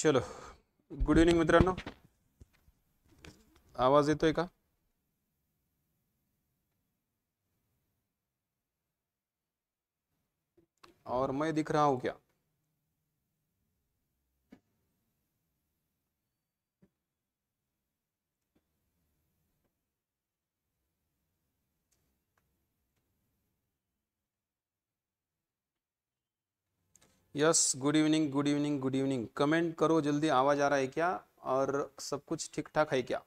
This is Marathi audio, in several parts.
चलो गुड इवनिंग मित्रों आवाज तो का और मैं दिख रहा हूँ क्या yes good evening good evening good evening comment करो जल्दी आवाज आ रहा है क्या और सब कुछ ठीक ठाक है क्या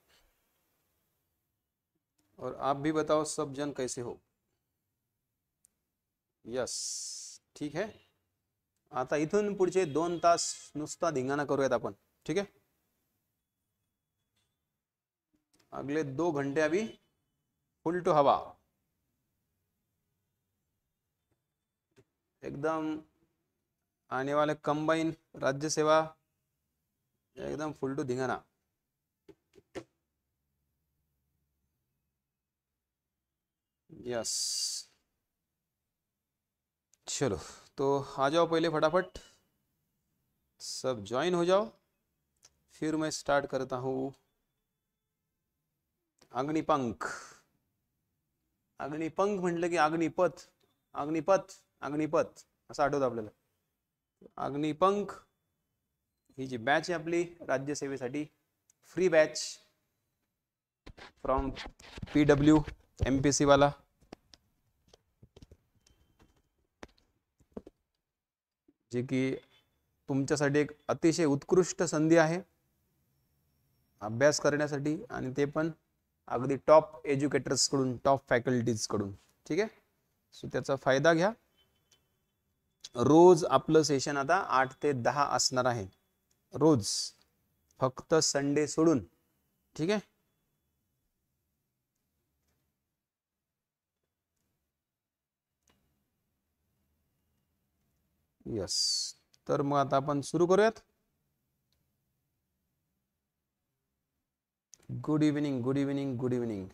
और आप भी बताओ सब जन कैसे हो यस ठीक है आता इथून पुढ़ दोन तास नुस्ता धिंगाना करूं अपन ठीक है अगले दो घंटे अभी फुल टू हवा एकदम आने वाले कंबाइन राज्य सेवा एकदम फुल टू धिंगाना यस चलो तो आ जाओ पहले फटाफट सब ज्वाइन हो जाओ फिर मैं स्टार्ट करता हूँ अग्निपंख अग्निपंख म्हटलं कि अग्निपथ अग्निपथ अग्निपथ असं आठवतं आपल्याला अग्निपंख ही जी बॅच आहे आपली राज्यसेवेसाठी free batch from P W M P वाला जे की तुमच्यासाठी एक अतिशय उत्कृष्ट संधी आहे अभ्यास करण्यासाठी आणि ते पण अगदी टॉप एज्युकेटर्सकडून टॉप फॅकल्टीजकडून ठीक आहे सो त्याचा फायदा घ्या रोज आपलं सेशन आता आठ ते दहा असणार आहे रोज फक्त संडे सोडून ठीक आहे यस तर मग आता आपण सुरू करूयात good evening good evening good evening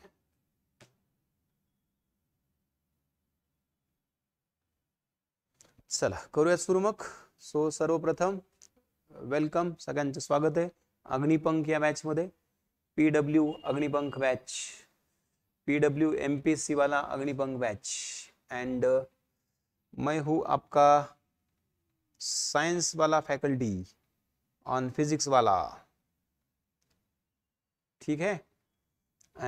चला करूया सुरू मग सो सर्वप्रथम वेलकम सगळ्यांचं स्वागत आहे अग्निपंख या बॅच मध्ये P W Agnipankh batch P W M P C वाला अग्निपंख बैच एंड मैं हू आपका साइंस वाला फैकल्टी ऑन फिजिक्स वाला ठीक है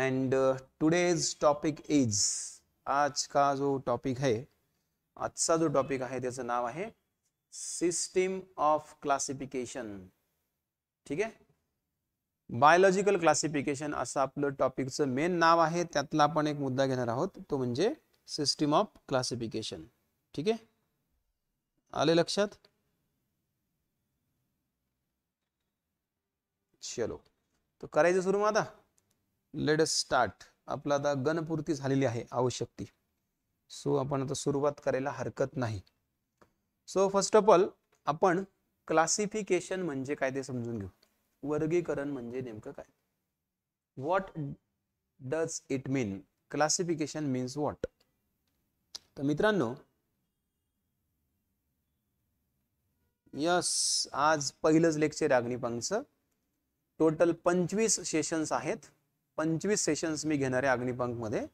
एंड टुडेज टॉपिक इज आज का जो टॉपिक है आजचा जो टॉपिक आहे त्याचं नाव आहे सिस्टीम ऑफ क्लासिफिकेशन ठीक आहे बायोलॉजिकल क्लासिफिकेशन असं आपलं टॉपिकचं मेन नाव आहे त्यातला आपण एक मुद्दा घेणार आहोत तो म्हणजे सिस्टीम ऑफ क्लासिफिकेशन ठीक आहे आले लक्षात चलो तर करायचं सुरू मग आता लेट स्टार्ट आपला आता गणपूर्ती झालेली आहे आवश्यक ती सो आपण आता सुरुवात करायला हरकत नाही सो फर्स्ट ऑफ ऑल आपण क्लासिफिकेशन म्हणजे काय ते समजून घेऊ वर्गीकरण म्हणजे नेमकं काय what does it mean classification means what तर मित्रांनो यस आज पहिलंच लेक्चर अग्निपंखचं टोटल पंचवीस सेशन्स आहेत पंचवीस सेशन्स मी घेणार आहे अग्निपंखमध्ये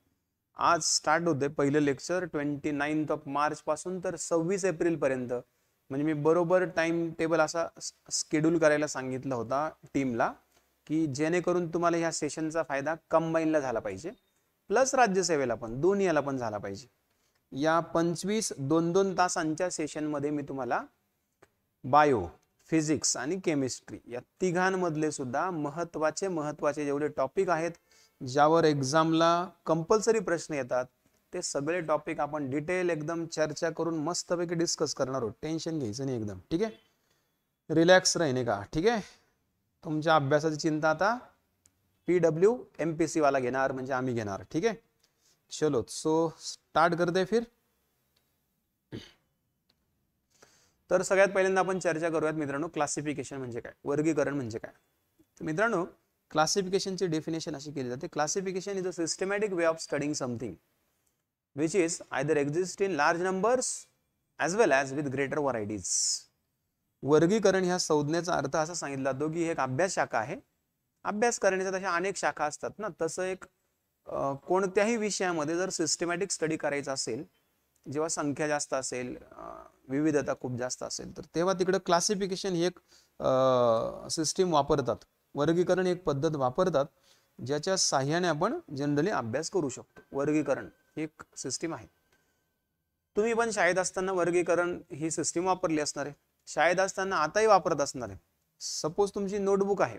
आज स्टार्ट होते पहिलं लेक्चर ट्वेंटी नाईन्थ ऑफ पासून तर सव्वीस पर्यंत म्हणजे मी बरोबर टाइम टेबल असा स्केड्यूल करायला सांगितला होता टीमला की जेणेकरून तुम्हाला ह्या सेशनचा फायदा कंबाईनला झाला पाहिजे प्लस राज्यसेवेला पण दोन्ही याला पण झाला पाहिजे या पंचवीस दोन दोन तासांच्या सेशनमध्ये मी तुम्हाला बायो फिजिक्स आणि केमिस्ट्री या तिघांमधले सुद्धा महत्त्वाचे महत्त्वाचे जेवढे टॉपिक आहेत ज्यावर एक्झामला कंपल्सरी प्रश्न येतात ते सगळे टॉपिक आपण डिटेल एकदम चर्चा करून मस्तपैकी डिस्कस करणार आहोत टेन्शन घ्यायचं नाही एकदम ठीक आहे रिलॅक्स राहिने का ठीक आहे तुमच्या अभ्यासाची चिंता आता पी डब्ल्यू एम पी सीवाला घेणार म्हणजे आम्ही घेणार ठीक आहे चलो सो स्टार्ट करते फिर तर सगळ्यात पहिल्यांदा आपण चर्चा करूयात मित्रांनो क्लासिफिकेशन म्हणजे काय वर्गीकरण म्हणजे काय तर मित्रांनो क्लासिफिकेशनची डेफिनेशन अशी केली जाते classification is a systematic way of studying something which is either exist in large numbers as well as with greater varieties वर्गीकरण ह्या संज्ञेचा अर्थ असा सांगितला जातो की एक अभ्यास शाखा आहे अभ्यास करण्याच्या तशा अनेक शाखा असतात ना तसं एक कोणत्याही विषयामध्ये जर सिस्टमॅटिक स्टडी करायचं असेल जेव्हा संख्या जास्त असेल विविधता खूप जास्त असेल तर तेव्हा तिकडं क्लासिफिकेशन ही एक सिस्टीम वापरतात वर्गीकरण एक पद्धत वापरतात ज्याच्या साह्याने आपण जनरली अभ्यास करू शकतो वर्गीकरण ही एक सिस्टीम आहे तुम्ही पण शाळेत असताना वर्गीकरण ही सिस्टीम वापरली असणार आहे शाळेत असताना आताही वापरत असणार आहे सपोज तुमची नोटबुक आहे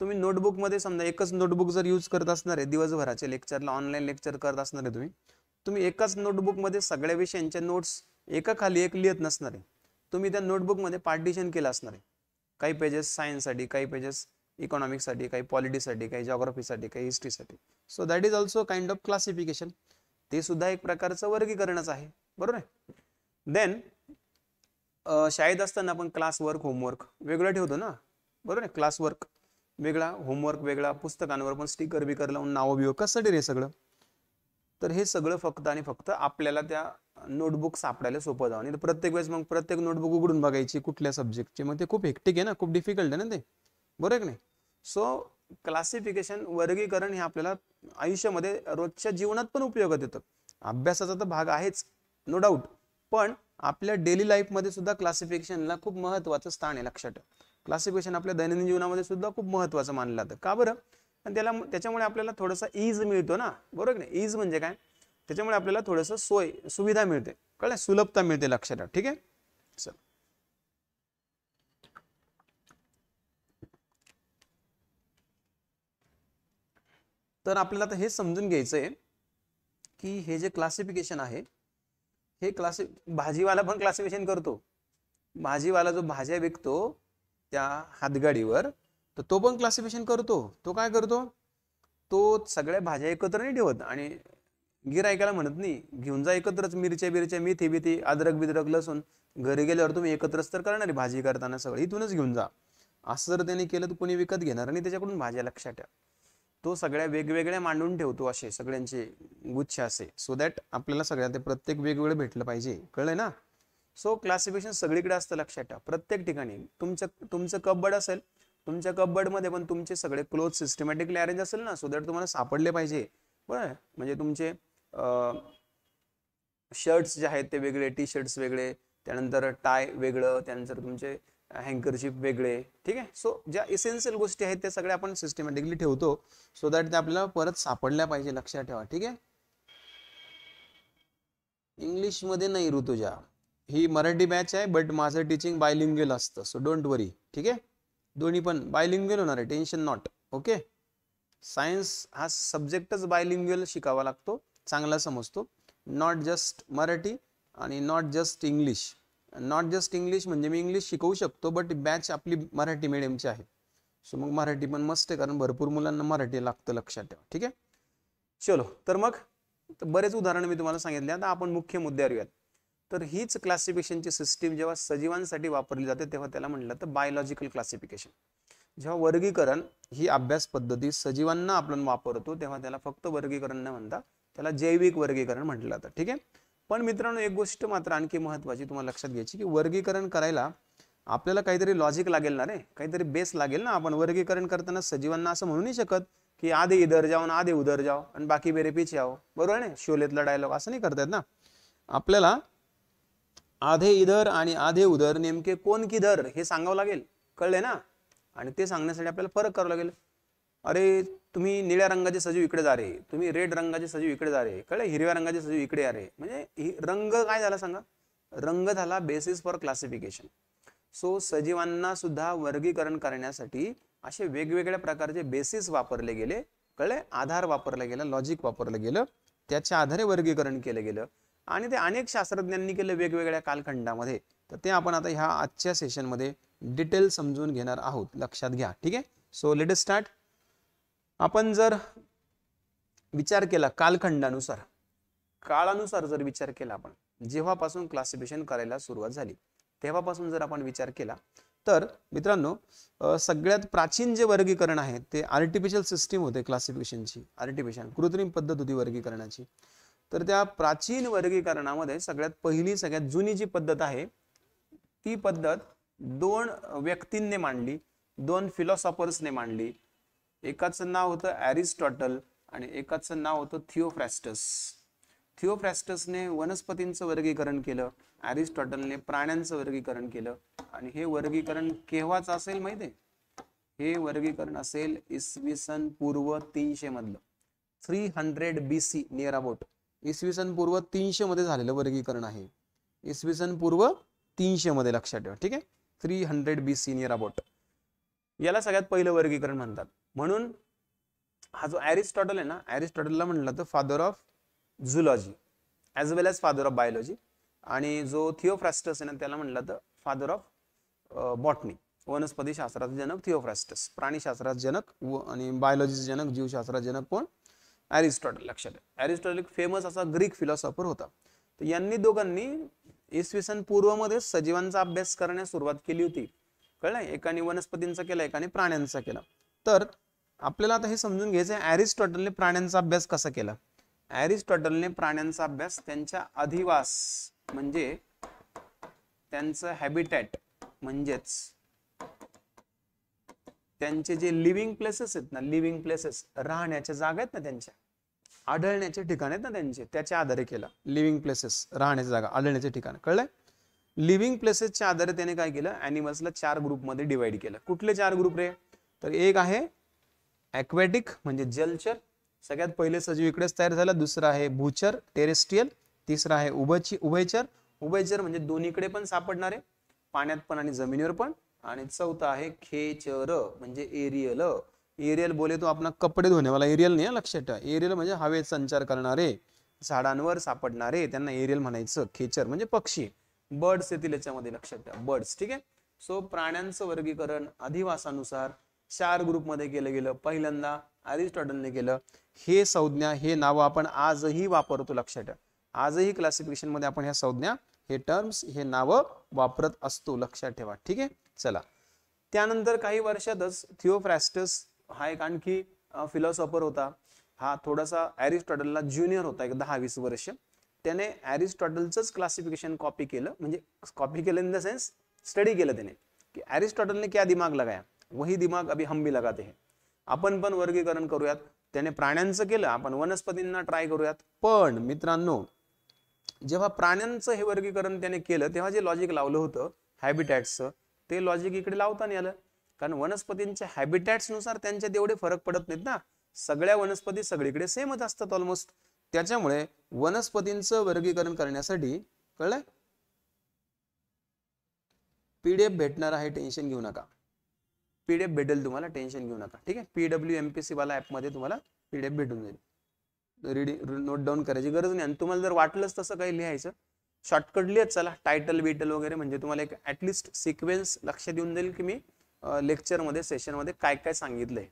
तुम्ही नोटबुकमध्ये समजा एकच नोटबुक जर यूज करत असणार आहे दिवसभराचे लेक्चरला ऑनलाईन लेक्चर करत असणार आहे तुम्ही तुम्ही एकाच नोटबुकमध्ये सगळ्या विषयांच्या नोट्स एका खाली एक लिहित नसणार आहे तुम्ही त्या नोटबुकमध्ये पार्टिशन केलं असणार आहे काही पेजेस सायन्ससाठी काही पेजेस साठी काही पॉलिटीसाठी काही साठी काही हिस्ट्रीसाठी so that is also kind of classification ते सुद्धा एक प्रकारचं वर्गीकरणच आहे बरोबर आहे देन शाळेत असताना आपण क्लास वर्क होमवर्क वेगळं ठेवतो ना बरोबर आहे क्लास वर्क वेगळा होमवर्क वेगळा पुस्तकांवर पण स्टिकर बिकर लावून नाव बिव कसं रे सगळं तर हे सगळं फक्त आणि फक्त आपल्याला त्या नोटबुक सापडायला सोपं जावं नाही प्रत्येक वेळेस मग प्रत्येक नोटबुक उघडून बघायची कुठल्या सब्जेक्टची मग ते खूप हेक्टिक आहे ना खूप डिफिकल्ट आहे ना ते बरोबर की नाही सो क्लासिफिकेशन वर्गीकरण हे आपल्याला आयुष्यामध्ये रोजच्या जीवनात पण उपयोगात येतं अभ्यासाचा तर भाग आहेच नो डाऊट पण आपल्या डेली लाईफमध्ये सुद्धा क्लासिफिकेशनला खूप महत्त्वाचं स्थान आहे लक्षात ठेव क्लासिफिकेशन आपल्या दैनंदिन जीवनामध्ये सुद्धा खूप महत्त्वाचं मानलं जातं का बरं आणि त्याला त्याच्यामुळे आपल्याला थोडासा ईज मिळतो ना बरोबर नाही ईज म्हणजे काय त्याच्यामुळे आपल्याला थोडंसं सोय सुविधा मिळते कळलं सुलभता मिळते लक्षात ठीक आहे चल तर आपल्याला आता हे समजून घ्यायचं आहे की हे जे क्लासिफिकेशन आहे हे क्लासि भाजीवाला पण क्लासिफिकेशन करतो भाजीवाला जो भाज्या विकतो त्या हातगाडीवर तर तो पण क्लासिफिकेशन करतो तो काय करतो तो सगळ्या भाज्या एकत्र नाही ठेवत आणि गिर ऐकायला म्हणत नाही घेऊन जा एकत्रच मिरच्या बिरच्या मेथी बिथी अद्रक बिद्रक लसूण घरी गेल्यावर तुम्ही एकत्रच तर करणार भाजी करताना सगळं इथूनच घेऊन जा असं जर त्याने केलं तर कोणी विकत घेणार आणि त्याच्याकडून भाज्या लक्षात ठेवा तो सगळ्या वेगवेगळ्या मांडून ठेवतो असे सगळ्यांचे गुच्छ असे सो दॅट आपल्याला सगळ्या ते प्रत्येक वेगवेगळे भेटलं पाहिजे कळलंय ना सो क्लासिफिकेशन सगळीकडे असतं लक्षात ठेवा प्रत्येक ठिकाणी तुमचं तुमचं कबड असेल तुमच्या मध्ये पण तुमचे सगळे क्लोथ सिस्टमॅटिकली अरेंज असेल ना सो दॅट तुम्हाला सापडले पाहिजे बरं म्हणजे तुमचे शर्ट्स जे आहेत ते वेगळे टी शर्ट्स वेगळे त्यानंतर टाय वेगळं त्यानंतर तुमचे हँकरशिप वेगळे ठीक आहे सो ज्या इसेन्शियल गोष्टी आहेत त्या सगळ्या आपण सिस्टमॅटिकली ठेवतो सो दॅट त्या आपल्याला परत सापडल्या पाहिजे लक्षात ठेवा ठीक आहे इंग्लिशमध्ये नाही ऋतुजा ही मराठी बॅच आहे बट माझं टीचिंग बायलिंग्युअल असतं सो डोंट वरी ठीक आहे दोन्ही पण बायलिंग्युअल होणार आहे टेन्शन नॉट ओके सायन्स हा सब्जेक्टच बायलिंग्युअल शिकावा लागतो चांगला समजतो नॉट जस्ट मराठी आणि not just English not just English म्हणजे मी इंग्लिश शिकवू शकतो बट बॅच आपली मराठी मिडियमची आहे सो मग मराठी पण मस्त आहे कारण भरपूर मुलांना मराठी लागतं लक्षात ठेवा ठीक आहे चलो तर मग बरेच उदाहरण मी तुम्हाला सांगितले आता आपण मुख्य मुद्द्यावर येऊयात तर हीच क्लासिफिकेशनची सिस्टीम जेव्हा सजीवांसाठी वापरली जाते तेव्हा त्याला म्हटलं तर बायोलॉजिकल क्लासिफिकेशन जेव्हा वर्गीकरण ही अभ्यास पद्धती सजीवांना आपण वापरतो तेव्हा त्याला फक्त वर्गीकरण न म्हणता त्याला जैविक वर्गीकरण म्हटलं जातं ठीक आहे पण मित्रांनो एक गोष्ट मात्र आणखी महत्वाची तुम्हाला लक्षात घ्यायची की वर्गीकरण करायला आपल्याला काहीतरी लॉजिक लागेल ना रे काहीतरी बेस लागेल ना आपण वर्गीकरण करताना सजीवांना असं म्हणू नाही शकत की आधे इधर आणि आधे उधर जाओ आणि बाकी बेरे पिछे आहो बरोबर आहे शोलेतला डायलॉग असं नाही करतायत ना आपल्याला आधे इधर आणि आधे उधर नेमके कोण किधर हे सांगावं लागेल कळले ना आणि ते सांगण्यासाठी आपल्याला फरक करावा लागेल अरे तुम्ही निळ्या रंगाचे सजीव इकडे जा रे तुम्ही रेड रंगाचे सजीव इकडे जा रे कळलं हिरव्या रंगाचे सजीव इकडे या रे म्हणजे रंग काय झाला सांगा रंग झाला बेसिस फॉर क्लासिफिकेशन सो सजीवांना सुद्धा वर्गीकरण करण्यासाठी असे वेगवेगळ्या प्रकारचे बेसिस वापरले गेले कळले आधार वापरलं गेलं लॉजिक वापरलं गेलं त्याच्या आधारे वर्गीकरण केलं गेलं आणि ते अनेक शास्त्रज्ञांनी केलं वेगवेगळ्या कालखंडामध्ये तर ते आपण आता ह्या आजच्या सेशनमध्ये डिटेल समजून घेणार आहोत लक्षात घ्या ठीक आहे सो लेट स्टार्ट आपण जर विचार केला कालखंडानुसार काळानुसार जर विचार केला आपण जेव्हापासून क्लासिफिकेशन करायला सुरुवात झाली तेव्हापासून जर आपण विचार केला तर मित्रांनो सगळ्यात प्राचीन जे वर्गीकरण आहे ते आर्टिफिशियल सिस्टीम होते क्लासिफिकेशनची आर्टिफिशियल कृत्रिम पद्धत होती वर्गीकरणाची तर त्या प्राचीन वर्गीकरणामध्ये सगळ्यात पहिली सगळ्यात जुनी जी पद्धत आहे ती पद्धत दोन व्यक्तींनी मांडली दोन फिलॉसॉफर्सने मांडली एकाचं नाव होतं ॲरिस्टॉटल आणि एकाचं नाव होतं थिओफ्रॅस्टस थिओफ्रॅस्टसने वनस्पतींचं वर्गीकरण केलं ॲरिस्टॉटलने प्राण्यांचं वर्गीकरण केलं आणि हे वर्गीकरण केव्हाच असेल माहिती आहे हे वर्गीकरण असेल इसवी सन पूर्व तीनशे मधलं three hundred B C near about इसवी सन पूर्व तीनशे मध्ये झालेलं वर्गीकरण आहे इसवी सन पूर्व तीनशे मध्ये लक्षात ठेवा ठीक आहे three hundred B C near about याला सगळ्यात पहिलं वर्गीकरण म्हणतात म्हणून हा जो ॲरिस्टॉटल आहे ना ॲरिस्टॉटलला म्हटलं तर father of zoology as well as father of biology आणि जो थिओफ्रॅस्टस आहे ना त्याला म्हणलं तर फादर ऑफ बॉटनी वनस्पती शास्त्राचा जनक थिओफ्रॅस्टस प्राणीशास्त्राचा जनक व आणि बायोलॉजीचा जनक जीवशास्त्राचा जनक कोण ॲरिस्टॉटल लक्षात ॲरिस्टॉटल एक फेमस असा ग्रीक फिलॉसॉफर होता तर यांनी दोघांनी इसवी सन पूर्वमध्ये सजीवांचा अभ्यास करण्यास सुरुवात केली होती कळलं एकाने वनस्पतींचा केला एकाने प्राण्यांचा केला तर आपल्याला आता हे समजून घ्यायचं आहे ॲरिस्टॉटलने प्राण्यांचा अभ्यास कसा केला ॲरिस्टॉटलने प्राण्यांचा अभ्यास त्यांच्या अधिवास म्हणजे त्यांचं हॅबिटॅट म्हणजेच त्यांचे जे लिव्हिंग प्लेसेस आहेत ना लिव्हिंग प्लेसेस राहण्याच्या जागा आहेत ना त्यांच्या आढळण्याचे ठिकाण आहेत ना त्यांचे त्याच्या आधारे केला लिव्हिंग प्लेसेस राहण्याच्या जागा आढळण्याचे ठिकाण कळलंय लिव्हिंग प्लेसेसच्या आधारे त्याने काय केलं अॅनिमल्सला चार ग्रुपमध्ये डिवाइड केलं कुठले चार ग्रुप रे तर एक आहे ॲक्वेटिक म्हणजे जलचर सगळ्यात पहिले सजीव इकडेच तयार झाला दुसरा आहे भूचर टेरेस्ट्रियल तिसरा आहे उभयची उभयचर उभयचर म्हणजे दोन्हीकडे पण सापडणारे पाण्यात पण आणि जमिनीवर पण आणि चौथा आहे खेचर म्हणजे एरियल एरियल बोले तो आपण कपडे धुणेवाला एरियल नाही लक्षात ठेवा एरियल म्हणजे हवेत संचार करणारे झाडांवर सापडणारे त्यांना एरियल म्हणायचं खेचर म्हणजे पक्षी बर्ड्स येतील याच्यामध्ये लक्षात ठेवा बर्ड्स ठीक आहे सो प्राण्यांचं वर्गीकरण अधिवासानुसार चार ग्रुपमध्ये केलं गेलं पहिल्यांदा अरिस्टॉटलने केलं हे संज्ञा हे नावं आपण आजही वापरतो लक्षात ठेवा आजही क्लासिफिकेशन आपण ह्या संज्ञा हे टर्म्स हे नावं वापरत असतो लक्षात ठेवा ठीक आहे चला त्यानंतर काही वर्षातच थिओफ्रॅस्टस हा एक आणखी फिलॉसॉफर होता हा थोडासा अरिस्टॉटलला ज्युनियर होता एक दहा वीस वर्ष त्याने ॲरिस्टॉटलचंच क्लासिफिकेशन कॉपी केलं म्हणजे कॉपी केलं इन द सेन्स स्टडी केलं त्याने की अरिस्टॉटलने क्या दिमाग लगाया वही दिमाग अभी हम भी लगाते हैं आपण पण वर्गीकरण करूयात त्याने प्राण्यांचं केलं आपण वनस्पतींना ट्राय करूयात पण मित्रांनो जेव्हा प्राण्यांचं हे वर्गीकरण त्याने केलं तेव्हा जे लॉजिक लावलं होतं हॅबिटॅट्सचं ते लॉजिक इकडे लावता आलं कारण वनस्पतींच्या हॅबिटॅट्सनुसार त्यांच्यात एवढे फरक पडत नाहीत ना सगळ्या वनस्पती सगळीकडे सेमच असतात ऑलमोस्ट त्याच्यामुळे वनस्पतींचं वर्गीकरण करण्यासाठी कळलं पीडीएफ भेटणार आहे टेन्शन घेऊ नका पीडीएफ भेटेल तुम्हाला टेन्शन घेऊ नका ठीक आहे पीडब्ल्यू एम पी सी वाला ॲपमध्ये तुम्हाला पीडीएफ भेटून जाईल नोट डाऊन करायची गरज नाही आणि तुम्हाला जर वाटलंच तसं काही लिहायचं शॉर्टकट लिहित चला टायटल बिटल वगैरे म्हणजे तुम्हाला एक ॲटलिस्ट सिक्वेन्स लक्षात देऊन जाईल की मी लेक्चरमध्ये सेशनमध्ये काय काय सांगितलंय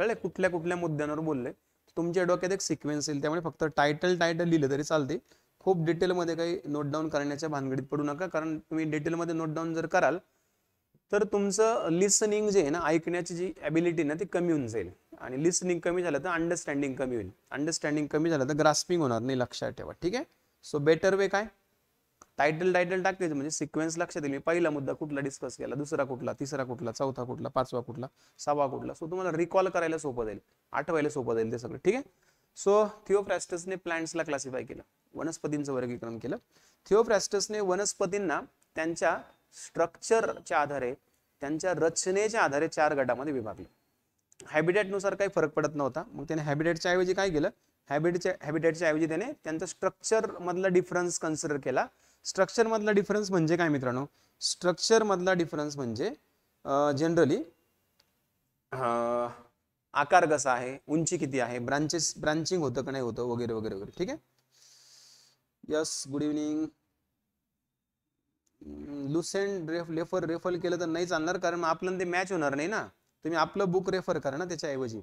आहे कुठल्या कुठल्या मुद्द्यांवर बोलले तुमच्या डोक्यात एक सिक्वेन्स येईल त्यामुळे फक्त टायटल टायटल लिहिलं तरी चालते खूप डिटेलमध्ये काही नोट डाऊन करण्याच्या भानगडीत पडू नका कारण तुम्ही डिटेलमध्ये नोट डाऊन जर कराल तर तुमचं लिसनिंग जे आहे ना ऐकण्याची जी ॲबिलिटी ना ती कमी होऊन जाईल आणि लिसनिंग कमी झालं तर अंडरस्टँडिंग कमी होईल अंडरस्टँडिंग कमी झालं तर ग्रास्पिंग होणार नाही लक्षात ठेवा ठीक आहे सो बेटर वे काय टायटल टायटल टाकायचं म्हणजे सिक्वेन्स लक्षात येईल मी पहिला मुद्दा कुठला डिस्कस केला दुसरा कुठला तिसरा कुठला चौथा कुठला पाचवा कुठला सहावा कुठला सो तुम्हाला रिकॉल करायला सोपं जाईल आठवायला सोपं जाईल ते सगळं ठीक आहे सो थिओफ्रॅस्टसने प्लांट्सला क्लासिफाय केलं वनस्पतींचं वर्गीकरण केलं थिओफ्रॅस्टसने वनस्पतींना त्यांच्या स्ट्रक्चरच्या आधारे त्यांच्या रचनेच्या आधारे चार गटामध्ये विभागले हॅबिटेटनुसार काही फरक पडत नव्हता मग त्याने हॅबिटेटच्या ऐवजी काय केलं हॅबिटच्या हॅबिटेटच्या ऐवजी त्याने त्यांचा स्ट्रक्चरमधला डिफरन्स कन्सिडर केला स्ट्रक्चरमधला डिफरन्स म्हणजे काय मित्रांनो स्ट्रक्चरमधला डिफरन्स म्हणजे जनरली आकार कसा आहे उंची किती आहे ब्रांचेस ब्रांचिंग होतं का नाही होतं वगैरे वगैरे वगैरे ठीक आहे yes good evening Lucent ref refer refer केलं तर नाही चालणार कारण आपलं ते मॅच होणार नाही ना तुम्ही आपलं बुक रेफर करा ना त्याच्याऐवजी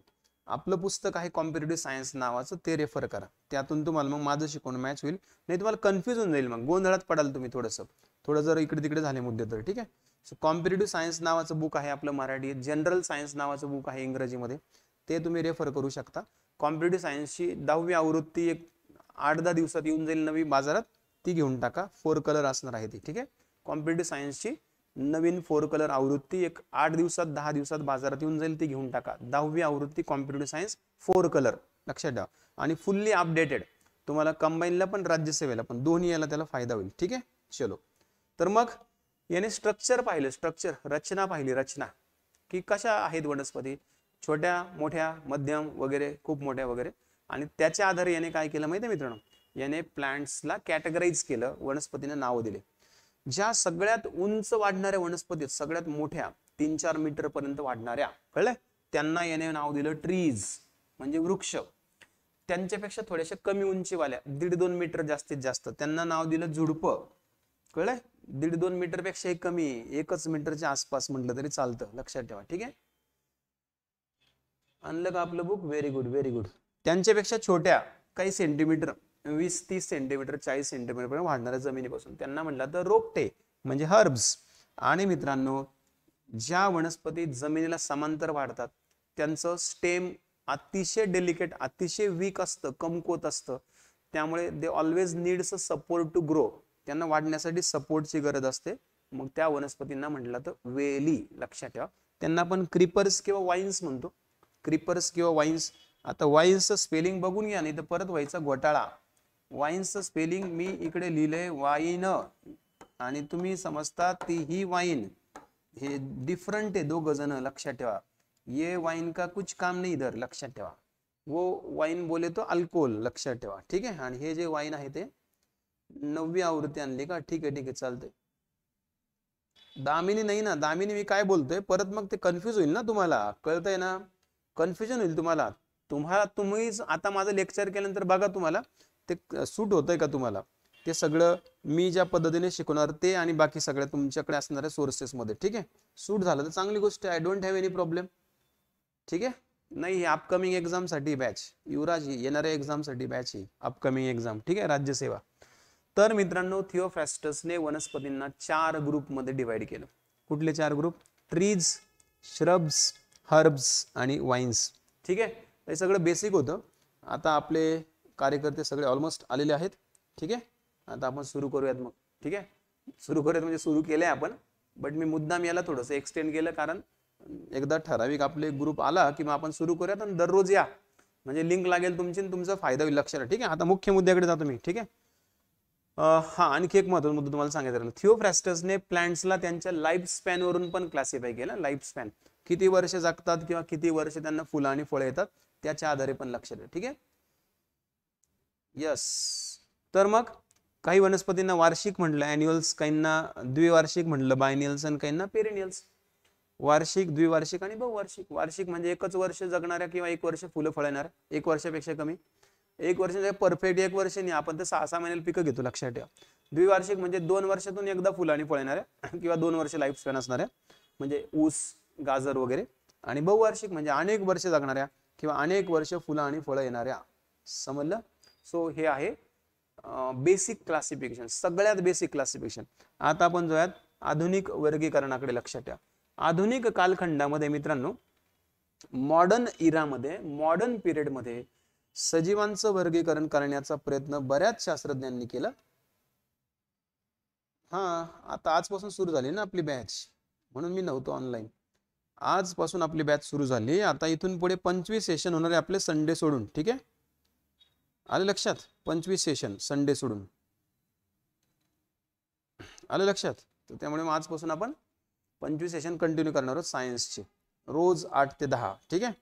आपलं पुस्तक आहे कॉम्पिटेटिव्ह सायन्स नावाचं ते रेफर करा त्यातून तुम्हाला मग माझं शिकवण मॅच होईल नाही तुम्हाला कन्फ्युज होऊन जाईल मग गोंधळात पडाल तुम्ही थोडंसं थोडं जर इकडे तिकडे झाले मुद्दे तर ठीक आहे सो कॉम्पिटेटिव्ह सायन्स नावाचं बुक आहे आपलं मराठी जनरल सायन्स नावाचं बुक आहे इंग्रजीमध्ये ते तुम्ही रेफर करू शकता कॉम्पिटेटिव्ह सायन्सची दहावी आवृत्ती एक आठ दहा दिवसात येऊन जाईल नवी बाजारात ती घेऊन टाका फोर कलर असणार आहे ती ठीक आहे कॉम्पिटेटिव्ह सायन्सची नवीन फोर कलर आवृत्ती एक आठ दिवसात दहा दिवसात बाजारात येऊन जाईल ती घेऊन टाका दहावी आवृत्ती कॉम्प्युटर सायन्स फोर कलर लक्षात ठेवा आणि फुल्ली अपडेटेड तुम्हाला कंबाईनला पण राज्यसेवेला पण दोन्ही याला त्याला फायदा होईल ठीक आहे चलो तर मग याने स्ट्रक्चर पाहिलं स्ट्रक्चर रचना पाहिली रचना की कशा आहेत वनस्पती छोट्या मोठ्या मध्यम वगैरे खूप मोठ्या वगैरे आणि त्याच्या आधारे याने काय केलं माहिती आहे मित्रांनो याने प्लांट्सला कॅटेगराईज केलं वनस्पतीने नावं दिले ज्या सगळ्यात उंच वाढणाऱ्या वनस्पती सगळ्यात मोठ्या तीन चार मीटर पर्यंत वाढणाऱ्या कळलं त्यांना याने नाव दिलं ट्रीज म्हणजे वृक्ष त्यांच्यापेक्षा थोड्याशा कमी उंची वाल्या दीड दोन मीटर जास्तीत जास्त त्यांना नाव दिलं झुडप कळलंय दीड दोन मीटर पेक्षाही कमी एकच मीटरच्या आसपास म्हटलं तरी चालतं लक्षात ठेवा ठीक आहे आणलं का आपलं book very good very good त्यांच्यापेक्षा छोट्या काही सेंटीमीटर वीस तीस सेंटीमीटर चाळीस सेंटीमीटरपर्यंत वाढणाऱ्या जमिनीपासून त्यांना म्हणलं तर रोपटे म्हणजे हर्ब्स आणि मित्रांनो ज्या वनस्पती जमिनीला समांतर वाढतात त्यांचं स्टेम अतिशय डेलिकेट अतिशय वीक असतं कमकुवत असतं त्यामुळे they always needs a support to grow त्यांना वाढण्यासाठी सपोर्टची गरज असते मग त्या वनस्पतींना म्हटलं तर वेली लक्षात ठेवा त्यांना आपण क्रिपर्स किंवा वाईन्स म्हणतो क्रिपर्स किंवा वाईन्स आता वाईन्सचं स्पेलिंग बघून घ्या नाही तर परत व्हायचा घोटाळा वाईनचं स्पेलिंग मी इकडे लिहिलंय वाईन आणि तुम्ही समजता ती ही वाईन हे डिफरंट आहे दोघ जण लक्षात ठेवा ये वाईन का कुछ काम नाही इधर लक्षात ठेवा वो वाईन बोले तो अल्कोहोल लक्षात ठेवा ठीक आहे आणि हे जे वाईन आहे ते नववी आवृत्ती आणली का ठीक आहे ठीक आहे चालतंय दामिनी नाही ना दामिनी मी काय बोलतोय परत मग ते कन्फ्युज होईल ना तुम्हाला कळतंय ना कन्फ्युजन होईल तुम्हाला तुम्हाला तुम्हीच आता माझं लेक्चर केल्यानंतर बघा तुम्हाला ते सूट होतं आहे का तुम्हाला ते सगळं मी ज्या पद्धतीने शिकवणार ते आणि बाकी सगळ्या तुमच्याकडे असणाऱ्या सोर्सेसमध्ये ठीक आहे सूट झालं तर चांगली गोष्ट आहे I don't have any problem ठीक आहे नाही हे अपकमिंग एक्झामसाठी बॅच युवराज ही येणाऱ्या एक्झामसाठी बॅच ही अपकमिंग एक्झाम ठीक आहे राज्यसेवा तर मित्रांनो थिओफॅस्टसने वनस्पतींना चार ग्रुपमध्ये डिवाइड केलं कुठले चार ग्रुप ट्रीज श्रब्स हर्ब्स आणि वाईन्स ठीक आहे हे सगळं बेसिक होतं आता आपले कार्यकर्ते सगळे ऑलमोस्ट आलेले आहेत ठीक आहे आता आपण सुरू करूयात मग ठीक आहे सुरू करूयात म्हणजे सुरू केलंय आपण बट मी मुद्दाम याला थोडंसं एक्सटेंड केलं कारण एकदा ठराविक आपले ग्रुप आला की मग आपण सुरू करूयात आणि दररोज या म्हणजे लिंक लागेल तुमची तुमचा फायदा होईल लक्षात ठीक आहे आता मुख्य मुद्द्याकडे जातो मी ठीक आहे हा आणखी एक महत्वाचा मुद्दा तुम्हाला सांगायचा राहिला थिओफ्रॅस्टसने प्लांट्सला त्यांच्या लाईफ स्पॅनवरून पण क्लासिफाय केला लाईफ स्पॅन किती वर्ष जगतात किंवा किती वर्ष त्यांना फुलं आणि फळं येतात त्याच्या आधारे पण लक्षात ठीक आहे यस तर मग काही वनस्पतींना वार्षिक म्हटलं अॅन्युअल्स काहींना द्विवार्षिक म्हटलं बायनियल्स आणि काहींना पेरिनियल्स वार्षिक द्विवार्षिक आणि बहुवार्षिक वार्षिक म्हणजे एकच वर्ष जगणाऱ्या किंवा एक वर्ष फुलं फळ येणार एक वर्षापेक्षा कमी एक वर्ष परफेक्ट म्हणजे एक वर्ष नाही आपण तर सहा सहा महिन्याला पिकं घेतो लक्षात ठेवा द्विवार्षिक म्हणजे दोन वर्षातून एकदा फुलं आणि फळ येणाऱ्या किंवा दोन वर्ष लाईफ स्पॅन असणाऱ्या म्हणजे ऊस गाजर वगैरे आणि बहुवार्षिक म्हणजे अनेक वर्ष जगणाऱ्या किंवा अनेक वर्ष फुलं आणि फळं येणाऱ्या समजलं सो हे आहे बेसिक क्लासिफिकेशन सगळ्यात बेसिक क्लासिफिकेशन आता आपण जो आधुनिक वर्गीकरणाकडे लक्षात ठेवा आधुनिक कालखंडामध्ये मित्रांनो मॉडर्न इरामध्ये मॉडर्न पिरियडमध्ये सजीवांचं वर्गीकरण करण्याचा प्रयत्न बऱ्याच शास्त्रज्ञांनी केला हा आता आजपासून सुरू झाली ना आपली बॅच म्हणून मी नव्हतो ऑनलाईन आजपासून आपली बॅच सुरू झाली आता इथून पुढे पंचवीस सेशन होणार आहे आपले संडे सोडून ठीक आहे आले लक्षात पंचवीस सेशन संडे सोडून आले लक्षात तर त्यामुळे मग आजपासून आपण पंचवीस सेशन कंटिन्यू करणार आहोत सायन्सचे रोज आठ ते दहा ठीक आहे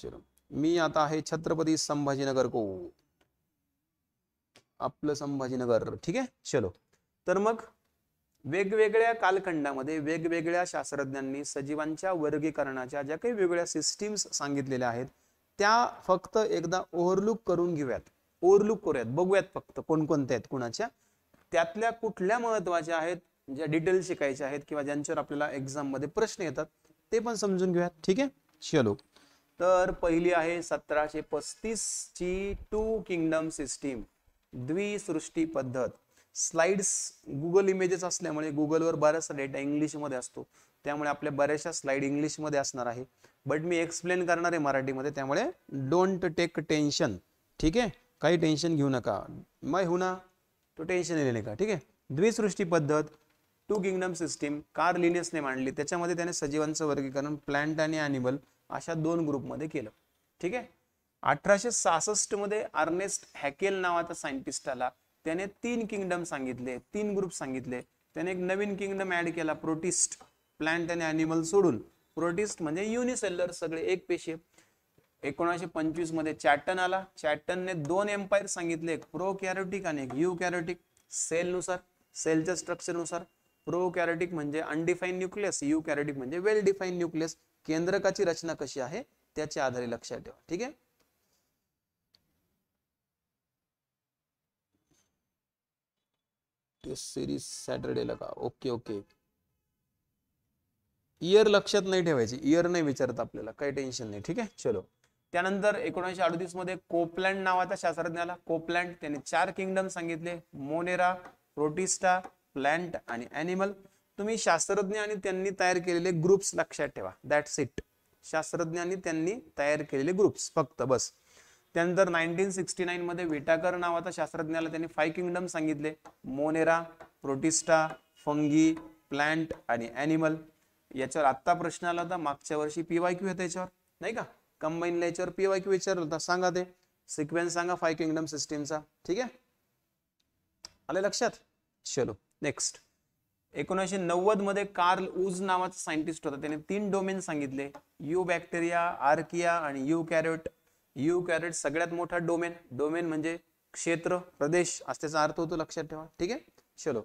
चलो मी आता आहे छत्रपती संभाजीनगर को आपलं संभाजीनगर ठीक आहे चलो तर मग वेगवेगळ्या कालखंडामध्ये वेगवेगळ्या शास्त्रज्ञांनी सजीवांच्या वर्गीकरणाच्या ज्या काही वेगवेगळ्या सिस्टीम्स सांगितलेल्या आहेत त्या फक्त एकदा ओव्हरलुक करून घेऊयात ओव्हरलुक करूयात बघूयात फक्त कोणकोणत्या आहेत कुणाच्या त्यातल्या कुठल्या महत्वाच्या आहेत ज्या डिटेल शिकायच्या आहेत किंवा ज्यांच्यावर आपल्याला मध्ये प्रश्न येतात ते पण समजून घेऊयात ठीक आहे चलो तर पहिली आहे सतराशे पस्तीस ची टू किंगडम सिस्टीम द्विसृष्टी पद्धत स्लाइड्स गुगल इमेजेस असल्यामुळे गुगलवर बराचसा डेटा इंग्लिशमध्ये असतो त्यामुळे आपल्या बऱ्याचशा स्लाईड इंग्लिशमध्ये असणार आहे बट मी एक्सप्लेन करणार आहे मराठीमध्ये त्यामुळे डोंट टेक टेन्शन ठीक आहे काही टेन्शन घेऊ नका मय हो ना तो टेन्शन येईल का ठीक आहे द्विसृष्टी पद्धत टू किंगडम सिस्टीम कार लिनियसने मांडली त्याच्यामध्ये त्याने सजीवांचं वर्गीकरण प्लांट आणि अॅनिमल अशा दोन ग्रुपमध्ये केलं ठीक आहे अठराशे सहासष्ट मध्ये अर्नेस्ट हॅकेल नावाचा सायंटिस्ट आला त्याने तीन किंगडम सांगितले तीन ग्रुप सांगितले त्याने एक नवीन किंगडम ऍड केला प्रोटिस्ट प्लांट आणि अॅनिमल सोडून प्रोटिस्ट म्हणजे युनिसेल्युलर सगळे एक पेशी एकोणीसशे पंचवीस मध्ये चॅटन आला चॅटनने दोन एम्पायर सांगितले एक प्रो कॅरोटिक आणि एक यू कॅरोटिक सेलनुसार सेलच्या स्ट्रक्चरनुसार प्रो कॅरोटिक म्हणजे अनडिफाईन न्यूक्लियस यू कॅरोटिक म्हणजे वेल डिफाईन न्यूक्लियस केंद्रकाची रचना कशी आहे त्याच्या आधारे लक्षात ठेवा ठीक आहे सिरीज सॅटरडेला का ओके ओके इयर लक्षात नाही ठेवायची इयर नाही विचारत आपल्याला काही टेन्शन नाही ठीक आहे चलो त्यानंतर एकोणीसशे अडतीस मध्ये कोपलँड नावाचा शास्त्रज्ञाला कोपलँड त्याने चार किंगडम सांगितले मोनेरा प्रोटिस्टा प्लॅन्ट आणि अॅनिमल तुम्ही शास्त्रज्ञ आणि त्यांनी तयार केलेले ग्रुप्स लक्षात ठेवा दॅट्स इट शास्त्रज्ञ आणि त्यांनी तयार केलेले ग्रुप्स फक्त बस त्यानंतर नाईन्टीन सिक्स्टी नाईन मध्ये विटाकर नावाचा शास्त्रज्ञाला त्यांनी फाय किंगडम सांगितले मोनेरा प्रोटिस्टा फंगी प्लॅन्ट आणि अॅनिमल याच्यावर आत्ता प्रश्न आला होता मागच्या वर्षी पीवाय क्यू होता त्याच्यावर नाही का कंबाईन याच्यावर पीवाय क्यू विचारला होता सांगा ते सिक्वेन्स सांगा फाय किंगडम सिस्टीमचा ठीक आहे आले लक्षात चलो नेक्स्ट एकोणीसशे नव्वद मध्ये कार्ल उज नावाचा सायंटिस्ट होता त्याने तीन डोमेन सांगितले यू बॅक्टेरिया आर्किया आणि यू कॅरेट यू कॅरेट सगळ्यात मोठा डोमेन डोमेन म्हणजे क्षेत्र प्रदेश असं त्याचा अर्थ होतो लक्षात ठेवा ठीक आहे चलो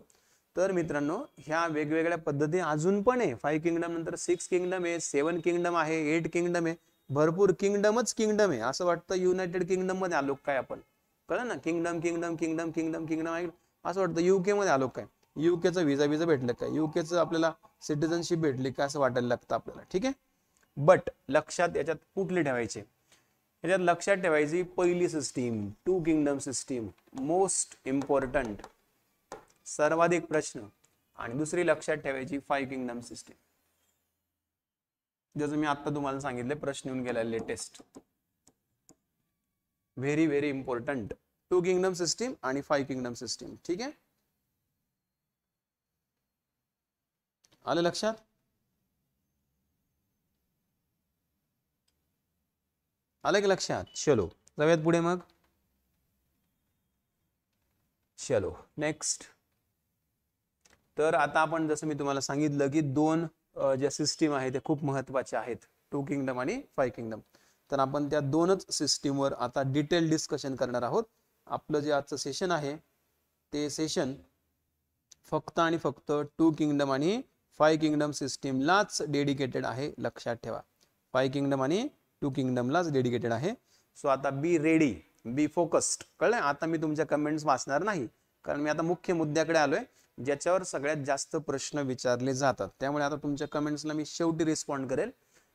तर मित्रांनो ह्या वेगवेगळ्या पद्धती अजून पण आहे फाईव्ह किंगडम नंतर सिक्स किंगडम आहे सेवन किंगडम आहे एट किंगडम आहे भरपूर किंगडमच किंगडम आहे असं वाटतं युनायटेड किंगडम मध्ये आलो काय आपण कळलं ना kingdom kingdom kingdom kingdom kingdom आहे असं वाटतं युके मध्ये आलो काय युकेचा व्हिजा विजा भेटलं काय युकेचं आपल्याला सिटीजनशिप भेटली काय असं वाटायला लागतं आपल्याला ठीक आहे बट लक्षात याच्यात कुठले ठेवायचे याच्यात लक्षात ठेवायची पहिली system two kingdom system most important सर्वाधिक प्रश्न आणि दुसरी लक्षात ठेवायची फाय किंगडम सिस्टीम जसं मी आता तुम्हाला सांगितले प्रश्न येऊन गेला latest very very important two kingdom system आणि फाय किंगडम सिस्टीम ठीक आहे आलं लक्षात आलं की लक्षात चलो जाऊयात पुढे मग चलो नेक्स्ट तर आता आपण जसं मी तुम्हाला सांगितलं की दोन ज्या सिस्टीम आहे त्या खूप महत्वाच्या आहेत टू किंगडम आणि फाय किंगडम तर आपण त्या दोनच सिस्टीमवर आता डिटेल डिस्कशन करणार आहोत आपलं जे आजचं सेशन आहे ते सेशन फक्त आणि फक्त टू किंगडम आणि फाय किंगडम सिस्टीमलाच डेडिकेटेड आहे लक्षात ठेवा फाय किंगडम आणि टू किंगडमलाच डेडिकेटेड आहे सो आता बी रेडी बी फोकस्ड कळलं आता मी तुमच्या कमेंट्स वाचणार नाही कारण मी आता मुख्य मुद्द्याकडे आलोय ज्याच्यावर सगळ्यात जास्त प्रश्न विचारले जातात त्यामुळे आता तुमच्या कमेंट्सला मी शेवटी रिस्पॉन्ड करेल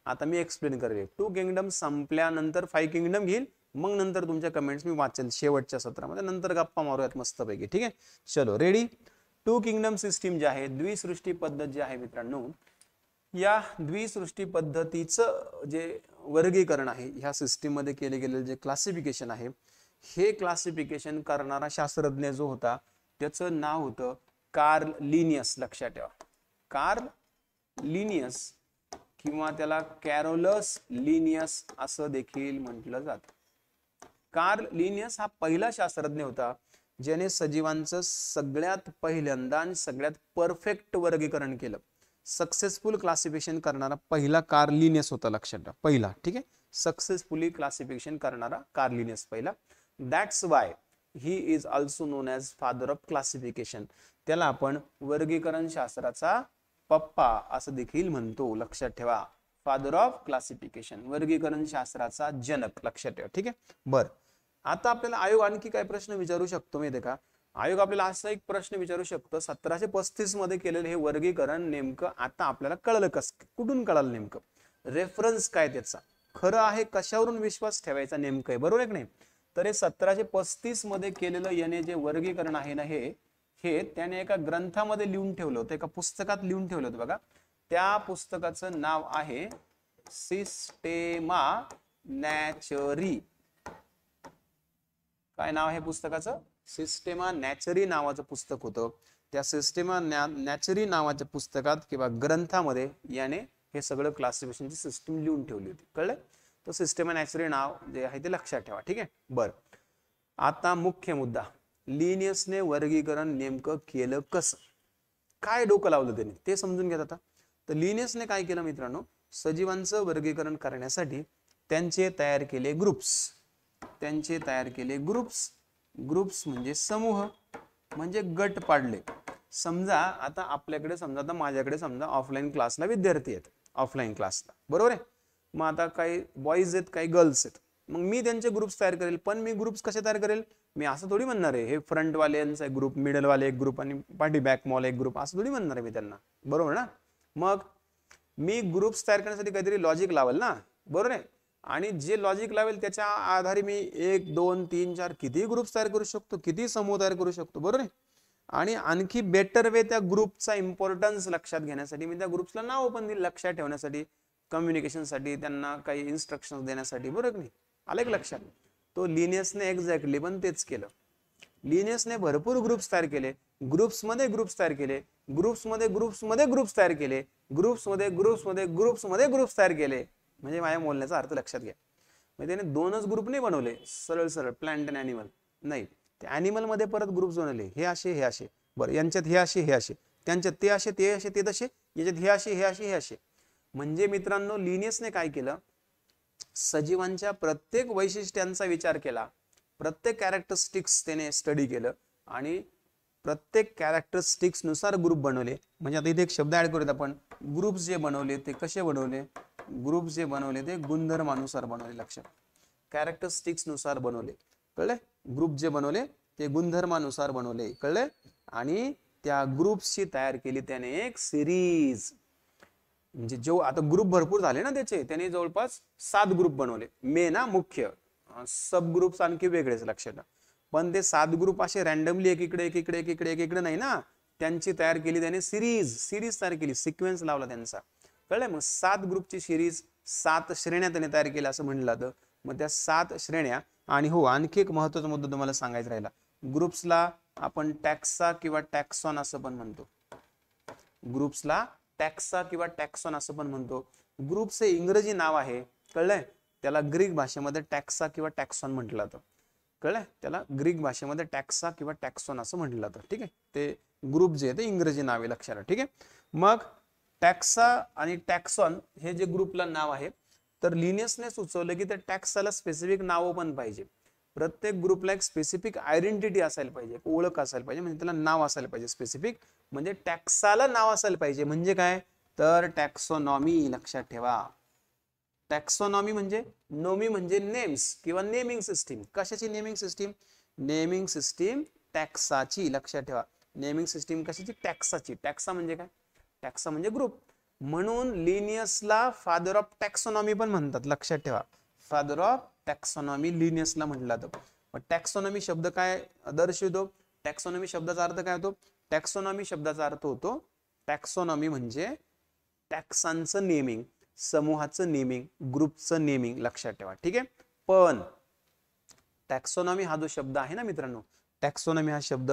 आता मी एक्सप्लेन करेल टू किंगडम संपल्यानंतर फाईव्ह किंगडम घेईल मग नंतर तुमच्या कमेंट्स मी वाचेल शेवटच्या सत्रामध्ये नंतर गप्पा मारूयात मस्तपैकी ठीक आहे चलो रेडी टू किंगडम सिस्टीम जे आहे द्विसृष्टी पद्धत जी आहे मित्रांनो या द्विसृष्टी पद्धतीचं जे वर्गीकरण आहे ह्या सिस्टीममध्ये केले गेलेलं जे क्लासिफिकेशन आहे हे क्लासिफिकेशन करणारा शास्त्रज्ञ जो होता त्याचं नाव होतं कार्ल लिनियस लक्षात ठेवा कार्ल लिनियस किंवा त्याला कॅरोलस लिनियस असं देखील म्हटलं जात कार्ल लिनियस हा पहिला शास्त्रज्ञ होता ज्याने सजीवांचं सगळ्यात पहिल्यांदा आणि सगळ्यात परफेक्ट वर्गीकरण केलं सक्सेसफुल क्लासिफिकेशन करणारा पहिला कार्लिनियस होता लक्षात ठेवा पहिला ठीक आहे सक्सेसफुली क्लासिफिकेशन करणारा कार्लिनियस पहिला that's why he is also known as father of classification त्याला आपण वर्गीकरण शास्त्राचा पप्पा असं देखील म्हणतो लक्षात ठेवा फादर ऑफ क्लासिफिकेशन वर्गीकरण शास्त्राचा जनक लक्षात ठेवा ठीक आहे बर आता आपल्याला आयोग आणखी काय प्रश्न विचारू शकतो माहिती का आयोग आपल्याला असा एक प्रश्न विचारू शकतो सतराशे पस्तीस मध्ये केलेलं हे वर्गीकरण नेमकं आता आपल्याला कळलं कस कुठून कळालं नेमकं रेफरन्स काय त्याचा खरं आहे कशावरून विश्वास ठेवायचा नेमकं आहे बरोबर आहे की नाही तर हे सतराशे पस्तीस मध्ये केलेलं याने जे वर्गीकरण आहे ना हे हे त्याने एका ग्रंथामध्ये लिहून ठेवलं होतं एका पुस्तकात लिहून ठेवलं होतं बघा त्या पुस्तकाचं नाव आहे सिस्टेमा नॅचरी काय नाव आहे पुस्तकाचं सिस्टेमा नॅचरी नावाचं पुस्तक होतं त्या सिस्टेमा नॅचरी नावाच्या पुस्तकात किंवा ग्रंथामध्ये याने हे सगळं क्लासिफिकेशनची सिस्टीम लिहून ठेवली होती कळलं तर सिस्टम अँड ॲक्सरे नाव जे आहे ते लक्षात ठेवा ठीक आहे बरं आता मुख्य मुद्दा लिनियसने वर्गीकरण नेमकं केलं कसं काय डोकं लावलं त्यांनी ते समजून घेत आता तर लिनियसने काय केलं मित्रांनो सजीवांचं वर्गीकरण करण्यासाठी त्यांचे तयार केले ग्रुप्स त्यांचे तयार केले ग्रुप्स ग्रुप्स म्हणजे समूह म्हणजे गट पाडले समजा आता आपल्याकडे समजा आता माझ्याकडे समजा ऑफलाईन क्लासला विद्यार्थी आहेत ऑफलाईन क्लासला बरोबर आहे मग आता काही बॉईज आहेत काही गर्ल्स आहेत मग मी त्यांचे ग्रुप्स तयार करेल पण मी ग्रुप्स कसे तयार करेल मी असं थोडी म्हणणार आहे हे फ्रंटवाल्यांचा एक ग्रुप मिडलवाले एक ग्रुप आणि पाठी बॅक मॉल एक ग्रुप असं थोडी म्हणणार आहे मी त्यांना बरोबर ना मग मी ग्रुप्स तयार करण्यासाठी काहीतरी लॉजिक लावेल ना बरोबर आहे आणि जे लॉजिक लावेल त्याच्या आधारे मी एक दोन तीन चार किती ग्रुप्स तयार करू शकतो किती समूह तयार करू शकतो बरोबर आहे आणि आणखी बेटर वे त्या ग्रुपचा इम्पॉर्टन्स लक्षात घेण्यासाठी मी त्या ग्रुप्सला नाव पण दिलं लक्षात ठेवण्यासाठी कम्युनिकेशनसाठी त्यांना काही इन्स्ट्रक्शन देण्यासाठी बरोबर नाही आलं एक लक्षात तो लिनियसने एक्झॅक्टली पण तेच केलं लिनियसने भरपूर ग्रुप्स तयार केले ग्रुप्समध्ये ग्रुप्स तयार केले ग्रुप्समध्ये ग्रुप्समध्ये ग्रुप्स तयार केले ग्रुप्समध्ये ग्रुप्समध्ये ग्रुप्समध्ये ग्रुप्स तयार केले म्हणजे माझ्या बोलण्याचा अर्थ लक्षात घ्या म्हणजे त्याने दोनच ग्रुप नाही बनवले सरळ सरळ प्लांट अँड अॅनिमल नाही ते अॅनिमलमध्ये परत ग्रुप्स बनवले हे असे हे असे बरं यांच्यात हे असे हे असे त्यांच्यात ते असे ते असे ते तसे याच्यात हे असे हे असे हे असे म्हणजे मित्रांनो लिनियसने काय केलं सजीवांच्या प्रत्येक वैशिष्ट्यांचा विचार केला प्रत्येक कॅरेक्टरिस्टिक्स त्याने स्टडी केलं आणि प्रत्येक कॅरेक्टरिस्टिक्स नुसार ग्रुप बनवले म्हणजे आता इथे एक शब्द ऍड करूयात आपण ग्रुप जे बनवले ते कसे बनवले ग्रुप जे बनवले ते गुणधर्मानुसार बनवले लक्षात कॅरेक्टरिस्टिक्स नुसार बनवले कळले ग्रुप जे बनवले ते गुणधर्मानुसार बनवले कळले आणि त्या ग्रुप्सची तयार केली त्याने एक सिरीज म्हणजे जो आता ग्रुप भरपूर झाले ना त्याचे त्याने जवळपास सात ग्रुप बनवले मे ना मुख्य सब ग्रुप्स आणखी वेगळेच लक्षात पण ते सात ग्रुप असे रॅन्डमली एकीकडे एकीकडे एकीकडे एकीकडे नाही ना त्यांची तयार केली त्याने सिरीज सिरीज तयार केली सिक्वेन्स लावला त्यांचा कळलंय मग सात ग्रुपची सिरीज सात श्रेण्या त्याने तयार केल्या असं म्हणलं तर मग त्या सात श्रेण्या आणि हो आणखी एक महत्वाचा मुद्दा तुम्हाला सांगायचा राहिला ग्रुप्सला आपण टॅक्सा किंवा टॅक्सॉन असं पण म्हणतो ग्रुप्सला टॅक्सा किंवा टॅक्सॉन असं पण म्हणतो ग्रुपचे इंग्रजी नाव आहे कळलंय त्याला ग्रीक भाषेमध्ये टॅक्सा किंवा टॅक्सॉन म्हटलं जातं कळलंय त्याला ग्रीक भाषेमध्ये टॅक्सा किंवा टॅक्सॉन असं म्हटलं जातं ठीक आहे ते ग्रुप जे आहे ते इंग्रजी नाव आहे लक्षात ठीक आहे मग टॅक्सा आणि टॅक्सॉन हे जे ग्रुपला नाव आहे तर लिनियसने सुचवलं की ते टॅक्साला स्पेसिफिक नावं पण पाहिजे प्रत्येक ग्रुपला एक स्पेसिफिक आयडेंटिटी असायला पाहिजे एक ओळख असायला पाहिजे म्हणजे त्याला नाव असायला पाहिजे स्पेसिफिक म्हणजे टॅक्साला नाव असायला पाहिजे म्हणजे काय तर टॅक्सोनॉमी लक्षात ठेवा टॅक्सॉनॉमी म्हणजे नोमी म्हणजे नेम्स किंवा नेमिंग सिस्टीम कशाची नेमिंग सिस्टीम नेमिंग सिस्टीम टॅक्साची लक्षात ठेवा नेमिंग सिस्टीम कशाची टॅक्साची टॅक्सा म्हणजे काय टॅक्सा म्हणजे ग्रुप म्हणून लिनियसला फादर ऑफ टॅक्सोनॉमी पण म्हणतात लक्षात ठेवा फादर ऑफ टॅक्सॉनॉमी लिनियसला म्हटलं जातं टॅक्सॉनॉमी शब्द काय दर्शवितो टॅक्सॉनॉमी शब्दाचा अर्थ काय होतो टॅक्सोनॉमी शब्दाचा अर्थ होतो टॅक्सॉनॉमी म्हणजे टॅक्सांचं नेमिंग समूहाचं नेमिंग ग्रुपचं नेमिंग लक्षात ठेवा ठीक आहे पण टॅक्सोनॉमी हा जो शब्द आहे ना मित्रांनो टॅक्सॉनॉमी हा शब्द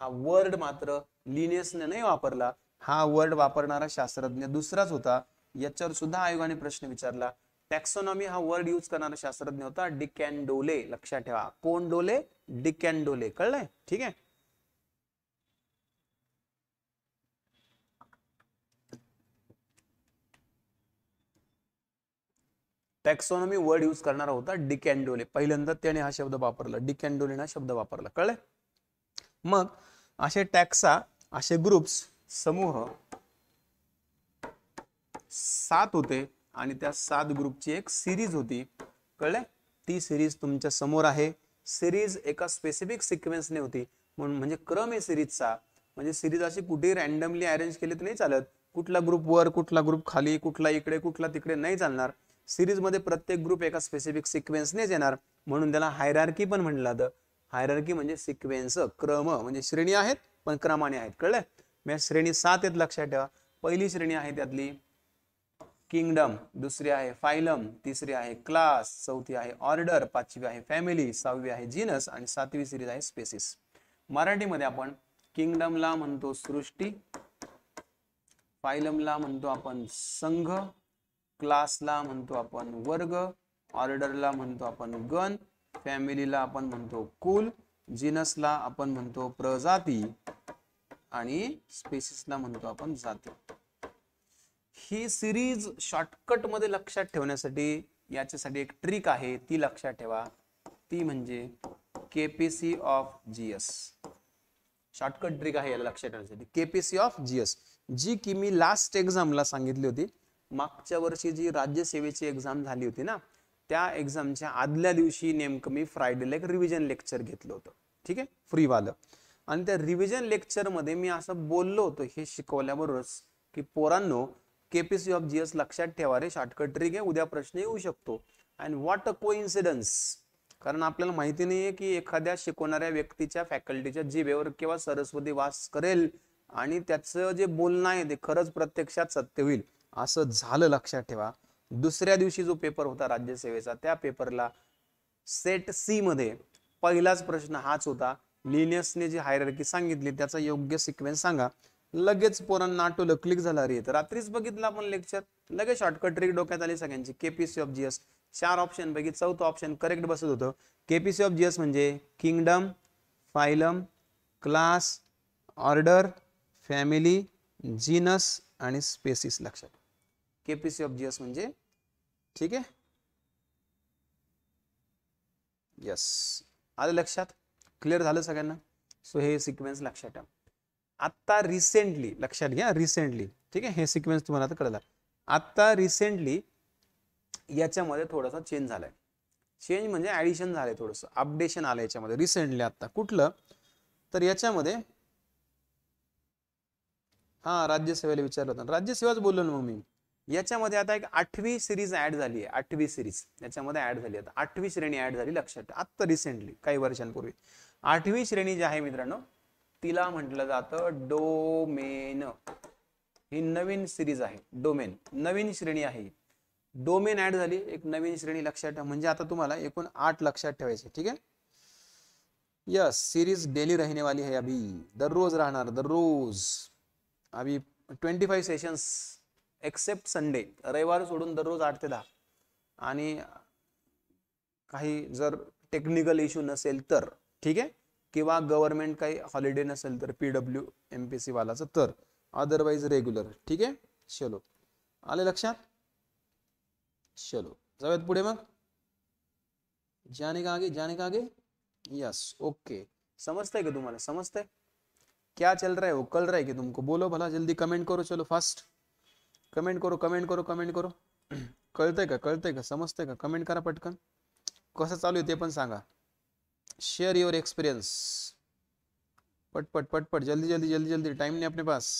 हा वर्ड मात्र लिनियसने नाही वापरला हा वर्ड वापरणारा शास्त्रज्ञ दुसराच होता याच्यावर सुद्धा आयोगाने प्रश्न विचारला टॅक्सोनॉमी हा वर्ड यूज करणारा शास्त्रज्ञ होता डिकॅन्डोले लक्षात ठेवा कोण डोले डिकॅन्डोले कळलंय ठीक आहे टॅक्सॉनॉमी वर्ड यूज करणारा होता डिकॅन्डोले पहिल्यांदा त्याने हा शब्द वापरला डिकॅन्डोले हा शब्द वापरला कळले मग असे टॅक्सा असे ग्रुप्स समूह सात होते आणि त्या सात ग्रुपची एक सिरीज होती कळले ती सिरीज तुमच्या समोर आहे सिरीज एका स्पेसिफिक सिक्वेन्सने होती म्हणून म्हणजे क्रम आहे सिरीजचा म्हणजे सिरीज अशी कुठे रॅन्डमली अरेंज केली तर नाही चालत कुठला ग्रुप वर कुठला ग्रुप खाली कुठला इकडे कुठला तिकडे नाही चालणार सिरीजमध्ये प्रत्येक ग्रुप एका स्पेसिफिक सिक्वेन्सनेच येणार म्हणून त्याला हायरार्की पण म्हणलं जातं हायरार्की म्हणजे सिक्वेन्स क्रम म्हणजे श्रेणी आहेत पण क्रमाने आहेत कळले मी श्रेणी सात आहेत लक्षात ठेवा पहिली श्रेणी आहे त्यातली किंगडम दुसरी आहे फायलम तिसरी आहे क्लास चौथी आहे ऑर्डर पाचवी आहे फॅमिली सहावी आहे जीनस आणि सातवी सिरीज आहे स्पेसिस मराठीमध्ये आपण किंगडमला म्हणतो सृष्टी फायलमला म्हणतो आपण संघ क्लासला म्हणतो आपण वर्ग ऑर्डरला म्हणतो आपण गण फॅमिलीला आपण म्हणतो कुल जिनसला आपण म्हणतो प्रजाती आणि स्पेसिसला म्हणतो आपण जाती ही सिरीज शॉर्टकट मध्ये लक्षात ठेवण्यासाठी याच्यासाठी एक ट्रिक आहे ती लक्षात ठेवा ती म्हणजे KPC of GS shortcut trick आहे याला लक्षात ठेवण्यासाठी केपीसी ऑफ जीएस जी की मी लास्ट एक्झामला सांगितली होती मागच्या वर्षी जी राज्यसेवेची एक्झाम झाली होती ना त्या एक्झामच्या आदल्या दिवशी नेमकं मी फ्रायडेला एक रिव्हिजन लेक्चर घेतलं होतं ठीक आहे फ्रीवालं आणि त्या रिव्हिजन लेक्चर मध्ये मी असं बोललो होतो हे शिकवल्याबरोबरच की पोरांनो केपीसी ऑफ जीएस लक्षात ठेवा रे शॉर्टकट ट्रिक आहे उद्या प्रश्न येऊ शकतो अँड व्हॉट अ को कारण आपल्याला माहिती नाहीये की एखाद्या शिकवणाऱ्या व्यक्तीच्या फॅकल्टीच्या जीवेवर किंवा सरस्वती वास करेल आणि त्याचं जे बोलणं आहे ते खरंच प्रत्यक्षात सत्य होईल असं झालं लक्षात ठेवा दुसऱ्या दिवशी जो पेपर होता राज्यसेवेचा त्या पेपरला सेट सी मध्ये पहिलाच प्रश्न हाच होता लिनियसने जी हायरकी सांगितली त्याचा योग्य सिक्वेन्स सांगा लगेच पोरांना आठवलं क्लिक झाला रे रात्रीच बघितलं आपण लेक्चर लगेच शॉर्टकट ट्रिक डोक्यात आली सगळ्यांची केपीसी ऑफ जीएस चार ऑप्शन पैकी चौथं ऑप्शन करेक्ट बसत होतं केपीसी ऑफ जीएस म्हणजे kingdom phylum class order family genus आणि स्पेसिस लक्षात केपीसी ऑफ जीएस म्हणजे ठीक आहे यस आलं लक्षात क्लिअर झालं सगळ्यांना सो हे सिक्वेन्स लक्षात ठेवा आत्ता रिसेंटली लक्षात घ्या रिसेंटली ठीक आहे हे सिक्वेन्स तुम्हाला आता कळलं आत्ता रिसेंटली याच्यामध्ये थोडासा चेंज झालाय चेंज म्हणजे ॲडिशन झालंय थोडंसं अपडेशन आलं याच्यामध्ये रिसेंटली आत्ता कुठलं तर याच्यामध्ये हा राज्यसेवेला विचारलं होतं राज्यसेवाच बोललो ना मग मी याच्यामध्ये आता एक आठवी सिरीज ऍड झाली आहे आठवी सिरीज याच्यामध्ये ऍड झाली आता आठवी श्रेणी ऍड झाली लक्षात आत्ता रिसेंटली काही वर्षांपूर्वी आठवी श्रेणी जी आहे मित्रांनो तिला म्हटलं जातं डोमेन ही नवीन सिरीज आहे डोमेन नवीन श्रेणी आहे डोमेन ऍड झाली एक नवीन श्रेणी लक्षात ठेवा म्हणजे आता तुम्हाला एकूण आठ लक्षात ठेवायचे ठीक आहे यस सिरीज डेली रहने वाली है अभी दररोज राहणार दररोज अभी twenty five sessions except Sunday रविवार सोडून दररोज आठ ते दहा आणि काही जर टेक्निकल इश्यू नसेल तर ठीक आहे किंवा गव्हर्नमेंट काही हॉलिडे नसेल तर पीडब्ल्यू एम पी सी वालाचं तर अदरवाईज रेग्युलर ठीक आहे चलो आले लक्षात चलो जाऊयात पुढे मग जाने का आगे जाने का आगे यस ओके समजतंय का तुम्हाला समजतंय क्या चल रहा है वो कल रहा है कि तुमको बोलो भला जल्दी कमेंट करो चलो फास्ट कमेंट करो कमेंट करो कमेंट करो कळतंय का कळतंय का समजतंय का कमेंट करा पटकन कसं चालू आहे ते पण सांगा शेयर योर एक्सपीरियंस पट पट पट पट जल्दी जल्दी जल्दी जल्दी टाइम नहीं अपने पास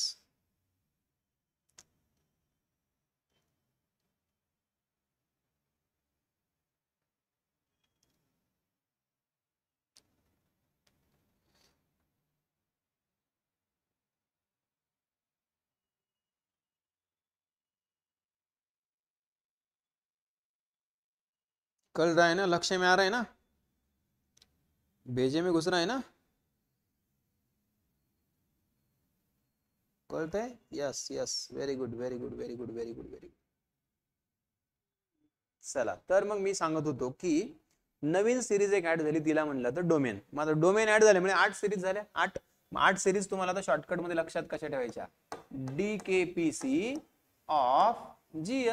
कल रहा है ना लक्ष्य में आ रहा है ना भेजे में घुसना है ना कळत आहे yes yes very good very good very good very good very good चला तर मग मी सांगत होतो की नवीन सिरीज एक ऍड झाली तिला म्हणलं तर डोमेन माझा डोमेन ऍड झाले म्हणजे आठ सिरीज झाल्या आठ आठ सिरीज तुम्हाला आता शॉर्टकट मध्ये लक्षात कशा ठेवायच्या डी ऑफ जी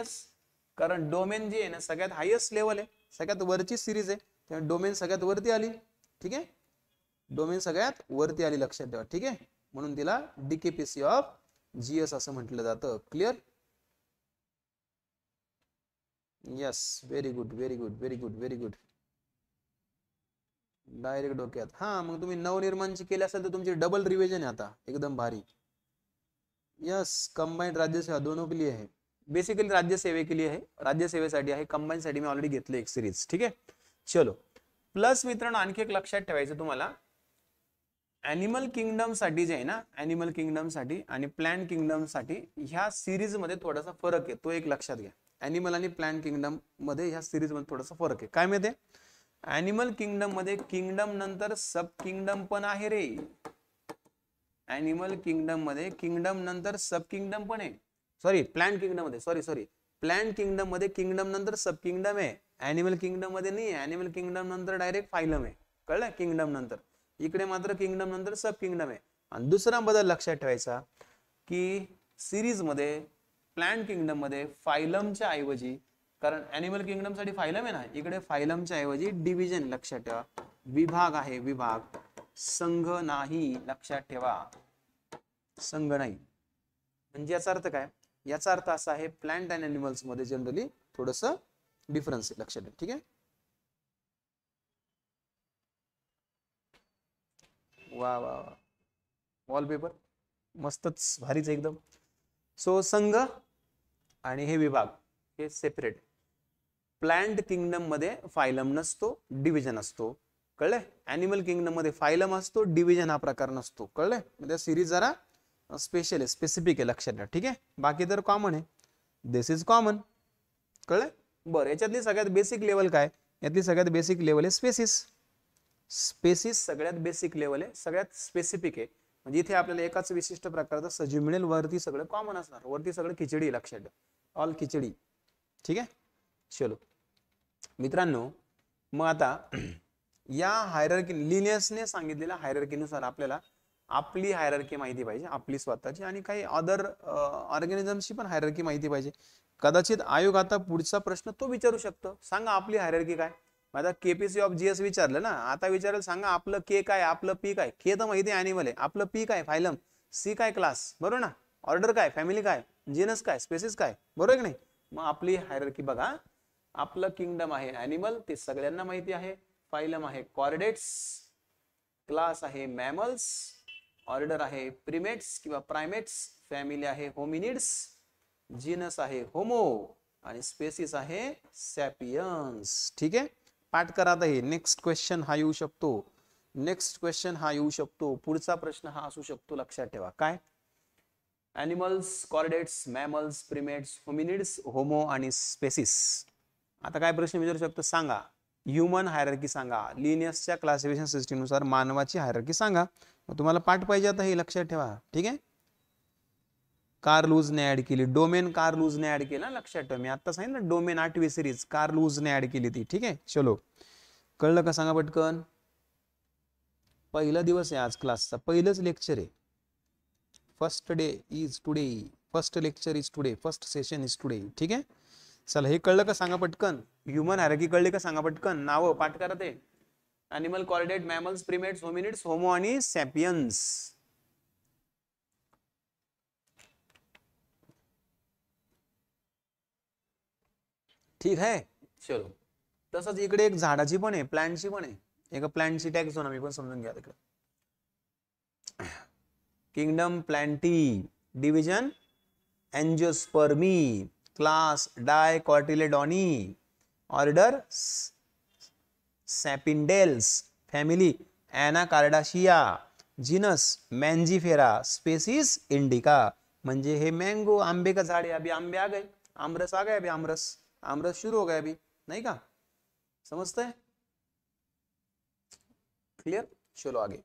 कारण डोमेन जी आहे ना सगळ्यात हायएस्ट लेवल आहे सगळ्यात वरची सिरीज आहे डोमेन सगळ्यात वरती आली ठीक आहे डोमेन सगळ्यात वरती आली लक्षात ठेवा ठीक आहे म्हणून तिला डीकेपीसी ऑफ जीएस असं म्हटलं जातं clear yes very good very good very good very good direct डोक्यात हा मग तुम्ही नवनिर्माणची केली असेल तर तुमची डबल रिव्हिजन आहे आता एकदम भारी यस कंबाईंड राज्यसेवा दोन लिए आहे बेसिकली राज्यसेवेकेली आहे राज्यसेवेसाठी आहे कंबाईंड साठी मी ऑलरेडी घेतले एक सिरीज ठीक आहे चलो प्लस वितरण आणखी एक लक्षात ठेवायचं तुम्हाला किंगडम साठी जे आहे ना ॲनिमल साठी आणि प्लॅन साठी ह्या मध्ये थोडासा फरक आहे तो एक लक्षात घ्या ॲनिमल आणि प्लॅन किंगडम मध्ये ह्या सिरीजमध्ये थोडासा फरक आहे काय माहिती ॲनिमल किंगडम मध्ये किंगडम नंतर सब किंगडम पण आहे रे ॲनिमल किंगडम मध्ये किंगडम नंतर सब किंगडम पण आहे सॉरी प्लॅन किंगडम मध्ये सॉरी सॉरी प्लॅन किंगडम मध्ये किंगडम नंतर सब किंगडम आहे ॲनिमल मध्ये नाही आहे ॲनिमल किंगडम नंतर डायरेक्ट फायलम आहे कळलं किंगडम नंतर इकडे मात्र किंगडम नंतर सब किंगडम आहे आणि दुसरा बदल लक्षात ठेवायचा की सिरीजमध्ये प्लॅन्ट मध्ये फायलमच्या ऐवजी कारण ॲनिमल साठी फायलम आहे ना इकडे फायलमच्या ऐवजी डिव्हिजन लक्षात ठेवा विभाग आहे विभाग संघ नाही लक्षात ठेवा संघ नाही म्हणजे याचा अर्थ काय याचा अर्थ असा आहे प्लांट अँड मध्ये जनरली थोडस डिफरन्स आहे लक्षात ठीक आहे वा वा वा वॉलपेपर मस्तच भारीच एकदम सो संघ आणि हे विभाग हे सेपरेट प्लांट किंगडम मध्ये फायलम नसतो डिव्हिजन असतो कळलंय अॅनिमल किंगडम मध्ये फायलम असतो डिव्हिजन हा प्रकार नसतो कळलंय म्हणजे सिरीज जरा स्पेशल आहे स्पेसिफिक आहे लक्षात ठीक आहे बाकी तर कॉमन आहे दिस इज कॉमन कळलंय बरं याच्यातली सगळ्यात बेसिक लेवल काय यातली सगळ्यात बेसिक लेवल आहे स्पेसिस स्पेसिस सगळ्यात बेसिक लेवल आहे सगळ्यात स्पेसिफिक आहे म्हणजे इथे आपल्याला एकाच विशिष्ट प्रकारचं सजीव मिळेल वरती सगळं कॉमन असणार वरती सगळं खिचडी लक्षात ऑल खिचडी ठीक आहे चलो मित्रांनो मग आता या हायरकी लिनियसने सांगितलेल्या हायरकीनुसार आपल्याला आपली हायरकी माहिती पाहिजे आपली स्वतःची आणि काही अदर ऑर्गॅनिझमची पण हायरकी माहिती पाहिजे कदाचित आयोग आता पुढचा प्रश्न तो विचारू शकतो सांगा आपली हायरकी काय माझा केपीसी ऑफ जीएस विचारलं ना आता विचारेल सांगा आपलं के काय आपलं पी काय के तर माहिती आहे अॅनिमल आहे आपलं पी काय फायलम सी काय क्लास बरोबर ना ऑर्डर काय फॅमिली काय जीनस काय स्पेसिस काय बरोबर की नाही मग आपली हायरकी बघा आपलं किंगडम आहे अॅनिमल ते सगळ्यांना माहिती आहे फायलम आहे कॉर्डेट्स क्लास आहे मॅमल्स ऑर्डर आहे प्रिमेट्स किंवा प्रायमेट्स फॅमिली आहे होमिनिड्स जीनस आहे होमो आणि स्पेसिस आहे सॅपियन्स ठीक आहे पाठ करा आता हे नेक्स्ट क्वेश्चन हा येऊ शकतो नेक्स्ट क्वेश्चन हा येऊ शकतो पुढचा प्रश्न हा असू शकतो लक्षात ठेवा काय animals chordates mammals primates hominids Homo आणि स्पेसिस आता काय प्रश्न विचारू शकतो सांगा ह्युमन हायरकी सांगा लिनियसच्या क्लासिफिकेशन सिस्टीमनुसार मानवाची हायरकी सांगा मग तुम्हाला पाठ पाहिजे आता हे लक्षात ठेवा ठीक आहे कार्लूजने ऍड केली डोमेन कार्लूजने ऍड केला लक्षात ठेवा मी सही ना डोमेन आठवी सिरीज कार्लूजने ऍड केली ती ठीक आहे चलो कळलं का सांगा पटकन पहिला दिवस आहे आज क्लासचा पहिलंच लेक्चर आहे first day is today first lecture is today first session is today ठीक आहे चला हे कळलं का सांगा पटकन ह्युमन हॅरकी कळले का सांगा पटकन नावं पाठ करा दे animal chordate mammals primates hominids Homo आणि सॅपियन्स ठीक आहे चलो तसंच इकडे एक झाडाची पण आहे प्लॅन्टची पण आहे एका प्लॅन्टची टॅक्स आम्ही मी पण समजून घ्या तिकडे kingdom Plantae division Angiospermae class Dicotyledonae order Sapindales family ana genus Mangifera species indica म्हणजे हे मँगो आंबे का झाड आहे अभि आंबे आग गए आमरस आग आहे अभि आमरस आमरस शुरू हो गया अभी नहीं का समझते हैं क्लियर चलो आगे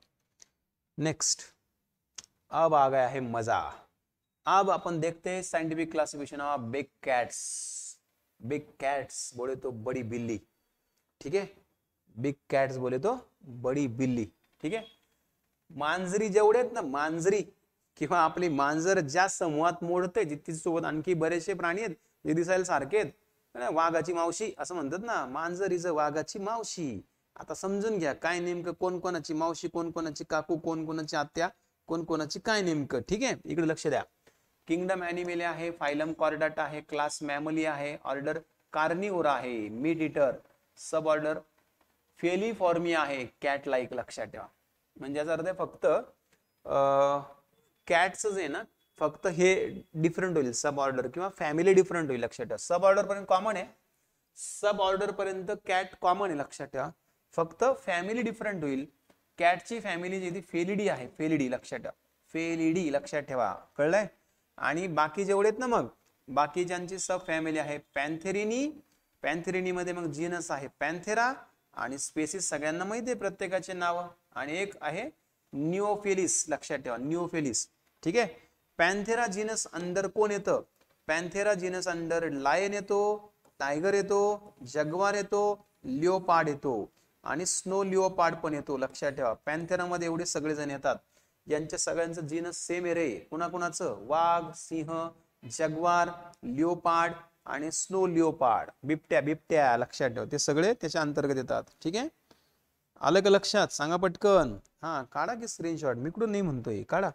नेक्स्ट अब आ गया है मजा अब अपन देखते हैं scientific classification of big cats big cats बोले तो बड़ी बिल्ली ठीक है बिग कैट्स बोले तो बडी बिल्ली ठीक है मांजरी जेवड़े ना मांजरी कि आपली मांजर ज्या समूह मोडते जिथे सोबत आणखी बरेचसे प्राणी आहेत जे सारखे वाघाची मावशी असं म्हणतात ना मांजर इज वाघाची मावशी आता समजून घ्या काय नेमकं कोण कोणाची मावशी कोण कोणाची काकू कोण कोणाची आत्या कोण कोणाची काय नेमकं ठीक आहे इकडे लक्ष द्या किंगडम अॅनिमेल आहे फायलम कॉर्डाटा आहे क्लास मॅमली आहे ऑर्डर कार्निओर आहे meat eater sub order Feliformia आहे कॅट लाईक लक्षात ठेवा म्हणजे याचा अर्थ फक्त कॅटच जे ना फक्त हे डिफरंट होईल सब ऑर्डर किंवा फॅमिली डिफरंट होईल लक्षात ठेवा सब ऑर्डर पर्यंत कॉमन आहे सब ऑर्डर पर्यंत कॅट कॉमन आहे लक्षात ठेवा फक्त फॅमिली डिफरंट होईल कॅटची फॅमिली जी फेलिडी आहे फेलिडी लक्षात ठेवा फेलिडी लक्षात ठेवा कळलंय आणि बाकी जेवढे आहेत ना मग बाकी ज्यांची सब फॅमिली आहे पॅन्थेरिनी पॅन्थेरिनीमध्ये मग जीनस आहे पॅन्थेरा आणि स्पेसिस सगळ्यांना माहिती आहे प्रत्येकाचे नाव आणि एक आहे न्यूओफेलिस लक्षात ठेवा न्यूओफेलिस ठीक आहे पॅन्थेरा जीनस अंडर कोण येतं पॅन्थेरा जीनस अंडर लायन येतो टायगर येतो जगवार येतो लिओपार्ड येतो आणि स्नो लिओपाड पण येतो लक्षात ठेवा पॅन्थेरामध्ये एवढे सगळेजण येतात यांच्या सगळ्यांचं जीनस सेम आहे रे कुणाकुणाचं वाघ सिंह जगवार लिओपार्ड आणि स्नो लिओपार्ड बिबट्या बिबट्या लक्षात ठेवा ते सगळे त्याच्या अंतर्गत येतात ठीक आहे आलं का लक्षात सांगा पटकन हा काढा की स्क्रीनशॉट मी कुठून नाही म्हणतोय काढा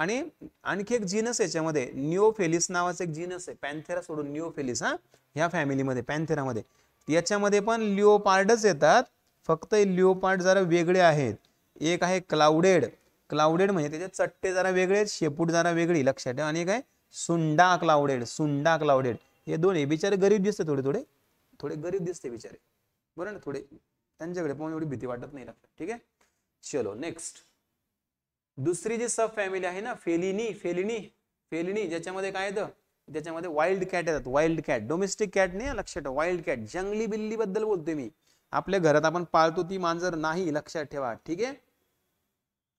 आणि आणखी एक जीनस याच्यामध्ये न्योफेलिस नावाचं एक जीनस आहे पॅन्थेरा सोडून न्योफेलिस हा ह्या फॅमिलीमध्ये पॅन्थेरामध्ये याच्यामध्ये पण लिओपार्डच येतात फक्त लिओपार्ड जरा वेगळे आहेत एक आहे क्लाउडेड क्लाउडेड म्हणजे त्याचे चट्टे जरा वेगळे आहेत शेपूट जरा वेगळी लक्षात ठेवा आणि एक आहे सुंडा क्लाउडेड सुंडा क्लाउडेड हे दोन हे बिचारे गरीब दिसते थोडे थोडे थोडे गरीब दिसते बिचारे बरं ना थोडे त्यांच्याकडे पण एवढी भीती वाटत नाही लक्षात ठीक आहे चलो नेक्स्ट दुसरी जी सब फॅमिली आहे ना फेलिनी फेलिनी फेलिनी ज्याच्यामध्ये काय येतं ज्याच्यामध्ये वाईल्ड कॅट येतात वाईल्ड कॅट डोमेस्टिक कॅट नाही लक्षात ठेवा वाईल्ड कॅट जंगली बिल्ली बद्दल बोलतोय मी आपल्या घरात आपण पाळतो ती मांजर नाही लक्षात ठेवा ठीक आहे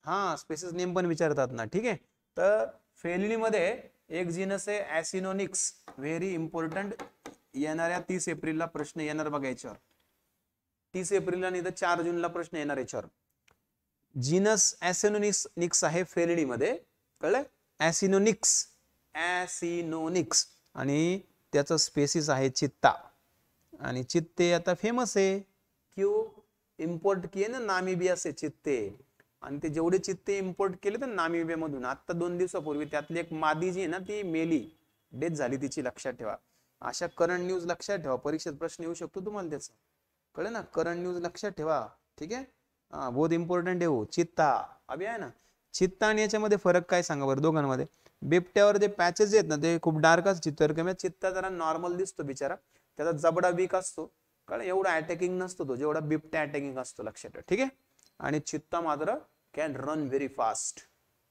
हा स्पेसिस नेम पण विचारतात ना ठीक आहे तर फेलिनीमध्ये एक जिनस आहे ॲसिनोनिक्स व्हेरी इम्पॉर्टंट येणाऱ्या तीस एप्रिलला प्रश्न येणार बघा याच्यावर तीस एप्रिलला नाही तर चार जूनला प्रश्न येणार याच्यावर जीनस एसिनोनिक्स निक्स आहे मध्ये कळलं ॲसिनोनिक्स ॲसिनोनिक्स आणि त्याचं स्पेसिस आहे चित्ता आणि चित्ते आता फेमस आहे क्यू इम्पोर्ट किए ना असे चित्ते आणि ते जेवढे चित्ते इम्पोर्ट केले तर मधून आत्ता दोन दिवसापूर्वी त्यातली एक मादी जी आहे ना ती मेली डेथ झाली तिची लक्षात ठेवा अशा करंट न्यूज लक्षात ठेवा परीक्षेत प्रश्न येऊ शकतो तुम्हाला त्याचा कळलं ना करंट न्यूज लक्षात ठेवा ठीक आहे हां बहुत इम्पॉर्टंट आहे हो चित्ता अभी आहे ना चित्ता आणि याच्यामध्ये फरक काय सांगा बरं दोघांमध्ये बिबट्यावर जे पॅचेस आहेत ना ते खूप डार्क असतात चित्तावर कमी चित्ता जरा नॉर्मल दिसतो बिचारा त्याचा जबडा वीक असतो कारण एवढा अटॅकिंग नसतो तो जेवढा बिबट्या अटॅकिंग असतो लक्षात ठेव ठीक आहे आणि चित्ता मात्र कॅन रन व्हेरी फास्ट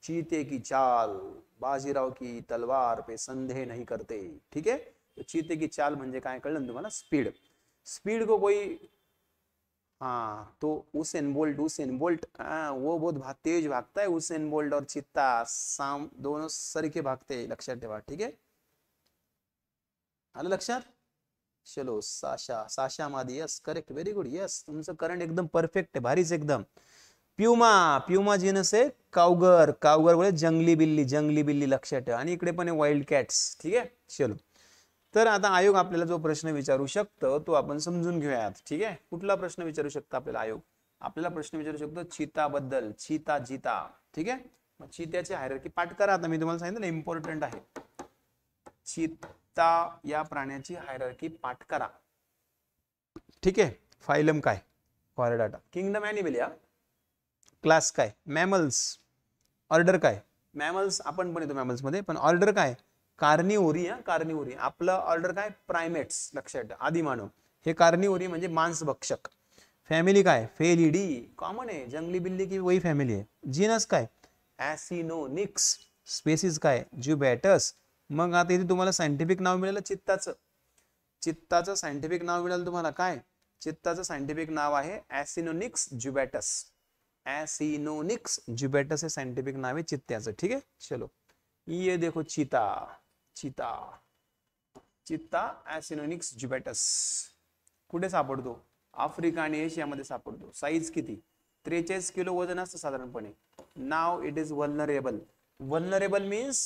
चीते की चाल बाजीराव की तलवार पे संदेह नाही करते ठीक आहे चीते की चाल म्हणजे काय कळलं तुम्हाला स्पीड स्पीड को कोई हाँ तो उसेन बोल्ट उसेन बोल्ट वो बहुत भाग तेज भागता है उस बोल्ट और चित्ता साम दोनों सर के भागते हैं लक्ष्य देवा ठीक है आलं लक्ष्य चलो साशा साशा मादी yes correct very good yes तुमसे करंट एकदम परफेक्ट भारी भारीच एकदम प्युमा प्यूमा जीन से काउगर कावगर बोले जंगली बिल्ली जंगली बिल्ली लक्ष्य इकडे पे वाइल्ड कैट्स ठीक है चलो तर आता आयोग आपल्याला जो प्रश्न विचारू शकतो तो आपण समजून घेऊयात ठीक आहे कुठला प्रश्न विचारू शकतो आपल्याला आयोग आपल्याला प्रश्न विचारू शकतो चिताबद्दल चिता जिता ठीक आहे मग चित्याचे हायरकी पाठ करा आता मी तुम्हाला सांगितलं इम्पॉर्टंट आहे चिता या प्राण्याची हायरकी पाठ करा ठीक आहे फायलम काय कॉरेडाटा किंगडम या क्लास काय मॅमल्स ऑर्डर काय मॅमल्स आपण पण येतो मॅमल्समध्ये पण ऑर्डर काय कार्निओरी हा कार्निओरी आपलं ऑर्डर काय प्रायमेट्स लक्षात मानव हे कार्निओरी म्हणजे मांसभक्षक फॅमिली काय फेलिडी कॉमन आहे जंगली बिल्ली की वही फॅमिली आहे जीनस काय ॲसिनोनिक्स स्पेसिस काय ज्युबॅटस मग आता इथे तुम्हाला सायंटिफिक नाव मिळेल चित्ताचं चित्ताचं सायंटिफिक नाव मिळालं तुम्हाला काय चित्ताचं सायंटिफिक नाव आहे ॲसिनोनिक्स ज्युबॅटस ॲसिनोनिक्स ज्युबॅटस हे सायंटिफिक नाव आहे चित्त्याचं ठीक आहे चलो ये देखो चीता चिता चित्ता ॲसिनोनिक्स जुबॅटस कुठे सापडतो आफ्रिका आणि एशियामध्ये सापडतो साईज किती त्रेचाळीस किलो वजन असतं साधारणपणे नाव it is vulnerable vulnerable means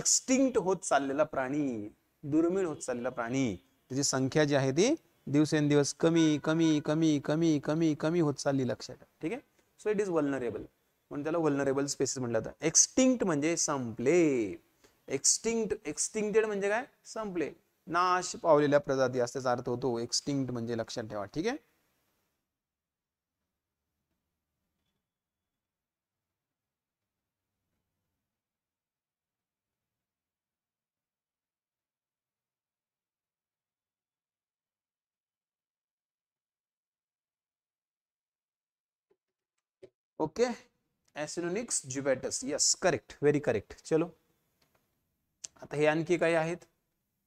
extinct होत चाललेला प्राणी दुर्मिळ होत चाललेला प्राणी त्याची संख्या जी आहे ती दिवसेंदिवस कमी कमी कमी कमी कमी कमी होत चालली लक्षात ठीक आहे सो इट इज वल्नरेबल म्हणून त्याला वल्नरेबल स्पेसेस म्हटलं जातं एक्स्टिंक्ट म्हणजे संपले एक्स्टिंक्ट एक्सटिंक्टेड संपले नाश पावले प्रजाति अर्थ हो तो एक्सटिंक्ट लक्षात ठीक है okay Acinonyx jubatus yes correct very correct चलो आता हे आणखी काही आहेत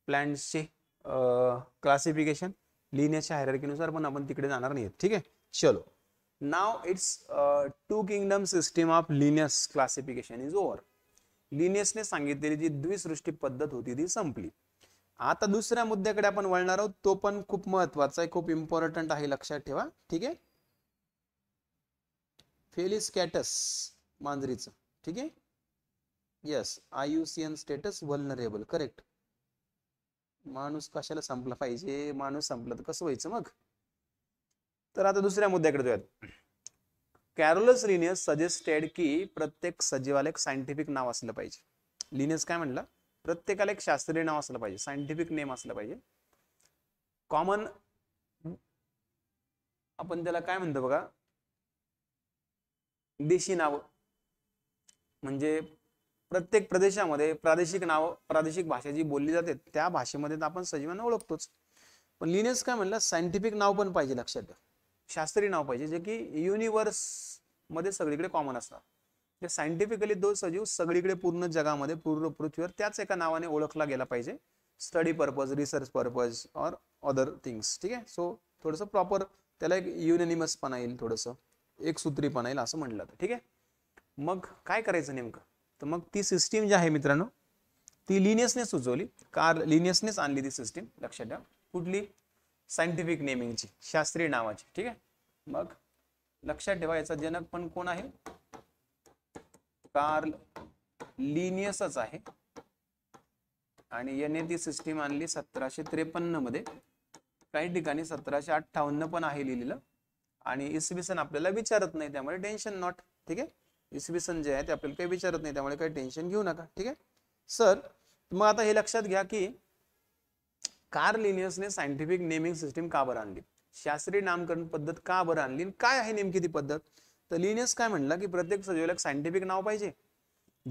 प्लॅन्टचे क्लासिफिकेशन लिहिण्याच्या हायरकीनुसार पण आपण तिकडे जाणार नाही ठीक आहे चलो नाव it's two kingdom system of Linnaeus classification is over लिनियसने सांगितलेली जी द्विसृष्टी पद्धत होती ती संपली आता दुसऱ्या मुद्द्याकडे आपण वळणार आहोत तो पण खूप महत्वाचा आहे खूप इम्पॉर्टंट आहे लक्षात ठेवा ठीक आहे कॅटस मांजरीचं ठीक आहे yes N status vulnerable correct माणूस कशाला संपला पाहिजे माणूस संपला तर कसं व्हायचं मग तर आता दुसऱ्या मुद्द्याकडे जाऊयात कॅरोलस लिनियस सजेस्टेड की प्रत्येक सजीवाला एक सायंटिफिक नाव असलं पाहिजे लिनियस काय म्हणलं प्रत्येकाला एक शास्त्रीय नाव असलं पाहिजे सायंटिफिक नेम असलं पाहिजे कॉमन आपण त्याला काय म्हणतो बघा देशी नाव म्हणजे प्रत्येक प्रदेशामध्ये प्रादेशिक नाव प्रादेशिक भाषा जी बोलली जाते त्या भाषेमध्ये आपण सजीवांना ओळखतोच पण लिनियस काय म्हणलं सायंटिफिक नाव पण पाहिजे लक्षात घ्या शास्त्रीय नाव पाहिजे जे की युनिव्हर्स मध्ये सगळीकडे कॉमन असतात ते सायंटिफिकली दोन सजीव सगळीकडे पूर्ण जगामध्ये पूर्ण पृथ्वीवर त्याच एका नावाने ओळखला गेला पाहिजे study purpose research purpose or other things ठीक आहे सो थोडंसं प्रॉपर त्याला एक पण येईल थोडंसं एक सूत्रीपणा येईल असं म्हटलं ठीक आहे मग काय करायचं नेमकं तर मग ती सिस्टीम जी आहे मित्रांनो ती लिनियसने सुचवली कार लिनियसनेच आणली ती सिस्टीम लक्षात ठेवा कुठली सायंटिफिक नेमिंगची शास्त्रीय नावाची ठीक आहे मग लक्षात ठेवा याचा जनक पण कोण आहे कार्ल लिनियसच आहे आणि याने ती सिस्टीम आणली सतराशे त्रेपन्न मध्ये काही ठिकाणी सतराशे अठ्ठावन्न पण आहे लिहिलेलं आणि इसवी आपल्याला विचारत नाही त्यामुळे टेन्शन नॉट ठीक आहे इसवी सन जे आहे ते आपल्याला काही विचारत नाही त्यामुळे काही टेन्शन घेऊ नका ठीक आहे सर मग आता हे लक्षात घ्या की ने सायंटिफिक नेमिंग सिस्टीम का बरं आणली शास्त्रीय नामकरण पद्धत का बरं आणली काय आहे नेमकी ती पद्धत तर लिनियस काय म्हणलं की प्रत्येक सजीवाला सायंटिफिक नाव पाहिजे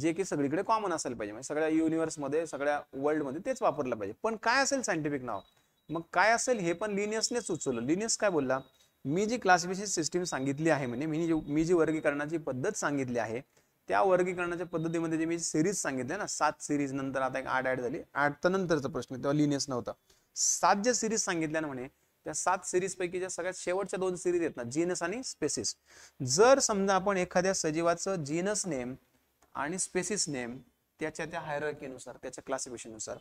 जे की सगळीकडे कॉमन असायला पाहिजे म्हणजे सगळ्या मध्ये सगळ्या मध्ये तेच वापरलं पाहिजे पण काय असेल सायंटिफिक नाव मग काय असेल हे पण लिनियसने सुचवलं लिनियस काय बोलला मी जी क्लासिफिकेशन सिस्टीम सांगितली आहे म्हणजे मी मी जी वर्गीकरणाची पद्धत सांगितली आहे त्या वर्गीकरणाच्या पद्धतीमध्ये जे मी सिरीज सांगितले ना सात सिरीज नंतर आता एक आठ ऍड झाली आठ तर नंतरचा प्रश्न तेव्हा लिनियस नव्हता सात ज्या सिरीज सांगितल्या ना म्हणे त्या सात सिरीज पैकी ज्या सगळ्यात शेवटच्या दोन सिरीज आहेत ना जीनस आणि स्पेसिस जर समजा आपण एखाद्या सजीवाचं जीनस नेम आणि स्पेसिस नेम त्याच्या त्या हायरकीनुसार त्याच्या क्लासिफिकेशननुसार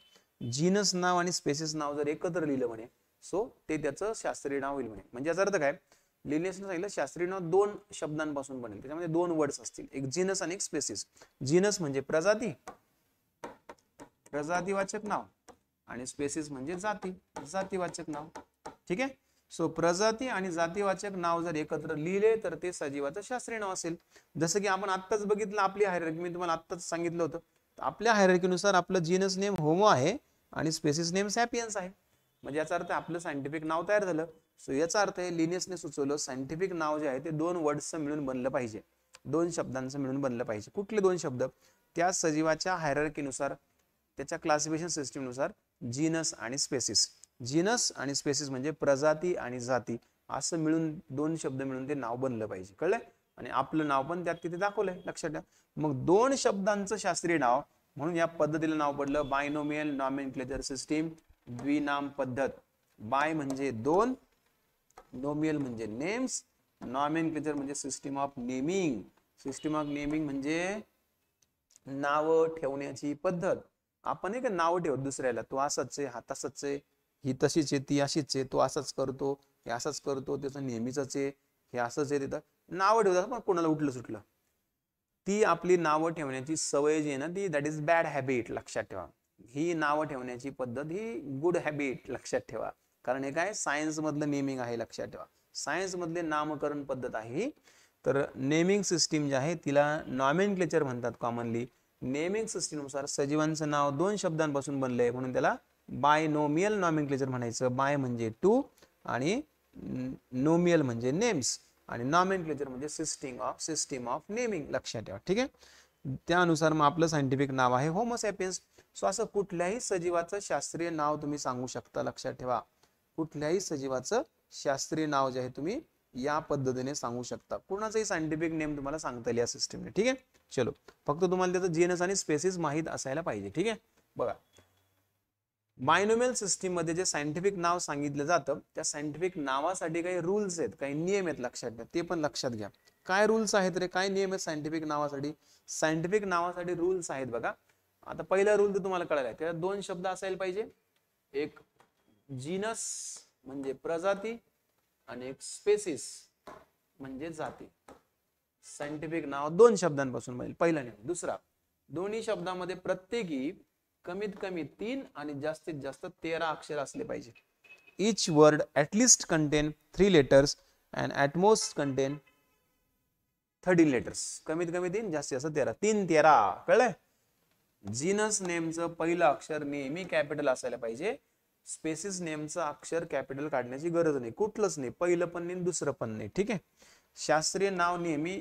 जीनस नाव आणि स्पेसिस नाव जर एकत्र लिहिलं म्हणे सो ते त्याचं शास्त्रीय नाव होईल म्हणे म्हणजे याचा अर्थ काय लिनियसने सांगितलं शास्त्रीय नाव दोन शब्दांपासून बनेल त्याच्यामध्ये दोन वर्ड्स असतील एक जिनस आणि एक स्पेसिस जिनस म्हणजे प्रजाती वाचक नाव आणि स्पेसिस म्हणजे जाती जातीवाचक नाव ठीक आहे सो प्रजाती आणि जातीवाचक नाव जर एकत्र लिहिले तर ते सजीवाचं शास्त्रीय नाव असेल जसं की आपण आत्ताच बघितलं आपली हायरकी मी तुम्हाला आत्ताच सांगितलं होतं आपल्या हायरकीनुसार आपलं जीनस नेम होमो आहे आणि स्पेसिस नेम सॅपियन्स आहे म्हणजे याचा अर्थ आपलं सायंटिफिक नाव तयार झालं सो याचा अर्थ हे लिनियसने सुचवलं सायंटिफिक नाव जे आहे ते दोन वर्ड्सचं मिळून बनलं पाहिजे दोन शब्दांचं मिळून बनलं पाहिजे कुठले दोन शब्द त्या सजीवाच्या हायरकीनुसार त्याच्या क्लासिफिकेशन सिस्टीमनुसार जीनस आणि स्पेसिस जीनस आणि स्पेसिस म्हणजे प्रजाती आणि जाती असं मिळून दोन शब्द मिळून ते नाव बनलं पाहिजे कळलंय आणि आपलं नाव पण त्यात तिथे दाखवलंय लक्षात ठेवा मग दोन शब्दांचं शास्त्रीय नाव म्हणून या पद्धतीला नाव पडलं बायनोमियल नॉमेन सिस्टीम द्विनाम पद्धत बाय म्हणजे दोन नोमियल म्हणजे नेम्स नॉमेन क्लेचर म्हणजे system of naming system of naming म्हणजे नाव ठेवण्याची पद्धत आपण एक नाव ठेवत दुसऱ्याला तो असाच आहे हा तसाच आहे ही तशीच आहे ती अशीच आहे तो असाच करतो हे असाच करतो त्याचं नेहमीच आहे हे असंच आहे तिथं नावं ठेवतात पण कोणाला उठलं सुटलं ती आपली नावं ठेवण्याची सवय जी आहे ना ती दॅट इज बॅड हॅबिट लक्षात ठेवा ही नावं ठेवण्याची पद्धत ही गुड हॅबिट लक्षात ठेवा कारण हे काय सायन्समधलं नेमिंग आहे लक्षात ठेवा सायन्समधले नामकरण पद्धत आहे ही तर नेमिंग सिस्टीम जी आहे तिला नॉमिन क्लेचर म्हणतात कॉमनली नेमिंग सिस्टीमनुसार सजीवांचं नाव दोन शब्दांपासून बनलं आहे म्हणून त्याला बायनोमियल नोमियल क्लेचर म्हणायचं बाय म्हणजे टू म्हणजे आणि नोमियल म्हणजे नेम्स आणि नॉमिन क्लेचर म्हणजे system of system of naming लक्षात ठेवा ठीक आहे त्यानुसार मग आपलं सायंटिफिक नाव आहे होमोसेपियन्स सो असं कुठल्याही सजीवाचं शास्त्रीय नाव तुम्ही सांगू शकता लक्षात ठेवा कुठल्याही सजीवाचं शास्त्रीय नाव जे आहे तुम्ही या पद्धतीने सांगू शकता कोणाचाही सायंटिफिक नेम तुम्हाला सांगता येईल या सिस्टीमने ठीक आहे चलो फक्त तुम्हाला त्याचं जीनस आणि स्पेसिस माहीत असायला पाहिजे ठीक आहे बघा मायनोमेल सिस्टीम मध्ये जे सायंटिफिक नाव सांगितलं जातं त्या सायंटिफिक नावासाठी काही रूल्स आहेत काही नियम आहेत लक्षात घ्या ते पण लक्षात घ्या काय रूल्स आहेत रे काय नियम आहेत सायंटिफिक नावासाठी सायंटिफिक नावासाठी रूल्स आहेत बघा आता पहिला रूल तर तुम्हाला कळाला आहे त्यात दोन शब्द असायला पाहिजे एक जीनस म्हणजे प्रजाती आणि एक स्पेसिस म्हणजे जाती सायंटिफिक नाव दोन शब्दांपासून बनेल पहिला नियम दुसरा दोन्ही शब्दामध्ये प्रत्येकी कमीत कमी तीन आणि जास्तीत जास्त तेरा अक्षर असले पाहिजे each word at least contain three letters and at most contain thirteen letters कमीत कमी तीन जास्तीत जास्त तेरा तीन तेरा कळलंय जीनस नेमचं पहिलं अक्षर नेहमी कॅपिटल असायला पाहिजे स्पेसिस नेमचं अक्षर कॅपिटल काढण्याची गरज नाही कुठलंच नाही पहिलं पण नाही दुसरं पण नाही ठीक आहे शास्त्रीय नाव नेहमी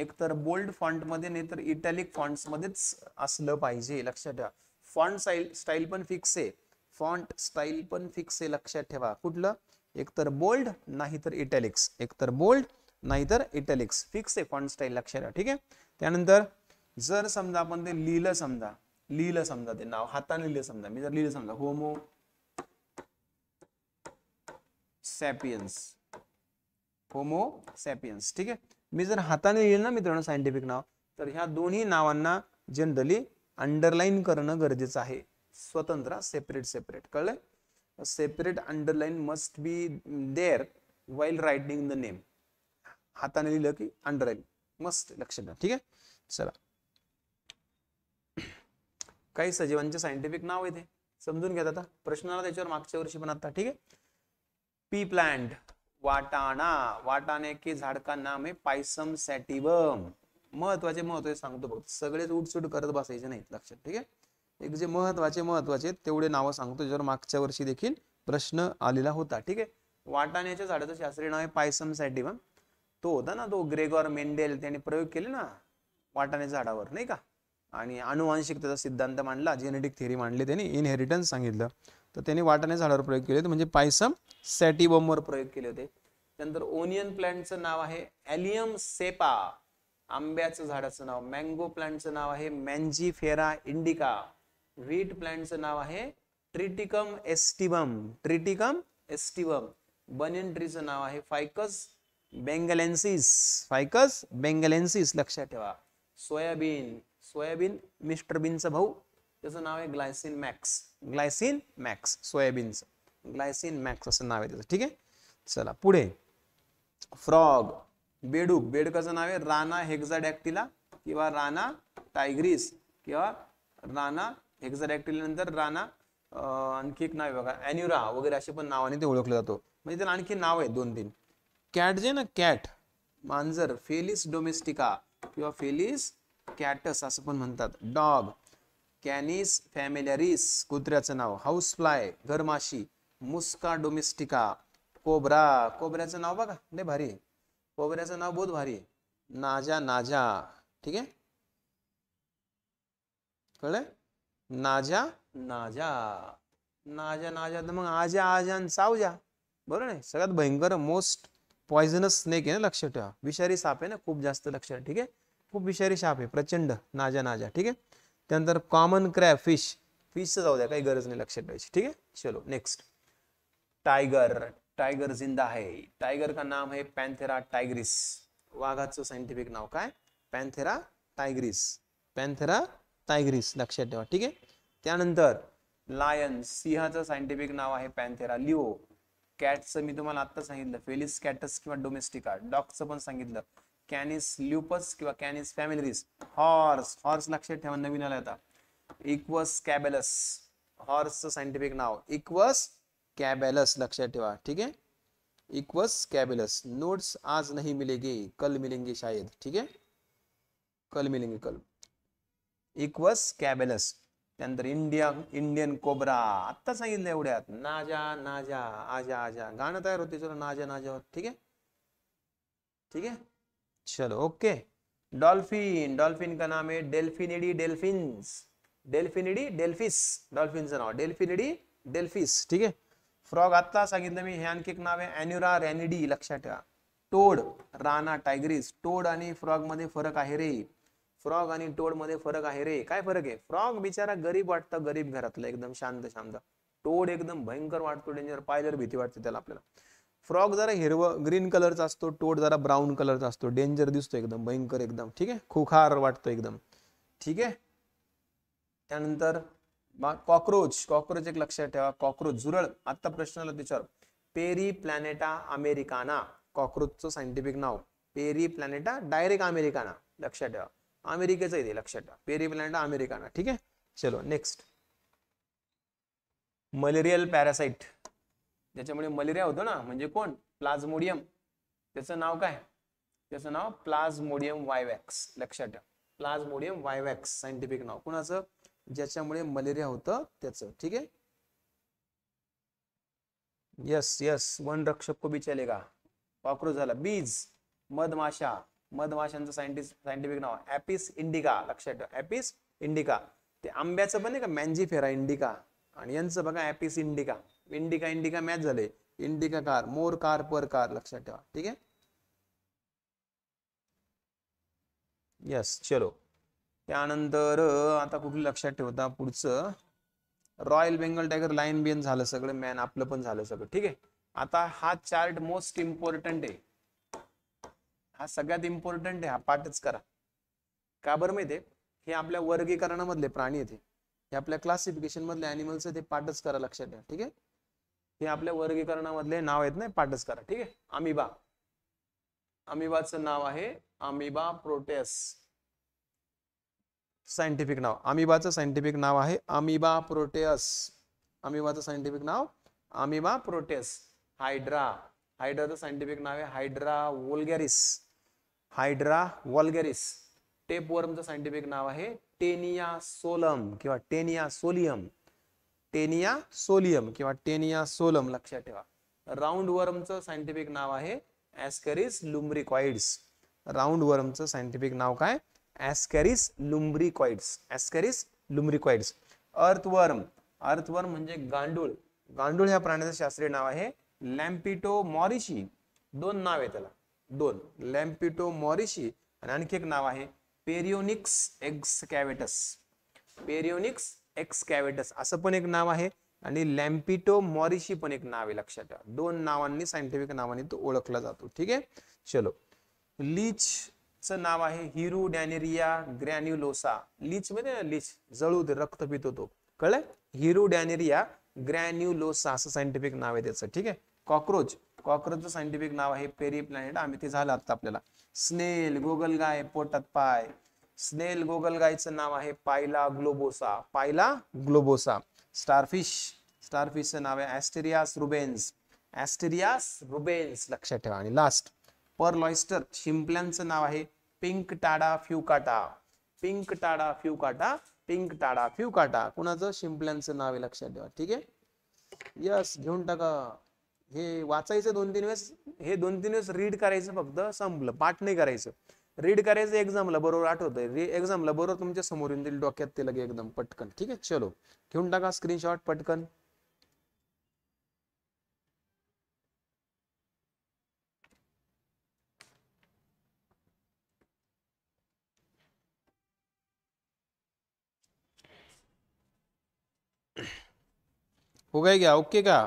एकतर बोल्ड फॉन्ट मध्ये नाही तर इटॅलिक फॉन्ट मध्येच असलं पाहिजे लक्षात ठेवा फॉन्ट स्टाईल पण फिक्स आहे फॉन्ट स्टाईल पण फिक्स आहे लक्षात ठेवा कुठलं एकतर बोल्ड नाहीतर इटॅलिक्स एकतर बोल्ड नाहीतर इटॅलिक्स फिक्स आहे फॉन्ट स्टाईल लक्षात ठेवा ठीक आहे त्यानंतर जर समजा आपण ते लिहिलं समजा लिहिलं समजा ते नाव हाताने लिहिलं समजा मी जर लिहिलं समजा होमो सॅपियन्स होमो सॅपियन्स ठीक आहे मी जर हाताने लिहिलं ना मित्रांनो सायंटिफिक नाव तर ह्या दोन्ही नावांना जनरली अंडरलाईन करणं गरजेचं आहे स्वतंत्र सेपरेट सेपरेट कळलं separate underline must be there while writing the name हाताने लिहिलं की अंडरलाईन मस्ट लक्ष द्या ठीक आहे चला काही सजीवांचे सायंटिफिक नाव येते समजून घेत आता प्रश्नाला त्याच्यावर मागच्या वर्षी पण आता ठीक आहे पी प्लांट वाटाणा वाटाणे की झाड का नाम आहे पायसम सॅटिवम महत्वाचे महत्वाचे सांगतो बघ सगळेच उठसूट करत बसायचे नाही लक्षात ठीक आहे एक जे महत्वाचे महत्वाचे तेवढे नावं सांगतो त्याच्यावर मागच्या वर्षी देखील प्रश्न आलेला होता ठीक आहे वाटाण्याच्या झाडाचं शास्त्रीय नाव आहे पायसम सॅटिवम तो होता ना तो ग्रेगॉर मेंडेल त्याने प्रयोग केले ना वाटाण्याच्या झाडावर नाही का आणि अनुवांशिकतेचा सिद्धांत मांडला जेनेटिक थिअरी मांडली त्यांनी इनहेरिटन्स सांगितलं तर त्यांनी वाटाणे झाडावर प्रयोग केले होते म्हणजे पायसम सॅटिबमवर प्रयोग केले होते त्यानंतर ओनियन प्लांटचं नाव आहे ॲलियम सेपा आंब्याचं झाडाचं नाव मँगो प्लांटचं नाव आहे मॅन्जीफेरा इंडिका व्हीट प्लांटचं नाव आहे Triticum aestivum Triticum aestivum banyan ट्रीचं नाव आहे फायकस बेंगलेन्सिस फायकस बेंगलेन्सिस लक्षात ठेवा सोयाबीन सोयाबीन मिस्टर बीनचा भाऊ त्याचं नाव आहे ग्लायसिन मॅक्स ग्लायसिन मॅक्स सोयाबीनचं ग्लायसिन मॅक्स असं नाव आहे त्याचं ठीक आहे चला पुढे फ्रॉग बेडूक बेडकाचं नाव आहे राणा हेक्झाडॅक्टिला किंवा राणा टायग्रीस किंवा राणा हेक्झाडॅक्टिला नंतर राणा आणखी एक नाव आहे बघा अॅन्युरा वगैरे असे पण नावाने ते ओळखलं जातो म्हणजे त्याला आणखी नाव आहे दोन तीन कॅट जे ना कॅट मांजर फेलिस डोमेस्टिका किंवा फेलिस कॅटस असं पण म्हणतात डॉग कॅनिस फॅमिलॅरिस कुत्र्याचं नाव हाऊस फ्लाय घरमाशी मुस्का डोमेस्टिका कोबरा कोबऱ्याचं नाव बघा लय भारी आहे कोबऱ्याचं नाव बहुत भारी आहे नाजा नाजा ठीक आहे कळलं नाजा नाजा नाजा नाजा तर मग आजा आजा आणि सावजा बरोबर सगळ्यात भयंकर मोस्ट पॉयझनस स्नेक आहे ना लक्षात ठेवा विषारी साप आहे ना खूप जास्त लक्षात ठीक आहे खूप विषारी शाप आहे प्रचंड नाजा नाजा ठीक आहे त्यानंतर कॉमन क्रॅप फिश फिशचं जाऊ द्या काही गरज नाही लक्षात ठेवायची ठीक आहे चलो नेक्स्ट टायगर टायगर जिंदा आहे टायगर का नाम आहे पॅन्थेरा टायग्रिस वाघाचं सायंटिफिक नाव काय पॅन्थेरा टायग्रिस पॅन्थेरा टायग्रिस लक्षात ठेवा ठीक आहे त्यानंतर लायन सिंहाचं सायंटिफिक नाव आहे पॅन्थेरा लिओ कॅटचं मी तुम्हाला आत्ता सांगितलं फेलिस कॅटस किंवा डोमेस्टिका डॉगचं पण सांगितलं कैनिस ल्यूपस किंवा कॅनिस फॅमिलीज हॉर्स हॉर्स लक्ष्य नवीन आला होता इक्वस कैबेलस हॉर्स साइंटिफिक नाव इक्वस कैबेलस लक्ष्य ठीक है इक्वस कैबेलस नोट्स आज नहीं मिलेंगे कल मिलेंगे शायद ठीक है कल मिलेंगे कल Equus caballus Indian Indian cobra आता संगित एवड्यात नाजा नाजा आजा आजा गाण तैयार होते चलो नाजा नाजावर ठीक है ठीक है चलो ओके डॉल्फिन डॉल्फिन का नाम है डेल्फिनिडी डेल्फिन डेल्फिनिडी डेल्फिस डॉल्फिनचं नाव डेल्फिनिडी डेल्फिस ठीक आहे फ्रॉग आत्ता सांगितलं मी हे आणखी एक नाव आहे अॅन्युरा रॅनिडी लक्षात ठेवा टोड राणा टायग्रीस टोड आणि फ्रॉग मध्ये फरक आहे रे फ्रॉग आणि टोड मध्ये फरक आहे रे काय फरक आहे फ्रॉग बिचारा गरीब वाटतं गरीब घरातला एकदम शांत शांत टोड एकदम भयंकर वाटतो डेंजर पाहिल्यावर भीती वाटते त्याला आपल्याला फ्रॉग जरा हिरवं ग्रीन कलरचा असतो टोट जरा ब्राऊन कलरचा असतो डेंजर दिसतो एकदम भयंकर एकदम ठीक आहे खुखार वाटतो एकदम ठीक आहे त्यानंतर कॉक्रोच कॉक्रोच एक लक्षात ठेवा कॉक्रोच झुरळ आता प्रश्नाला विचार पेरी प्लॅनेटा अमेरिकाना कॉक्रोचचं सायंटिफिक नाव पेरी प्लॅनेटा डायरेक्ट अमेरिकाना लक्षात ठेवा अमेरिकेचं येते लक्षात ठेवा पेरी प्लॅनेटा अमेरिकाना ठीक आहे चलो नेक्स्ट मलेरियल पॅरासाइट ज्याच्यामुळे मलेरिया होतो ना म्हणजे कोण प्लाझ्मोडियम त्याचं नाव काय त्याचं नाव प्लाझ्मोडियम वायवॅक्स लक्षात ठेवा प्लाझ्मोडियम वायवॅक्स सायंटिफिक नाव कुणाचं ज्याच्यामुळे मलेरिया होतं त्याचं ठीक आहे यस यस वन रक्षक को भी चलेगा झाला बीज मधमाशा मधमाशांचं सायंटिस्ट सायंटिफिक नाव एपिस इंडिका लक्षात एपिस इंडिका ते आंब्याचं पण आहे का मॅन्जीफेरा इंडिका आणि यांचं बघा Apis indica indica indica match झाले Indica car more car per car लक्षात ठेवा ठीक आहे यस चलो त्यानंतर आता कुठली लक्षात ठेवता पुढचं रॉयल बेंगल टायगर लाईन बिन झालं सगळं मॅन आपलं पण झालं सगळं ठीक आहे आता हा चार्ट मोस्ट इम्पॉर्टंट आहे हा सगळ्यात इम्पॉर्टंट आहे हा पाठच करा का बरं माहिती हे आपल्या वर्गीकरणामधले प्राणी येते हे आपल्या क्लासिफिकेशन मधले अॅनिमल्स ते पाठच करा लक्षात ठेवा ठीक आहे हे आपल्या वर्गीकरणामधले नाव आहेत ना पाठच ठीक आहे अमिबा अमिबाचं नाव आहे अमिबा प्रोटेस सायंटिफिक नाव अमिबाचं सायंटिफिक नाव आहे अमिबा प्रोटेस अमिबाचं सायंटिफिक नाव अमिबा प्रोटेस हायड्रा हायड्राचं सायंटिफिक नाव आहे हायड्रा वोल्गॅरिस हायड्रा वॉल्गॅरिस टेपवर्मचं सायंटिफिक नाव आहे टेनिया सोलम किंवा टेनिया सोलियम टेनिया सोलियम किंवा टेनिया सोलम लक्षात ठेवा राऊंड वर्मचं सायंटिफिक नाव आहे ॲस्कॅरिस लुम्ब्रिकॉइड्स राऊंड सायंटिफिक नाव काय Ascaris lumbricoides Ascaris lumbricoides earthworm earthworm म्हणजे गांडूळ गांडूळ ह्या प्राण्याचं शास्त्रीय नाव आहे लॅम्पिटो मॉरिशी दोन नाव आहे त्याला दोन लॅम्पिटो मॉरिशी आणि आणखी एक नाव आहे पेरिओनिक्स एक्सकॅवेटस पेरिओनिक्स एक्सकॅव्हेटस असं पण एक नाव आहे आणि लॅम्पिटो मॉरिशी पण एक नाव आहे लक्षात ठेवा दोन नावांनी सायंटिफिक नावाने तो ओळखला जातो ठीक आहे चलो लीच चं नाव आहे हिरू डॅनेरिया ग्रॅन्युलोसा लीच म्हणजे ना लीच जळू दे रक्त पितो तो कळलं हिरू डॅनेरिया ग्रॅन्युलोसा असं सायंटिफिक नाव आहे त्याचं ठीक आहे कॉक्रोच कॉक्रोचचं सायंटिफिक नाव आहे पेरी प्लॅनेट आम्ही ते झालं आता आपल्याला स्नेल गोगलगाय पोटात पाय स्नेल गोगल गायचं नाव आहे पायला ग्लोबोसा पायला ग्लोबोसा स्टारफिश स्टारफिशचं नाव आहे ॲस्टेरियास रुबेन्स ॲस्टेरियास रुबेन्स लक्षात ठेवा आणि लास्ट पर लॉइस्टर शिंपल्यांचं नाव आहे पिंक टाडा फ्युकाटा पिंक टाडा फ्युकाटा पिंक टाडा फ्युकाटा कुणाचं शिंपल्यांचं नाव आहे लक्षात ठेवा ठीक आहे यस घेऊन टाका हे वाचायचं दोन तीन वेळेस हे दोन तीन वेळेस रीड करायचं फक्त संपलं पाठ नाही करायचं रीड करायचं एक्झामला बरोबर आठवतंय री एक्झामला बरोबर तुमच्या समोर येऊन दिली डोक्यात ते लगे एकदम पटकन ठीक आहे चलो घेऊन टाका स्क्रीनशॉट पटकन हो गए क्या ओके का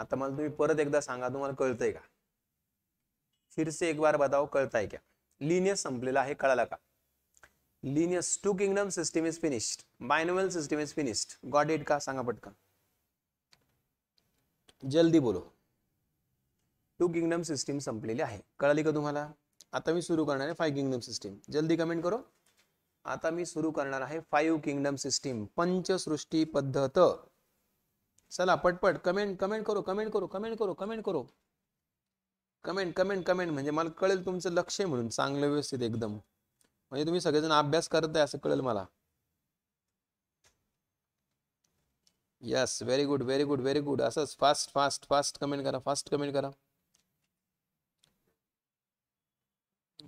आता मला तुम्ही परत एकदा सांगा तुम्हाला कळतंय का फिरसे एक बार बताओ कळताय का लिनियस संपलेला आहे कळाला का Linnaeus two kingdom system is finished binomial system is finished got it का सांगा पटकन जल्दी बोलो टू किंगडम सिस्टीम संपलेली आहे कळाली का तुम्हाला आता मी सुरू करणार आहे फाईव्ह किंगडम सिस्टीम जल्दी कमेंट करो आता मी सुरू करणार आहे फाईव्ह किंगडम सिस्टीम पंचसृष्टी पद्धत चला पटपट कमेंट कमेंट करो कमेंट करो कमेंट करो कमेंट करो कमेंट कमेंट कमेंट म्हणजे मला कळेल तुमचं लक्ष आहे म्हणून चांगलं व्यवस्थित एकदम म्हणजे तुम्ही सगळेजण अभ्यास करत आहे असं कळेल मला yes very good very good very good असंच फास्ट फास्ट फास्ट कमेंट करा फास्ट कमेंट करा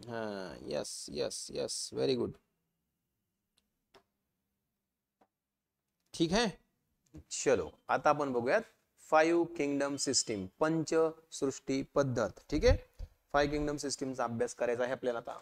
हां yes yes yes very good ठीक है चलो आता आपण बघूयात फाईव्ह किंगडम सिस्टीम पंच सृष्टी पद्धत ठीक आहे फाईव्ह किंगडम सिस्टीमचा अभ्यास करायचा आहे आपल्याला आता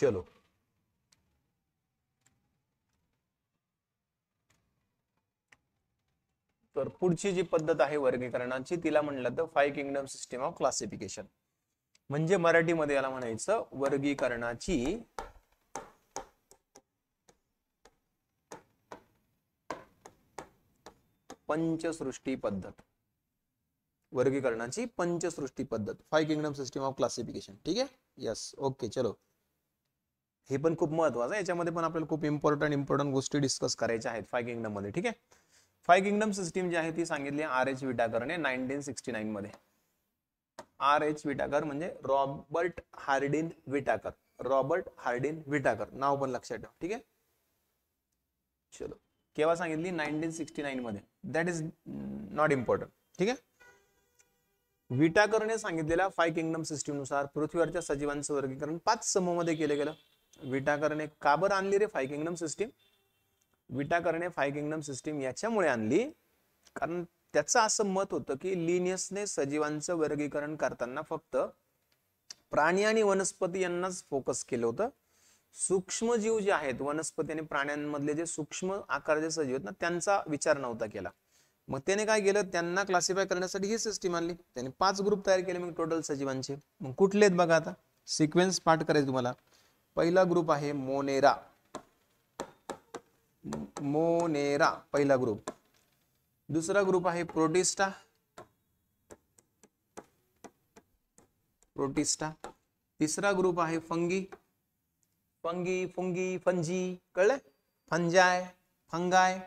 चलो तर पुढची जी पद्धत आहे वर्गीकरणाची तिला म्हणलं तर five kingdom system of classification म्हणजे मराठीमध्ये याला म्हणायचं वर्गीकरणाची पंचसृष्टी पद्धत वर्गीकरणाची पंचसृष्टी पद्धत five kingdom system of classification ठीक आहे यस ओके चलो हे पण खूप महत्वाचं आहे याच्यामध्ये पण आपल्याला खूप इम्पॉर्टंट इम्पॉर्टंट गोष्टी डिस्कस करायच्या आहेत फाय किंगडम मध्ये ठीक आहे फाय किंगडम सिस्टीम जी आहे ती सांगितली आर एच विटाकरने नाईन्टीन सिक्स्टी नाईन मध्ये आर एच विटाकर म्हणजे Robert Hardin Whittaker Robert Hardin Whittaker नाव पण लक्षात ठेवा ठीक आहे चलो केव्हा सांगितली नाईनटीन सिक्स्टी नाईन मध्ये दॅट इज नॉट इम्पॉर्टंट ठीक आहे विटाकरने सांगितलेल्या फाय किंगडम सिस्टीमनुसार पृथ्वीवरच्या सजीवांचं वर्गीकरण पाच मध्ये केलं गेलं विटाकरने काबर का आणली रे फाय किंगडम सिस्टीम विटाकरने फाय किंगडम सिस्टीम याच्यामुळे आणली कारण त्याचं असं मत होतं की लिनियसने सजीवांचं वर्गीकरण करताना फक्त प्राणी आणि वनस्पती यांनाच फोकस केलं होतं सूक्ष्मजीव जे आहेत वनस्पती आणि प्राण्यांमधले जे सूक्ष्म आकाराचे सजीव आहेत ना त्यांचा विचार नव्हता केला मग त्याने काय केलं त्यांना क्लासिफाय करण्यासाठी ही सिस्टीम आणली त्याने पाच ग्रुप तयार केले मग टोटल सजीवांचे मग कुठले आहेत बघा आता सिक्वेन्स पाठ करायचं तुम्हाला पहिला ग्रुप आहे मोनेरा मोनेरा पहिला ग्रुप दुसरा ग्रुप आहे प्रोटिस्टा प्रोटिस्टा तिसरा ग्रुप आहे फंगी फंगी फुंगी फंजी कळलं फंजाय फंगाय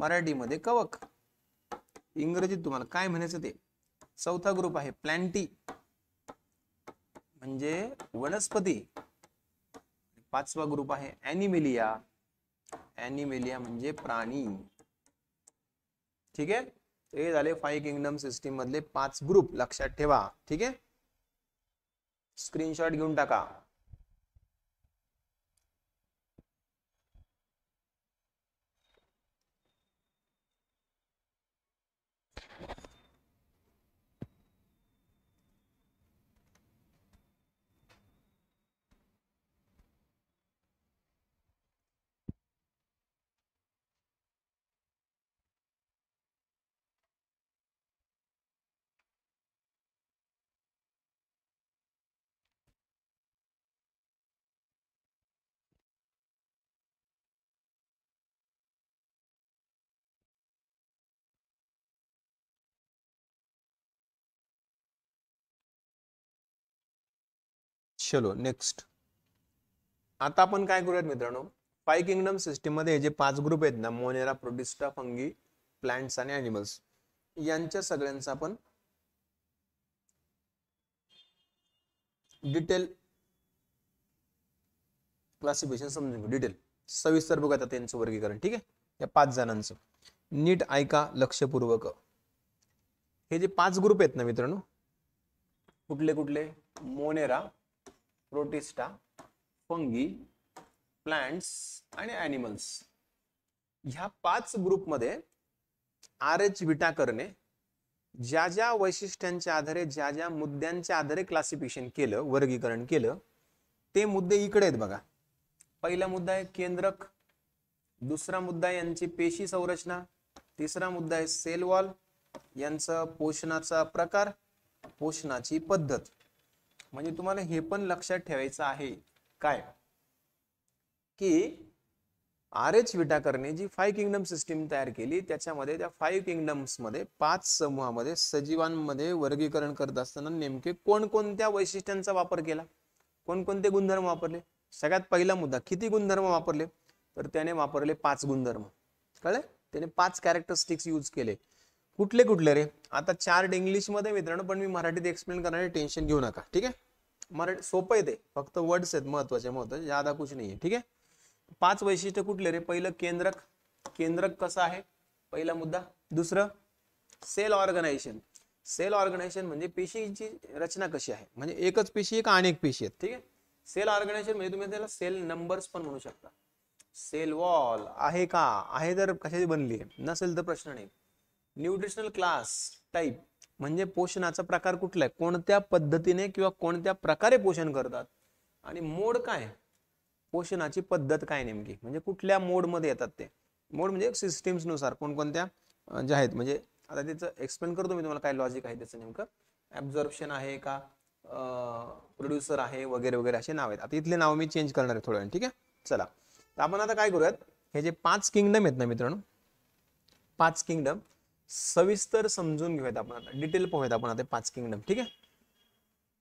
मराठीमध्ये कवक इंग्रजीत तुम्हाला काय म्हणायचं ते चौथा ग्रुप आहे प्लॅन्टी म्हणजे वनस्पती पाचवा ग्रुप आहे अॅनिमेलिया एनिमिलिया म्हणजे प्राणी ठीक आहे हे झाले फाय किंगडम सिस्टीम मधले पाच ग्रुप लक्षात ठेवा ठीक आहे स्क्रीनशॉट घेऊन टाका चलो नेक्स्ट आता आपण काय करूयात मित्रांनो फाय किंगडम सिस्टीममध्ये जे पाच ग्रुप आहेत ना मोनेरा प्रोडिस्टा फंगी प्लांट्स आणि अॅनिमल्स यांच्या सगळ्यांचा आपण डिटेल क्लासिफिकेशन समजून घेऊ डिटेल सविस्तर बघा आता त्यांचं वर्गीकरण ठीक आहे या पाच जणांचं नीट ऐका लक्षपूर्वक हे जे पाच ग्रुप आहेत ना मित्रांनो कुठले कुठले मोनेरा प्रोटिस्टा फंगी प्लांट्स आणि ॲनिमल्स ह्या पाच ग्रुपमध्ये आर एच विटाकरने ज्या ज्या वैशिष्ट्यांच्या आधारे ज्या ज्या मुद्द्यांच्या आधारे क्लासिफिकेशन केलं वर्गीकरण केलं ते मुद्दे इकडे आहेत बघा पहिला मुद्दा आहे केंद्रक दुसरा मुद्दा आहे यांची पेशी संरचना तिसरा मुद्दा आहे सेल वॉल यांचा पोषणाचा प्रकार पोषणाची पद्धत म्हणजे तुम्हाला हे पण लक्षात ठेवायचं आहे काय की आर एच विटाकरने जी फाईव्ह किंगडम सिस्टीम तयार केली त्याच्यामध्ये त्या किंगडम्स मध्ये पाच समूहामध्ये सजीवांमध्ये वर्गीकरण करत असताना नेमके कोणकोणत्या वैशिष्ट्यांचा वापर केला कोणकोणते गुणधर्म वापरले सगळ्यात पहिला मुद्दा किती गुणधर्म वापरले तर त्याने वापरले पाच गुणधर्म कळले त्याने पाच कॅरेक्टरिस्टिक्स यूज केले कुठले कुठले रे आता चार्ट मध्ये मित्रांनो पण मी मराठीत एक्सप्लेन करणारे टेन्शन घेऊ नका ठीक आहे मराठी सोपं आहे ते फक्त वर्ड्स आहेत महत्वाचे महत्वाचे ज्यादा कुछ नाही ठीक आहे पाच वैशिष्ट्य कुठले रे पहिलं केंद्रक केंद्रक कसं आहे पहिला मुद्दा दुसरं सेल ऑर्गनायझेशन सेल ऑर्गनायझेशन म्हणजे पेशीची रचना कशी आहे म्हणजे एकच पेशी आहे का अनेक पेशी आहेत ठीक आहे सेल ऑर्गनायझेशन म्हणजे तुम्ही त्याला सेल नंबर्स पण म्हणू शकता सेल वॉल आहे का आहे तर कशाची बनली आहे नसेल तर प्रश्न नाही न्यूट्रिशनल क्लास टाईप म्हणजे पोषणाचा प्रकार कुठला आहे कोणत्या पद्धतीने किंवा कोणत्या प्रकारे पोषण करतात आणि मोड काय पोषणाची पद्धत काय नेमकी म्हणजे कुठल्या मोडमध्ये येतात ते मोड म्हणजे सिस्टीम्सनुसार कोणकोणत्या ज्या आहेत म्हणजे आता त्याचं एक्सप्लेन करतो मी तुम्हाला काय लॉजिक आहे त्याचं नेमकं ॲब्झॉर्प्शन आहे का प्रोड्युसर आहे वगैरे वगैरे असे नाव आहेत आता इथले नाव मी चेंज करणार आहे थोड्या ठीक आहे चला तर आपण आता काय करूयात हे जे पाच किंगडम आहेत ना मित्रांनो पाच किंगडम सविस्तर समजून घेऊयात आपण आता डिटेल पाहूयात आपण आता पाच किंगडम ठीक आहे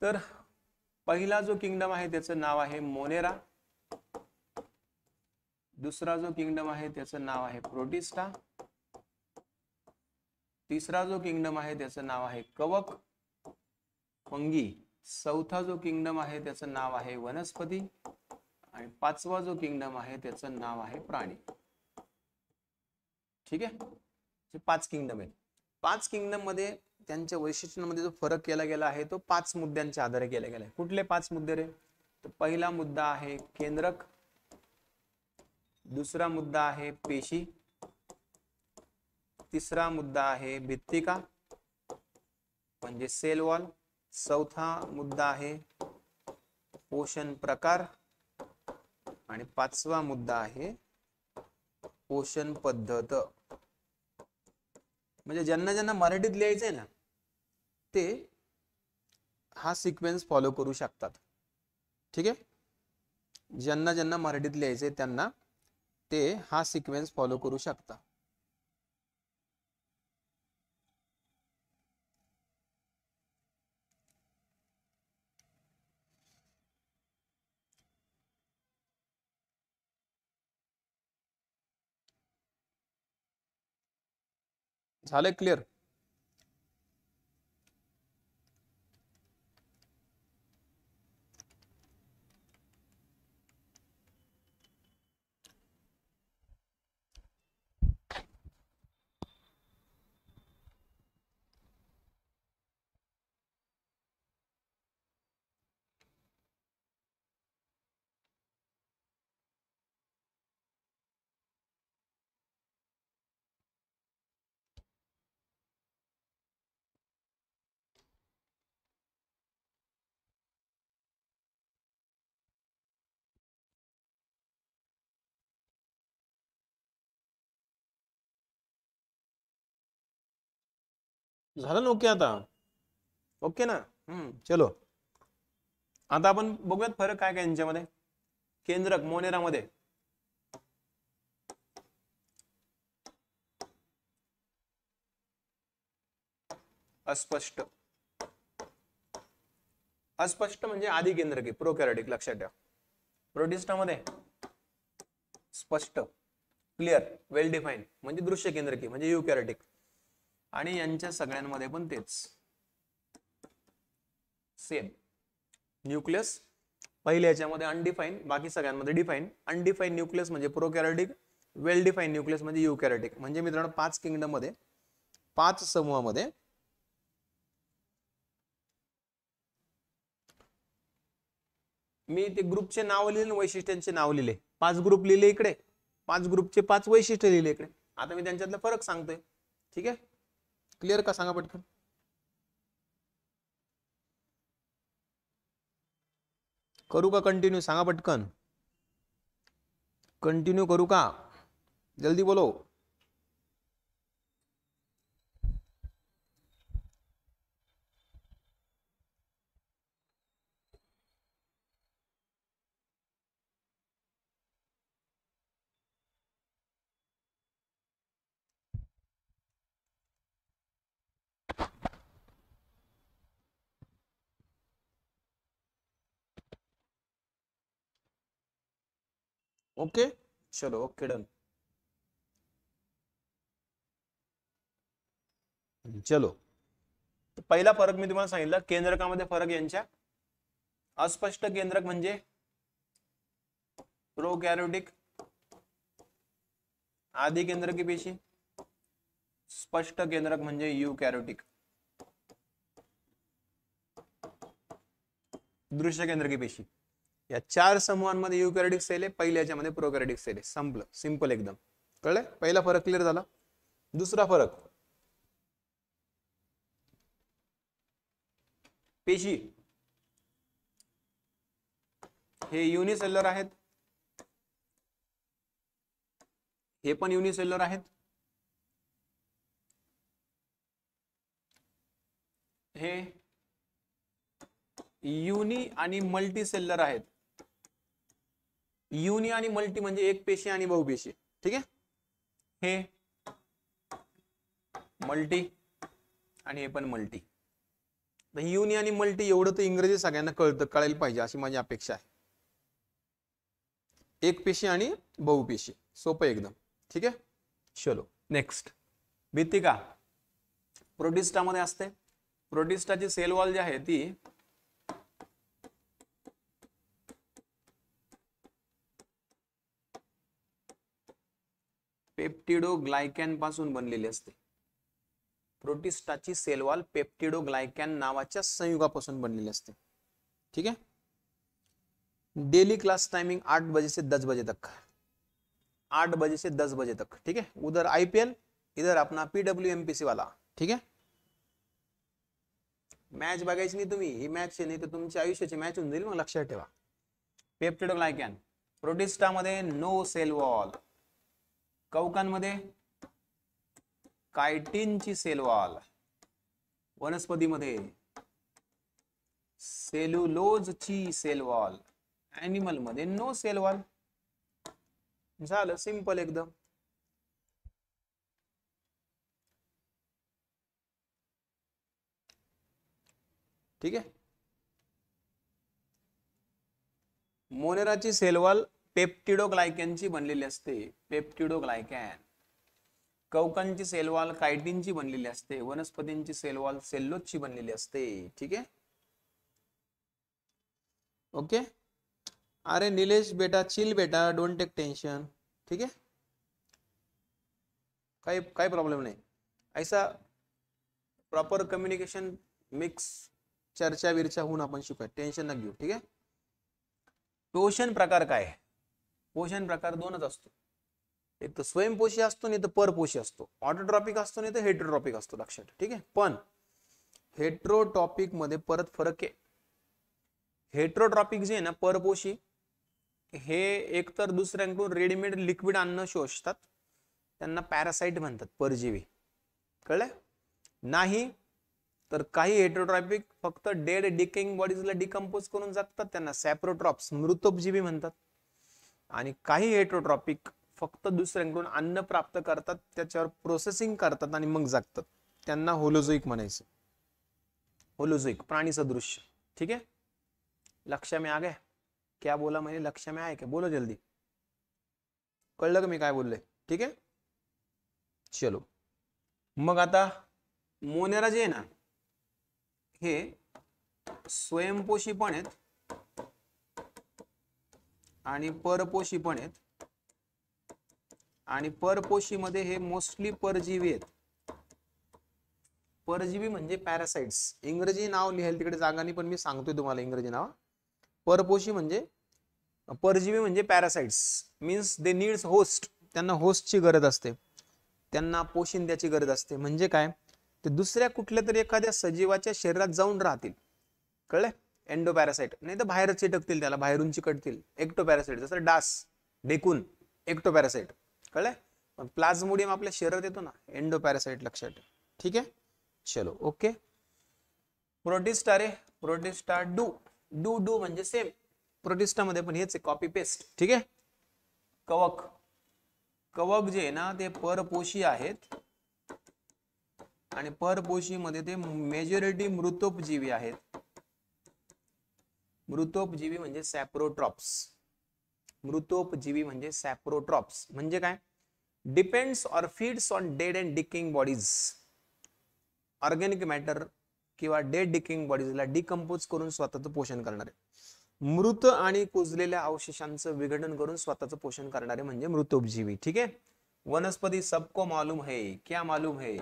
तर पहिला जो किंगडम आहे त्याचं नाव आहे मोनेरा दुसरा जो किंगडम आहे त्याचं नाव आहे प्रोटिस्टा तिसरा जो किंगडम आहे त्याचं नाव आहे कवक पंगी चौथा जो किंगडम आहे त्याचं नाव आहे वनस्पती आणि पाचवा जो किंगडम आहे त्याचं नाव आहे प्राणी ठीक आहे हे पाच किंगडम आहेत पाच किंगडम मध्ये त्यांच्या वैशिष्ट्यांमध्ये जो फरक केला गेला आहे तो पाच मुद्द्यांच्या आधारे केला गेला आहे कुठले पाच मुद्दे रे तर पहिला मुद्दा आहे केंद्रक दुसरा मुद्दा आहे पेशी तिसरा मुद्दा आहे भित्तिका म्हणजे सेल वॉल चौथा मुद्दा आहे पोषण प्रकार आणि पाचवा मुद्दा आहे पोषण पद्धत म्हणजे ज्यांना ज्यांना मराठीत लिहायचं आहे ना ते हा सिक्वेन्स फॉलो करू शकतात ठीक आहे ज्यांना ज्यांना मराठीत लिहायचंय त्यांना ते हा सिक्वेन्स फॉलो करू शकतात झाले क्लिअर झालं ना ओके आता ओके ना चलो आता आपण बघूयात फरक काय काय यांच्यामध्ये केंद्रक मोनेरामध्ये अस्पष्ट अस्पष्ट म्हणजे आधी प्रो प्रोकॅरोटिक लक्षात ठेवा प्रोटिस्टामध्ये स्पष्ट क्लिअर वेल डिफाईन म्हणजे दृश्य की म्हणजे युकॅरोटिक आणि यांच्या सगळ्यांमध्ये पण तेच सेम न्यूक्लियस पहिले याच्यामध्ये अनडिफाईन बाकी सगळ्यांमध्ये डिफाईन अनडिफाईन न्यूक्लियस म्हणजे प्रोकॅरेटिक वेल डिफाईन न्यूक्लियस म्हणजे कॅरेटिक म्हणजे मित्रांनो पाच किंगडम मध्ये पाच समूहामध्ये मी ते ग्रुपचे नाव लिहिले वैशिष्ट्यांचे नाव लिहिले पाच ग्रुप लिहिले इकडे पाच ग्रुपचे पाच वैशिष्ट्य लिहिले इकडे आता मी त्यांच्यातला फरक सांगतोय ठीक आहे क्लियर का सांगा पटकन करू का कंटिन्यू सांगा पटकन कंटिन्यू करू का जल्दी बोलो ओके चलो ओके डन चलो पहिला फरक मी तुम्हाला सांगितलं केंद्रकामध्ये फरक यांच्या अस्पष्ट केंद्रक म्हणजे प्रोकॅरोटिक आदि केंद्रकी पेशी स्पष्ट केंद्रक म्हणजे यू कॅरोटिक दृश्य केंद्रकी पेशी या चार समूहांमध्ये युकॅरिटिक सेल आहे पहिल्या याच्यामध्ये सेल आहे संपलं सिंपल एकदम कळलंय पहिला फरक क्लिअर झाला दुसरा फरक पेशी हे युनिसेल्युलर आहेत हे पण युनिसेल्युलर आहेत हे युनि आणि मल्टीसेल्युलर आहेत युनी आणि मल्टी म्हणजे एक पेशी आणि बहुपेशी ठीक आहे हे मल्टी आणि हे पण मल्टी तर युनी आणि मल्टी एवढं तर इंग्रजी सगळ्यांना कळतं कळायला पाहिजे अशी माझी अपेक्षा आहे एक पेशी आणि बहुपेशी सोपं एकदम ठीक आहे चलो नेक्स्ट का प्रोटिस्टामध्ये असते प्रोटिस्टाची सेल वॉल जी आहे ती ग्लायकॅन पासून बनलेली असते प्रोटिस्टाची सेलवाल ग्लायकॅन नावाच्या संयुगापासून बनलेली असते ठीक आहे डेली क्लास टाइमिंग आठ बजे से दस बजे तक आठ बजे से दस बजे तक ठीक है उधर आईपीएल इधर अपना पीडब्ल्यू एमपीसी वाला ठीक है मॅच बघायची नाही तुम्ही ही मॅच नाही तर तुमच्या आयुष्याची मॅच होऊन जाईल मग लक्षात ठेवा पेप्टिडोग्लायकॅन प्रोटिस्टामध्ये नो सेल वॉल कवकांमध्ये कायटिनची सेलवाल वनस्पतीमध्ये ची सेलवाल एनिमल मध्ये नो सेलवाल झालं सिंपल एकदम ठीक आहे मोनेराची सेलवाल पेप्टिडोग्लायकॅनची बनलेली असते पेप्टिडोग्लायकॅन कवकांची सेलवॉल कायटिनची बनलेली असते वनस्पतींची सेलवॉल सेल्लोजची बनलेली असते ठीक आहे ओके अरे निलेश बेटा चिल बेटा डोंट टेक टेंशन ठीक है काही प्रॉब्लम नहीं ऐसा प्रॉपर कम्युनिकेशन मिक्स चर्चा विरचा होऊन आपण शिकूया टेन्शन न घेऊ ठीक आहे टोशन प्रकार काय पोषण प्रकार दोनच असतो एक तर स्वयंपोषी असतो नाही तर परपोषी असतो ऑटोट्रॉपिक असतो नाही तर हेट्रोट्रॉपिक असतो लक्षात ठीक आहे पण हेट्रोटॉपिक मध्ये परत फरक आहे हेट्रोट्रॉपिक जे आहे ना परपोषी हे एकतर दुसऱ्यांकडून रेडीमेड लिक्विड अन्न शोषतात त्यांना पॅरासाइट म्हणतात परजीवी कळलं नाही तर काही हेट्रोट्रॉपिक फक्त डेड डिकिंग बॉडीजला डिकम्पोज करून जगतात त्यांना सॅप्रोट्रॉप्स मृतोपजीवी म्हणतात आणि काही हेट्रोट्रॉपिक फक्त दुसऱ्यांकडून अन्न प्राप्त करतात त्याच्यावर प्रोसेसिंग करतात आणि मग जागतात त्यांना होलोझोईक म्हणायचं होलोझोईक प्राणी सदृश्य ठीक आहे लक्ष में आ क्या बोला म्हणजे लक्ष में आहे बोलो जल्दी कळलं का मी काय बोललोय ठीक आहे चलो मग आता मोनेरा जे आहे ना हे स्वयंपोषी आहेत आणि परपोशी पण आहेत आणि मध्ये हे मोस्टली परजीवी आहेत परजीवी म्हणजे पॅरासाइट्स इंग्रजी नाव लिहायला तिकडे जागा नाही पण मी सांगतोय तुम्हाला इंग्रजी नाव परपोशी म्हणजे परजीवी म्हणजे parasites means they needs host त्यांना होस्टची गरज असते त्यांना पोशिंद्याची गरज असते म्हणजे काय ते दुसऱ्या कुठल्या तरी एखाद्या सजीवाच्या शरीरात जाऊन राहतील कळलं एंडो पॅरासाइट नाही तर बाहेरच चिटकतील त्याला बाहेरून चिकटतील एक्टो पॅरासाइट जसं डास डेकून एक्टो कळलंय कळलं प्लाझ्मोडियम आपल्या शरीरात येतो ना एंडो पॅरासाइट लक्षात ठीक आहे चलो ओके प्रोटिस्टा रे प्रोटिस्टा डू डू डू म्हणजे सेम प्रोटिस्टामध्ये पण हेच आहे कॉपी पेस्ट ठीक आहे कवक कवक जे आहे ना ते परपोशी आहेत आणि मध्ये ते मेजॉरिटी मृतोपजीवी आहेत मृतोपजीवी म्हणजे सॅप्रोट्रॉप्स मृतोपजीवी म्हणजे सॅप्रोट्रॉप्स म्हणजे काय depends or feeds on dead and decaying bodies organic matter किंवा डेड डिकिंग बॉडीजला डिकम्पोज करून स्वतःचं पोषण करणारे मृत आणि कुजलेल्या अवशेषांचं विघटन करून स्वतःचं पोषण करणारे म्हणजे मृतोपजीवी ठीक आहे वनस्पती सबको मालूम है क्या मालूम है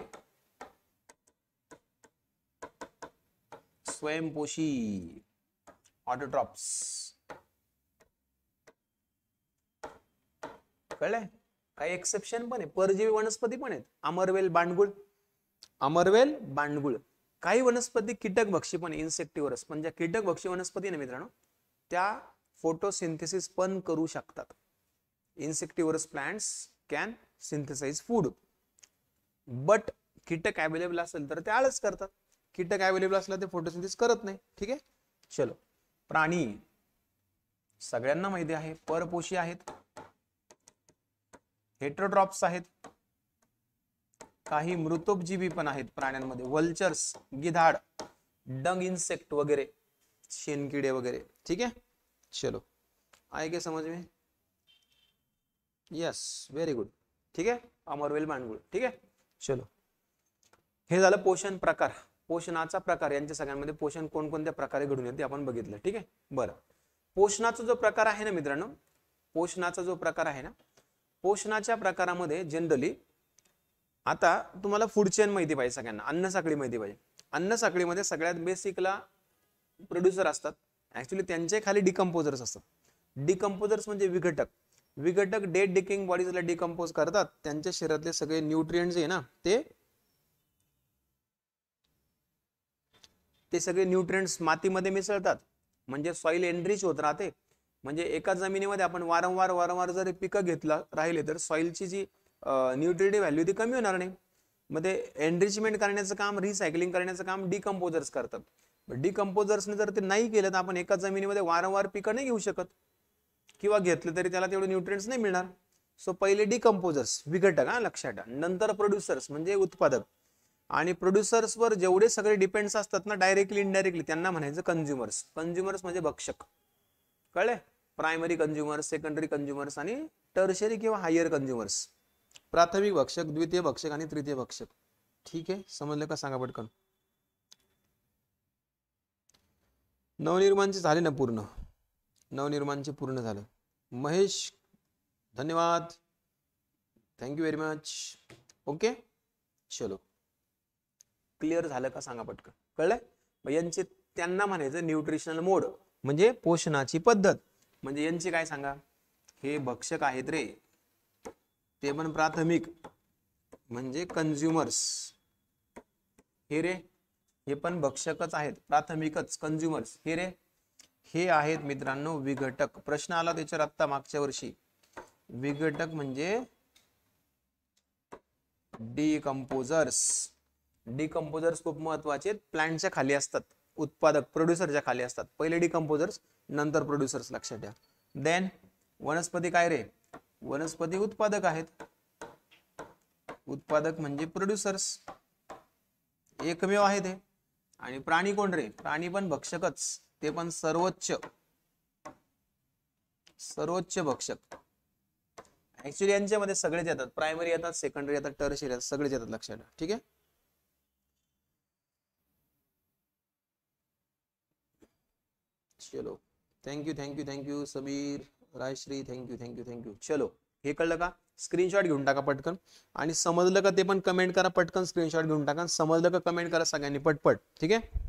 स्वयंपोषी ऑटोट्रॉप्स कळलंय काही एक्सेप्शन पण आहे परजीवी वनस्पती पण आहेत अमरवेल बांडगुळ अमरवेल बांडगुळ काही वनस्पती कीटक भक्षी पण इन्सेक्टिव्हरस पण ज्या कीटक भक्षी वनस्पती ना मित्रांनो त्या फोटोसिंथेसिस पण करू शकतात insectivorous plants can synthesize food but कीटक अवेलेबल असेल तर ते आळस करतात कीटक अवेलेबल असला ते फोटोसिंथेसिस करत नाही ठीक आहे चलो प्राणी सगळ्यांना माहिती आहे परपोषी आहेत हेट्रोड्रॉप्स आहेत काही मृतोपजीवी पण आहेत प्राण्यांमध्ये वल्चर्स गिधाड डंग इन्सेक्ट वगैरे शेनकिडे वगैरे ठीक आहे चलो आहे का समझ में यस व्हेरी गुड ठीक आहे अमरवेल मांडगुळ ठीक आहे चलो हे झालं पोषण प्रकार पोषणाचा प्रकार यांच्या सगळ्यांमध्ये पोषण कोणकोणत्या प्रकारे घडून येते आपण बघितलं ठीक आहे बरं पोषणाचा जो प्रकार आहे ना मित्रांनो पोषणाचा जो प्रकार आहे ना पोषणाच्या प्रकारामध्ये जनरली आता तुम्हाला फूड चेन माहिती पाहिजे सगळ्यांना अन्न साखळी माहिती पाहिजे अन्न साखळीमध्ये सगळ्यात बेसिकला प्रोड्युसर असतात ऍक्च्युली त्यांच्या खाली डिकम्पोजर्स असतात डिकम्पोजर्स म्हणजे विघटक विघटक डेड डिकिंग बॉडीजला डिकम्पोज करतात त्यांच्या शरीरातले सगळे जे आहे ना ते ते सगळे न्यूट्रिएंट्स मातीमध्ये मिसळतात म्हणजे सॉइल एनरिच होत राहते म्हणजे एका जमिनीमध्ये आपण वारंवार वारंवार जर पिकं घेतला राहिले तर सॉईलची जी न्यूट्रिटी व्हॅल्यू ती कमी होणार नाही मध्ये एनरिचमेंट करण्याचं काम रिसायकलिंग करण्याचं काम डिकम्पोजर्स करतात डिकम्पोजर्सने जर ते नाही केलं तर आपण एका जमिनीमध्ये वारंवार पिकं नाही घेऊ शकत किंवा घेतलं तरी त्याला तेवढे न्यूट्रिएंट्स नाही मिळणार सो पहिले डिकम्पोजर्स विघटक हा लक्षात नंतर प्रोड्युसर्स म्हणजे उत्पादक आणि प्रोड्युसर्सवर जेवढे सगळे डिपेंड्स असतात ना डायरेक्टली इनडायरेक्टली त्यांना म्हणायचं कन्झ्युमर्स कन्झ्युमर्स म्हणजे भक्षक कळले प्रायमरी कन्झ्युमर्स सेकंडरी कन्झ्युमर्स आणि टर्शरी किंवा हायर कन्झ्युमर्स प्राथमिक भक्षक द्वितीय भक्षक आणि तृतीय भक्षक ठीक आहे समजलं का सांगा पटकन नवनिर्माणचे झाले ना पूर्ण नवनिर्माणचे पूर्ण झालं महेश धन्यवाद थँक्यू व्हेरी मच ओके चलो क्लिअर झालं का सांगा पटकन कळलंय यांचे त्यांना म्हणायचं न्यूट्रिशनल मोड म्हणजे पोषणाची पद्धत म्हणजे यांची काय सांगा हे भक्षक आहेत रे ते पण प्राथमिक म्हणजे कन्झ्युमर्स हे रे हे पण भक्षकच आहेत प्राथमिकच कन्झ्युमर्स हे रे हे आहेत मित्रांनो विघटक प्रश्न आला त्याच्यावर आत्ता मागच्या वर्षी विघटक म्हणजे डिकम्पोजर्स डिकम्पोजर्स खूप महत्वाचे प्लांटच्या खाली असतात उत्पादक प्रोड्युसरच्या खाली असतात पहिले डिकम्पोजर्स नंतर प्रोड्युसर्स लक्षात द्या देन वनस्पती काय रे वनस्पती उत्पादक आहेत उत्पादक म्हणजे प्रोड्युसर्स एकमेव आहे ते आणि प्राणी कोण रे प्राणी पण भक्षकच ते पण सर्वोच्च सर्वोच्च भक्षक ऍक्च्युली यांच्यामध्ये सगळेच येतात प्रायमरी येतात सेकंडरी येतात टर्शरी येतात सगळेच येतात लक्षात ठीक आहे चलो thank you you thank you thank you Sameer Rayshree thank you thank you thank you चलो हे कळलं का स्क्रीनशॉट घेऊन टाका पटकन आणि समजलं का ते पण कमेंट करा पटकन स्क्रीनशॉट घेऊन टाका समजलं का कमेंट करा सगळ्यांनी पटपट ठीक आहे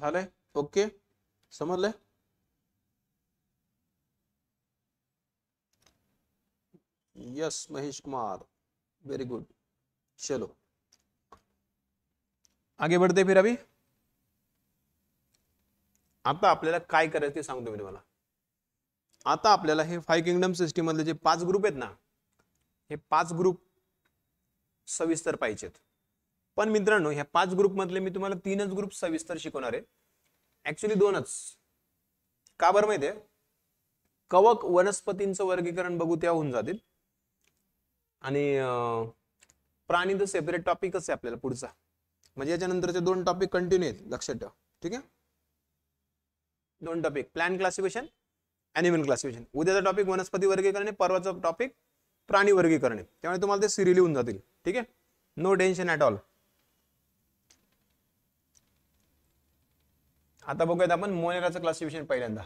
झालंय ओके समजलंय yes Mahesh Kumar very good चलो आगे बढ़ते फिर अभी आता आपल्याला काय करायचं ते सांगतो मी तुम्हाला आता आपल्याला हे फाय किंगडम सिस्टीम मधले जे पाच ग्रुप आहेत ना हे पाच ग्रुप सविस्तर पाहिजेत पण मित्रांनो ह्या पाच ग्रुपमधले मी तुम्हाला तीनच ग्रुप सविस्तर शिकवणार आहे ऍक्च्युली दोनच का बरं माहितीये कवक वनस्पतींचं वर्गीकरण बघू त्या होऊन जातील आणि प्राणी सेपरेट टॉपिकच आहे आपल्याला पुढचा म्हणजे याच्यानंतरचे दोन टॉपिक कंटिन्यू आहेत लक्षात ठेवा ठीक आहे दोन topic plant classification animal classification उद्याचा टॉपिक वनस्पती वर्गीकरण आहे परवाचा टॉपिक प्राणी वर्गीकरण आहे त्यामुळे तुम्हाला ते सिरियली होऊन जातील ठीक आहे नो टेन्शन ॲट ऑल आता बघूयात आपण मोनेराचं क्लासिफिकेशन पहिल्यांदा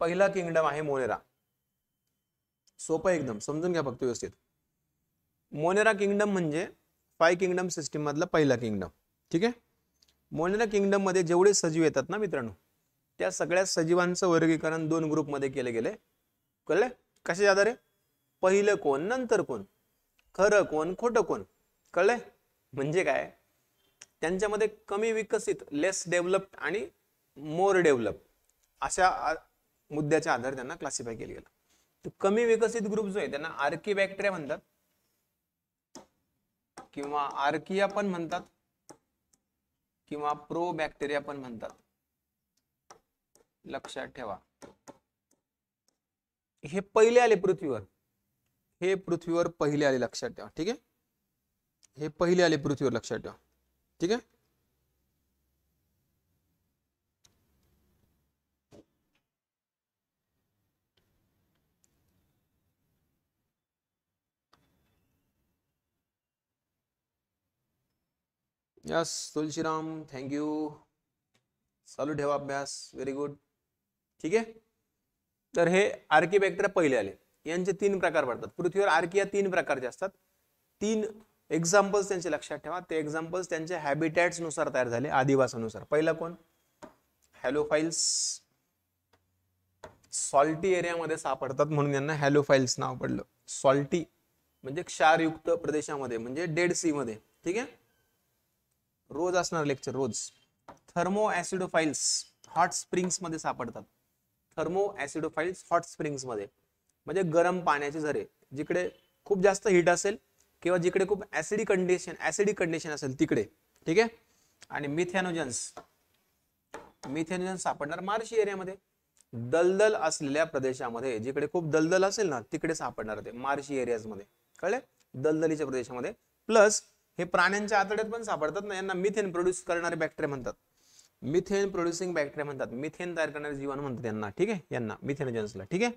पहिला किंगडम आहे मोनेरा सोपं एकदम समजून घ्या फक्त व्यवस्थित मोनेरा किंगडम म्हणजे फाय किंगडम सिस्टीम मधला पहिला किंगडम ठीक आहे मोनेरा किंगडम मध्ये जेवढे सजीव येतात ना मित्रांनो त्या सगळ्या सजीवांचं वर्गीकरण दोन ग्रुपमध्ये केले गेले कळलं कशा आधारे पहिलं कोण नंतर कोण खरं कोण खोटं कोण कळलंय म्हणजे काय त्यांच्यामध्ये कमी विकसित लेस डेव्हलप्ड आणि मोर डेव्हलप अशा मुद्द्याच्या आधारे त्यांना क्लासिफाय केलं गेलं तर कमी विकसित ग्रुप जो आहे त्यांना आर्की बॅक्टेरिया म्हणतात किंवा आर्किया पण म्हणतात किंवा प्रो बॅक्टेरिया पण म्हणतात लक्षात ठेवा हे पहिले आले पृथ्वीवर हे पृथ्वीवर पहिले आले लक्षात ठेवा ठीक आहे हे पहिले आले पृथ्वीवर लक्षात ठेवा ठीक आहे यस तुलशीराम थँक्यू चालू ठेवा अभ्यास व्हेरी गुड ठीक आहे तर हे आर्किबॅक्टेरिया पहिले आले यांचे तीन प्रकार पडतात पृथ्वीवर आर्किया तीन प्रकारचे असतात तीन एक्झाम्पल्स त्यांचे लक्षात ठेवा ते एक्झाम्पल्स त्यांच्या नुसार तयार झाले आदिवासानुसार पहिला कोण हॅलोफाईल्स सॉल्टी एरियामध्ये सापडतात म्हणून यांना हॅलोफाईल्स नाव पडलं सॉल्टी म्हणजे क्षारयुक्त प्रदेशामध्ये म्हणजे डेड सी मध्ये ठीक आहे रोज असणार लेक्चर रोज थर्मो ऍसिडोफाईल्स हॉट स्प्रिंग्स मध्ये सापडतात थर्मो ऍसिडोफाईल्स हॉट स्प्रिंग्स मध्ये म्हणजे गरम पाण्याचे झरे जिकडे खूप जास्त हिट असेल किंवा जिकडे खूप ऍसिडिक कंडिशन ऍसिडिक कंडिशन असेल तिकडे ठीक आहे आणि मिथेनोजन्स मिथेनोजन्स सापडणार मार्शी एरियामध्ये दलदल असलेल्या प्रदेशामध्ये जिकडे खूप दलदल असेल ना तिकडे सापडणार ते मार्शी मध्ये कळले दलदलीच्या प्रदेशामध्ये प्लस हे प्राण्यांच्या आतड्यात पण सापडतात ना यांना मिथेन प्रोड्यूस करणारे बॅक्टेरिया म्हणतात मिथेन प्रोड्युसिंग बॅक्टेरिया म्हणतात मिथेन तयार करणारे जीवन म्हणतात यांना ठीक आहे यांना मिथेनोजन्सला ठीक आहे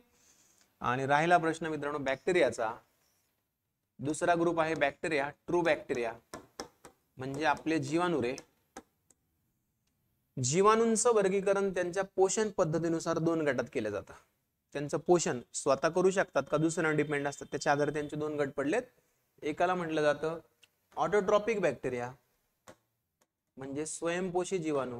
आणि राहिला प्रश्न मित्रांनो बॅक्टेरियाचा दुसरा ग्रुप आहे बॅक्टेरिया ट्रू बॅक्टेरिया म्हणजे आपले जीवाणू रे जीवाणूंचं वर्गीकरण त्यांच्या पोषण पद्धतीनुसार दोन गटात केलं जातं त्यांचं पोषण स्वतः करू शकतात का दुसऱ्या डिपेंड असतात त्याच्या आधारे त्यांचे दोन गट पडलेत एकाला म्हटलं जातं ऑटोट्रॉपिक बॅक्टेरिया म्हणजे स्वयंपोषी जीवाणू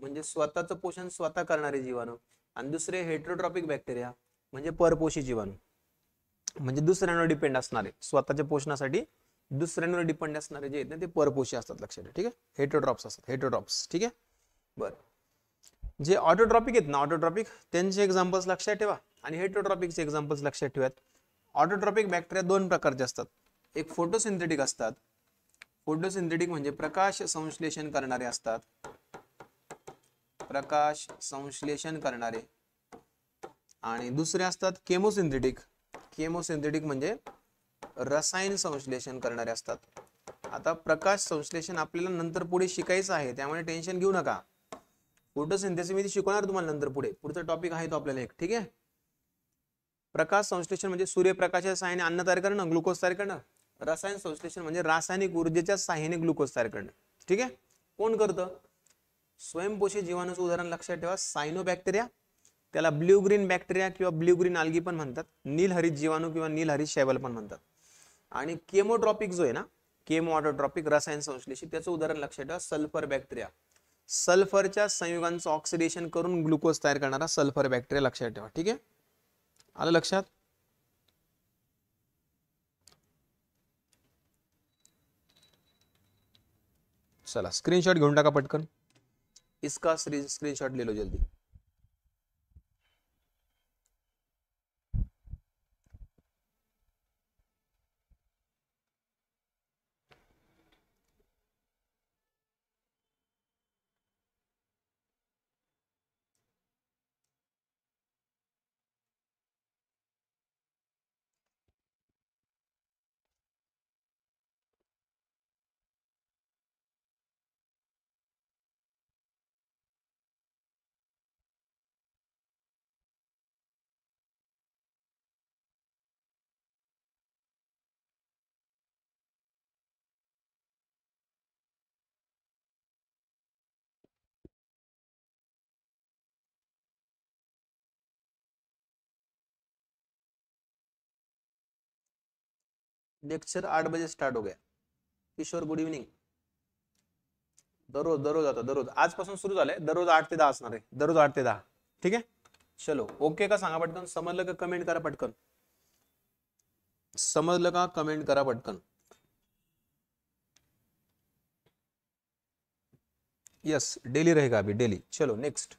म्हणजे स्वतःचं पोषण स्वतः करणारे जीवाणू आणि दुसरे हेट्रोट्रॉपिक बॅक्टेरिया म्हणजे परपोषी जीवाणू म्हणजे दुसऱ्यांवर डिपेंड असणारे स्वतःच्या पोषणासाठी दुसऱ्यांवर डिपेंड असणारे जे आहेत ना ते परपोषी असतात लक्षात ठीक आहे हेटोड्रॉप्स असतात हेटोड्रॉप्स ठीक आहे बर जे ऑटोट्रॉपिक आहेत ना ऑटोट्रॉपिक त्यांचे एक्झाम्पल्स लक्षात ठेवा आणि हेटोट्रॉपिकचे एक्झाम्पल्स लक्षात ठेवा ऑटोट्रॉपिक बॅक्टेरिया दोन प्रकारचे असतात एक फोटोसिंथेटिक असतात फोटोसिंथेटिक म्हणजे प्रकाश संश्लेषण करणारे असतात प्रकाश संश्लेषण करणारे आणि दुसरे असतात केमोसिंथेटिक केमोसिंथेटिक म्हणजे रसायन संश्लेषण करणारे असतात आता प्रकाश संश्लेषण आपल्याला नंतर पुढे शिकायचं आहे त्यामुळे टेन्शन घेऊ नका फोटोसिंथेसिस मी शिकवणार तुम्हाला नंतर पुढे पुढचा टॉपिक आहे तो आपल्याला एक ठीक आहे प्रकाश संश्लेषण म्हणजे सूर्यप्रकाशाच्या साहाय्याने अन्न तयार करणं ग्लुकोज तयार करणं रसायन संश्लेषण म्हणजे रासायनिक ऊर्जेच्या साहाय्याने ग्लुकोज तयार करणं ठीक आहे कोण करतं स्वयंपोषी जीवाणूचं उदाहरण लक्षात ठेवा सायनोबॅक्टेरिया त्याला ब्ल्यू ग्रीन बॅक्टेरिया किंवा ब्ल्यू ग्रीन आल्गी पण म्हणतात हरित जीवाणू किंवा नीलहरित शैवल पण म्हणतात आणि केमोट्रॉपिक जो आहे ना केमोऑटोट्रॉपिक रसायन संश्लेषित त्याचं उदाहरण लक्षात ठेवा सल्फर बॅक्टेरिया सल्फरच्या संयुगांचं ऑक्सिडेशन करून ग्लुकोज तयार करणारा सल्फर बॅक्टेरिया लक्षात ठेवा ठीक आहे आलं लक्षात चला स्क्रीनशॉट घेऊन टाका पटकन इसका स्क्रीनशॉट लिहिलो जल्दी लेक्चर आठ बजे स्टार्ट हो गया किशोर गुड इव्हनिंग दररोज दररोज आता दररोज आजपासून सुरू झालंय दररोज आठ ते दहा असणार आहे दररोज आठ ते दहा ठीक आहे चलो ओके का सांगा पटकन समजलं का कमेंट करा पटकन समजलं का कमेंट करा पटकन यस डेली रहेगा अभी डेली चलो नेक्स्ट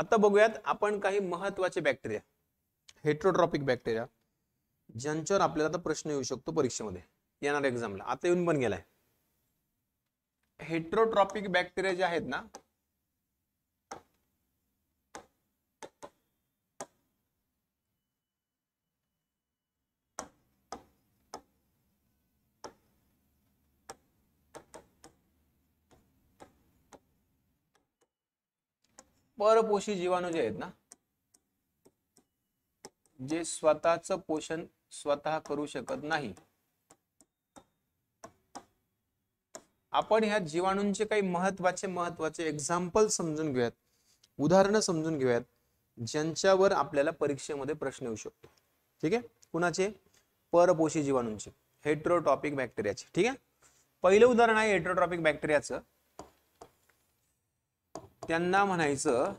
आता बघूयात आपण काही महत्वाचे बॅक्टेरिया हेट्रोट्रॉपिक बॅक्टेरिया ज्यांच्यावर आपल्याला आता प्रश्न येऊ शकतो परीक्षेमध्ये येणार एक्झामला आता येऊन पण गेलाय हेट्रोट्रॉपिक बॅक्टेरिया जे आहेत ना परपोषी जीवाणू जे आहेत ना जे स्वतःच पोषण स्वतः करू शकत नाही आपण ह्या जीवाणूंचे काही महत्वाचे महत्वाचे एक्झाम्पल समजून घेऊयात उदाहरणं समजून घेऊयात ज्यांच्यावर आपल्याला परीक्षेमध्ये प्रश्न येऊ शकतो ठीक आहे कुणाचे परपोषी जीवाणूंचे हेट्रोटॉपिक बॅक्टेरियाचे ठीक आहे पहिलं उदाहरण आहे हेट्रोटॉपिक बॅक्टेरियाचं त्यांना म्हणायचं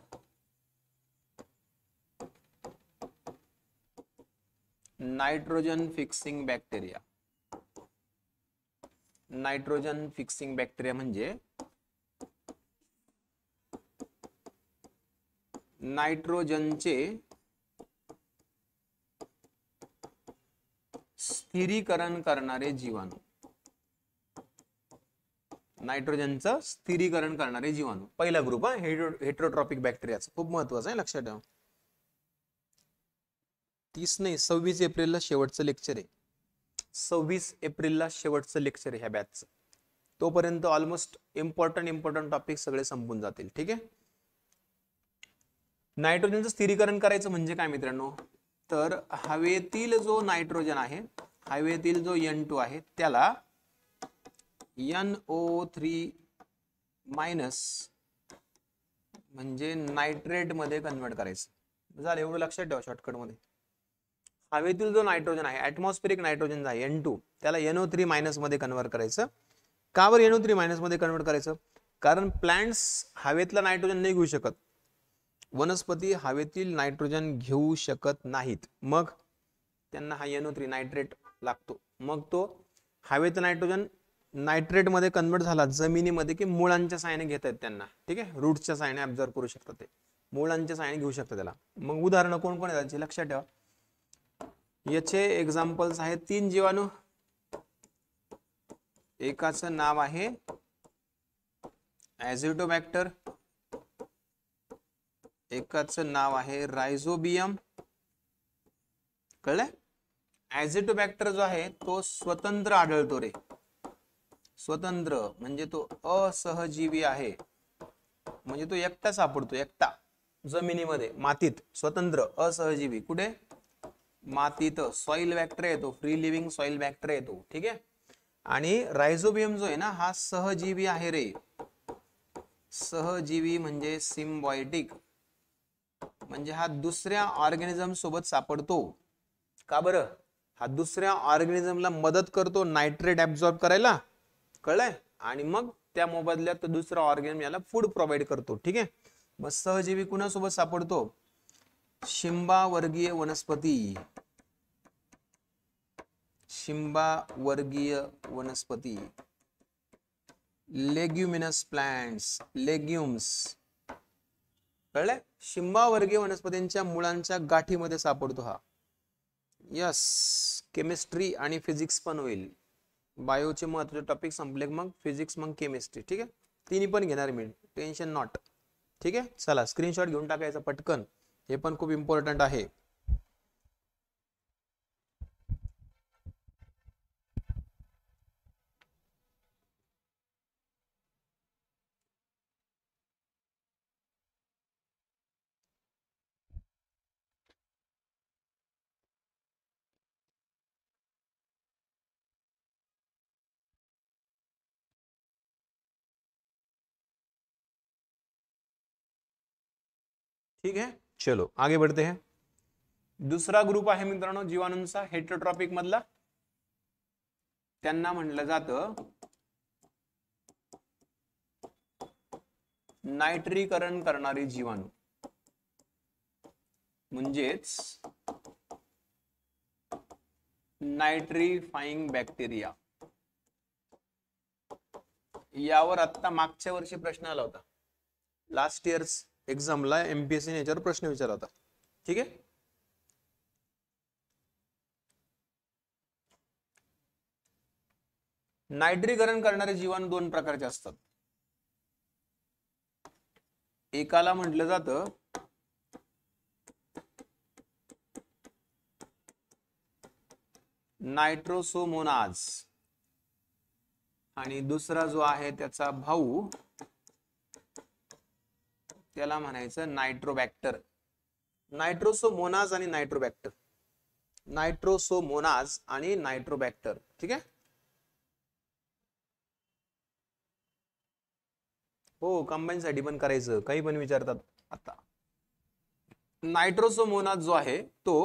nitrogen fixing bacteria nitrogen fixing bacteria म्हणजे नायट्रोजनचे स्थिरीकरण करणारे जीवाणू नायट्रोजनचं स्थिरीकरण करणारे जीवाणू पहिला ग्रुप हा हेट्रोट्रॉपिक बॅक्टेरियाचं खूप महत्वाचं आहे लक्षात ठेवा तीस नाही सव्वीस एप्रिलला शेवटचं लेक्चर आहे सव्वीस एप्रिलला शेवटचं लेक्चर आहे ह्या बॅचचं तोपर्यंत ऑलमोस्ट इम्पॉर्टंट इम्पॉर्टंट टॉपिक सगळे संपून जातील ठीक आहे नायट्रोजनचं स्थिरीकरण करायचं म्हणजे काय मित्रांनो तर हवेतील जो नायट्रोजन आहे हवेतील जो एन टू आहे त्याला थ्री मायनस म्हणजे नायट्रेटमध्ये कन्वर्ट करायचं झालं एवढं लक्षात ठेवा शॉर्टकटमध्ये हवेतील जो नायट्रोजन आहे ऍटमॉस्फेरिक नायट्रोजन आहे एन टू त्याला एनओ थ्री मायनसमध्ये कन्वर्ट करायचं का बरं एनओ थ्री मायनसमध्ये कन्वर्ट करायचं कारण प्लांट्स हवेतला नायट्रोजन नाही घेऊ शकत वनस्पती हवेतील नायट्रोजन घेऊ शकत नाहीत मग त्यांना हा एनओ थ्री नायट्रेट लागतो मग तो हवेतला नायट्रोजन नायट्रेटमध्ये कन्वर्ट झाला जमिनीमध्ये की मुळांच्या सायने घेत आहेत त्यांना ठीक आहे रूटच्या सायने ऑब्झर्व करू शकतात ते मुळांच्या सायने घेऊ शकतात त्याला मग उदाहरण कोण कोण आहेत लक्षात ठेवा याचे एक्झाम्पल्स आहेत तीन जीवाणू एकाचं नाव आहे ॲझिटोबॅक्टर एकाचं नाव आहे रायझोबियम कळलं बॅक्टर जो आहे तो स्वतंत्र आढळतो रे स्वतंत्र म्हणजे तो असहजीवी आहे म्हणजे तो एकटा सापडतो एकटा जमिनीमध्ये मातीत स्वतंत्र असहजीवी कुठे मातीत सॉइल बॅक्टेरिया येतो फ्री लिव्हिंग सॉइल बॅक्टेरिया येतो ठीक आहे आणि रायझोबियम जो आहे ना हा सहजीवी आहे रे सहजीवी म्हणजे सिम्बॉयटिक म्हणजे हा दुसऱ्या ऑर्गॅनिझम सोबत सापडतो का बरं हा दुसऱ्या ऑर्गॅनिझमला मदत करतो नायट्रेट ऍब्झॉर्ब करायला कळलंय आणि मग त्या मोबदल्यात दुसरा ऑर्गेन याला फूड प्रोव्हाइड करतो ठीक आहे मग सहजीवी कुणासोबत सापडतो शिंबा वर्गीय वनस्पती शिंबा वर्गीय वनस्पती लेग्युमिनस प्लांट्स लेग्युम्स कळलंय शिंबा वर्गीय वनस्पतींच्या मुळांच्या गाठीमध्ये सापडतो हा यस केमिस्ट्री आणि फिजिक्स पण होईल बायोचे महत्वाचे टॉपिक संपले मग फिजिक्स मग केमिस्ट्री ठीक आहे तिन्ही पण घेणार मी टेन्शन नॉट ठीक आहे चला स्क्रीनशॉट घेऊन टाकायचं पटकन हे पण खूप इम्पॉर्टंट आहे ठीक है चलो आगे बढ़ते हैं दुसरा ग्रुप आहे मित्रांनो जीवाणूंचा हेट्रोट्रॉपिक मधला त्यांना म्हटलं जात नायट्रीकरण करणारे जीवाणू म्हणजेच नायट्रीफाईंग बॅक्टेरिया यावर आता मागच्या वर्षी प्रश्न आला होता लास्ट इयर्स एक्झामला एम पी एस याच्यावर प्रश्न विचारतात ठीक आहे नायट्रीकरण करणारे जीवन दोन प्रकारचे असतात एकाला म्हटलं जातं नायट्रोसोमोनाज आणि दुसरा जो आहे त्याचा भाऊ त्याला म्हणायचं नायट्रोबॅक्टर नायट्रोसोमोनास आणि नायट्रोबॅक्टर नायट्रोसोमोनाज आणि नायट्रोबॅक्टर ठीक आहे हो कंबाईन साठी पण करायचं काही पण विचारतात आता नायट्रोसोमोनास जो आहे तो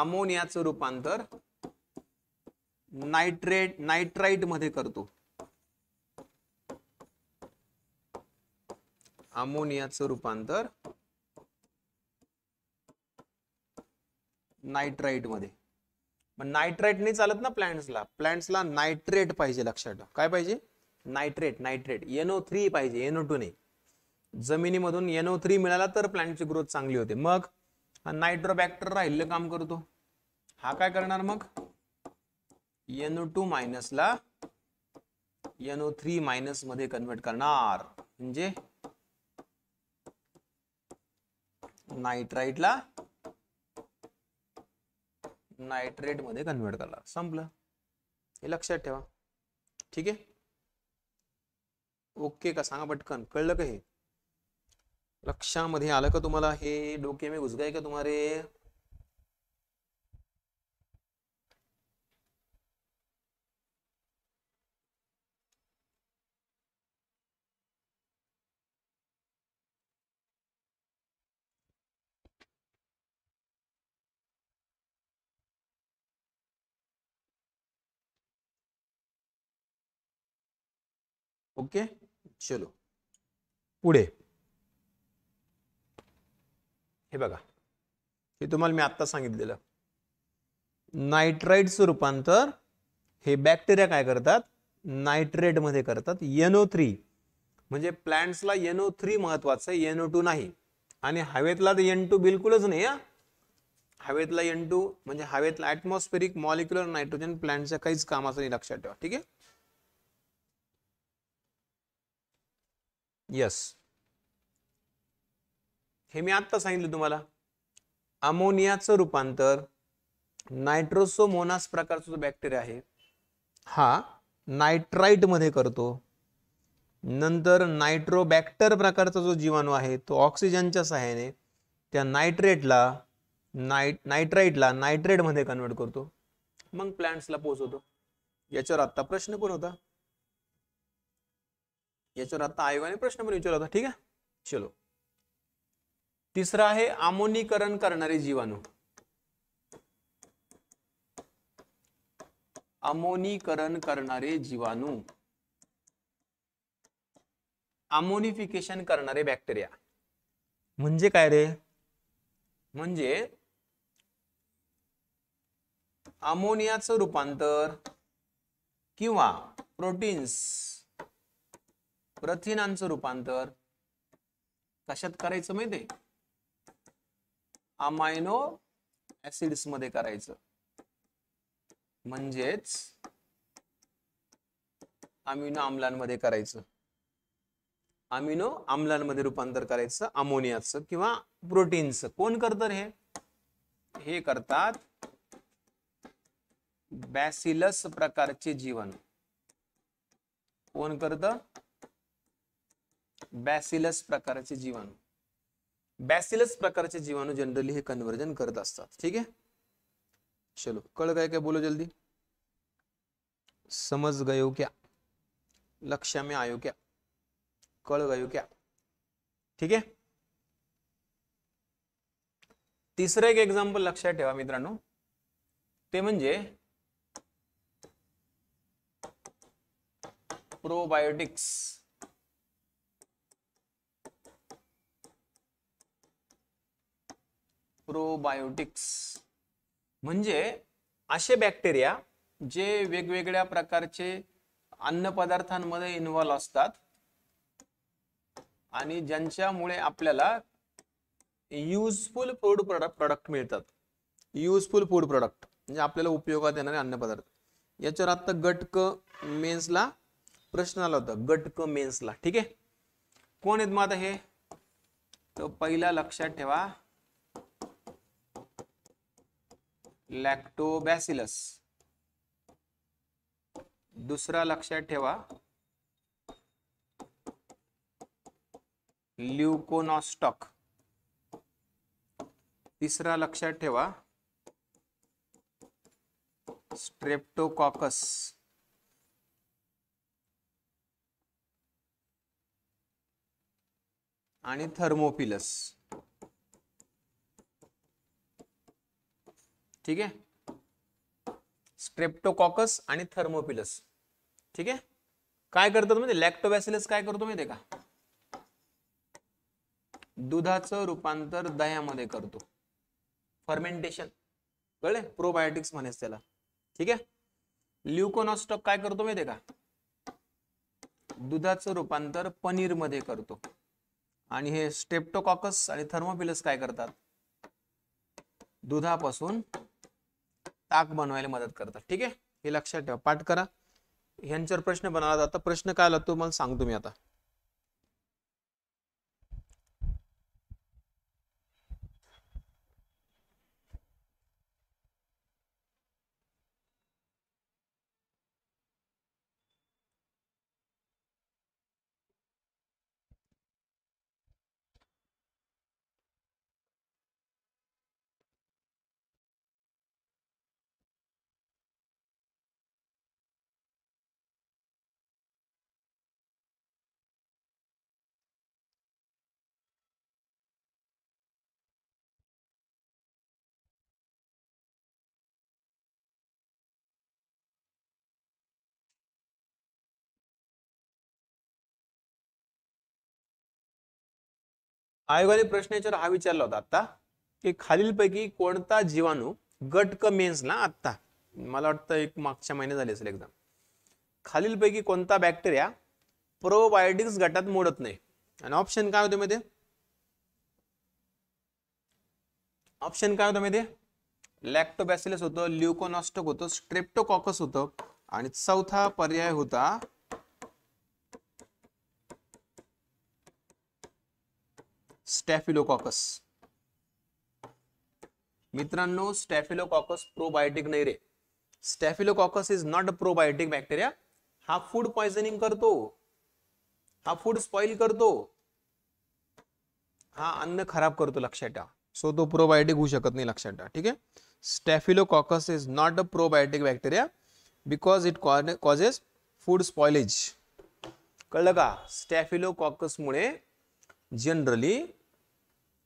अमोनियाचं रूपांतर नायट्रेट नायट्राइट मध्ये करतो अमोनियाचं रूपांतर नायट्राईट मध्ये पण नायट्राईट नाही चालत ना प्लांट्सला प्लांट्सला नायट्रेट पाहिजे लक्षात ठेवा काय पाहिजे नायट्रेट नायट्रेट एनओ थ्री पाहिजे एनओ टू नाही जमिनीमधून एनओ थ्री मिळाला तर प्लांटची ग्रोथ चांगली होते मग हा नायट्रोबॅक्टर राहिलं काम करतो हा काय करणार मग एनओ टू मायनसला एनओ थ्री मायनस मध्ये कन्वर्ट करणार म्हणजे नायट्राईटला नायट्रेट मध्ये कन्व्हर्ट करा संपलं हे लक्षात ठेवा ठीक आहे ओके का सांगा पटकन कळलं का हे लक्षामध्ये आलं का तुम्हाला हे डोके मी घुसगाय का तुम्हारे ओके चलो पुढे हे बघा हे तुम्हाला मी आत्ता सांगितलेलं नायट्राईडचं रूपांतर हे बॅक्टेरिया काय करतात नायट्रेटमध्ये करतात एनओ थ्री म्हणजे प्लॅन्ट्सला एनओ थ्री महत्वाचं आहे एनओ टू नाही आणि हवेतला तर एन टू बिलकुलच नाही हा हवेतला एन टू म्हणजे हवेतला ऍटमॉस्फेरिक मॉलिक्युलर नायट्रोजन प्लॅन्टच्या काहीच कामाचं नाही लक्षात ठेवा ठीक आहे यस हे मी आत्ता सांगितलं तुम्हाला अमोनियाचं रूपांतर नायट्रोसोमोनास प्रकारचा जो बॅक्टेरिया आहे हा नायट्राईटमध्ये करतो नंतर नायट्रोबॅक्टर प्रकारचा जो जीवाणू आहे तो ऑक्सिजनच्या सहाय्याने त्या नायट्रेटला नाय नायट्राईटला नायट्रेटमध्ये कन्वर्ट करतो मग प्लांट्सला पोचवतो याच्यावर आत्ता प्रश्न कोण होता याच्यावर आता आयोगाने प्रश्न पण विचारला होता ठीक आहे चलो तिसरा आहे आमोनीकरण करणारे जीवाणू अमोनीकरण करणारे जीवाणू अमोनिफिकेशन करणारे बॅक्टेरिया म्हणजे काय रे म्हणजे अमोनियाचं रूपांतर किंवा प्रोटीन्स प्रथिनांचं रूपांतर कशात करायचं माहितीये अमायनो ऍसिड्स मध्ये करायचं म्हणजेच अमिनो आम्लांमध्ये करायचं अमिनो आम्लांमध्ये रूपांतर करायचं अमोनियाचं किंवा प्रोटीनच कोण करतं हे हे करतात बॅसिलस प्रकारचे जीवन कोण करतं बॅसिलस प्रकारचे जीवाणू बॅसिलस प्रकारचे जीवाणू जनरली हे कन्वर्जन करत असतात ठीक आहे चलो कळ काय क्या बोलो जल्दी समज गयो क्या लक्ष में आयो क्या कळ गयो क्या ठीक आहे तिसरं एक एक्झाम्पल लक्षात ठेवा मित्रांनो ते म्हणजे प्रोबायोटिक्स प्रोबायोटिक्स म्हणजे असे बॅक्टेरिया जे वेगवेगळ्या प्रकारचे अन्न पदार्थांमध्ये इन्व्हॉल्व असतात आणि ज्यांच्यामुळे आपल्याला युजफुल फूड प्रोडक्ट प्रोडक्ट मिळतात युजफुल फूड प्रोडक्ट म्हणजे आपल्याला उपयोगात येणारे अन्न पदार्थ याच्यावर आता गटक मेन्सला प्रश्न आला होता गटक मेन्सला ठीक आहे कोण आहेत मग आता हे तर पहिला लक्षात ठेवा लॅक्टोबॅसिलस दुसरा लक्षात ठेवा ल्युकोनॉस्टॉक तिसरा लक्षात ठेवा स्ट्रेप्टोकॉकस आणि थर्मोपिलस ठीक आहे स्ट्रेप्टोकॉकस आणि थर्मोपिलस ठीक आहे काय करतात म्हणजे लॅक्टोबॅसिलस काय करतो माहिती का दुधाचं रूपांतर दह्यामध्ये करतो फर्मेंटेशन कळले प्रोबायोटिक्स म्हणेस त्याला ठीक आहे ल्युकोनॉस्टॉक काय करतो माहिती का दुधाचं रूपांतर पनीर मध्ये करतो आणि हे स्टेप्टोकॉकस आणि थर्मोपिलस काय करतात दुधापासून ताक बनवायला मदत करतात ठीक आहे हे लक्षात ठेवा पाठ करा यांच्यावर प्रश्न बनवला जातो प्रश्न काय आला तो मला सांगतो मी आता आयोगाने प्रश्न याच्यावर हा विचारला होता आता की खालीलपैकी कोणता जीवाणू गट क ना आत्ता मला वाटतं एक मागच्या महिन्यात झाली असेल एक्झाम खालीलपैकी कोणता बॅक्टेरिया प्रोबायोटिक्स गटात मोडत नाही आणि ऑप्शन काय होते मध्ये ऑप्शन काय होतं मध्ये लॅक्टोबॅसिलस होतं ल्युकोनॉस्टक होतं स्ट्रेप्टोकॉकस होतं आणि चौथा पर्याय होता स्टॅफिलोकॉकस मित्रांनो स्टॅफिलोकॉकस प्रोबायोटिक नाही रे staphylococcus is not a probiotic bacteria हा फूड पॉइझनिंग करतो हा फूड स्पॉइल करतो हा अन्न खराब करतो लक्षात ठेवा सो तो प्रोबायोटिक होऊ शकत नाही लक्षात ठेवा ठीक आहे staphylococcus is not a probiotic bacteria because it causes food spoilage कळलं का स्टॅफिलोकॉकसमुळे जनरली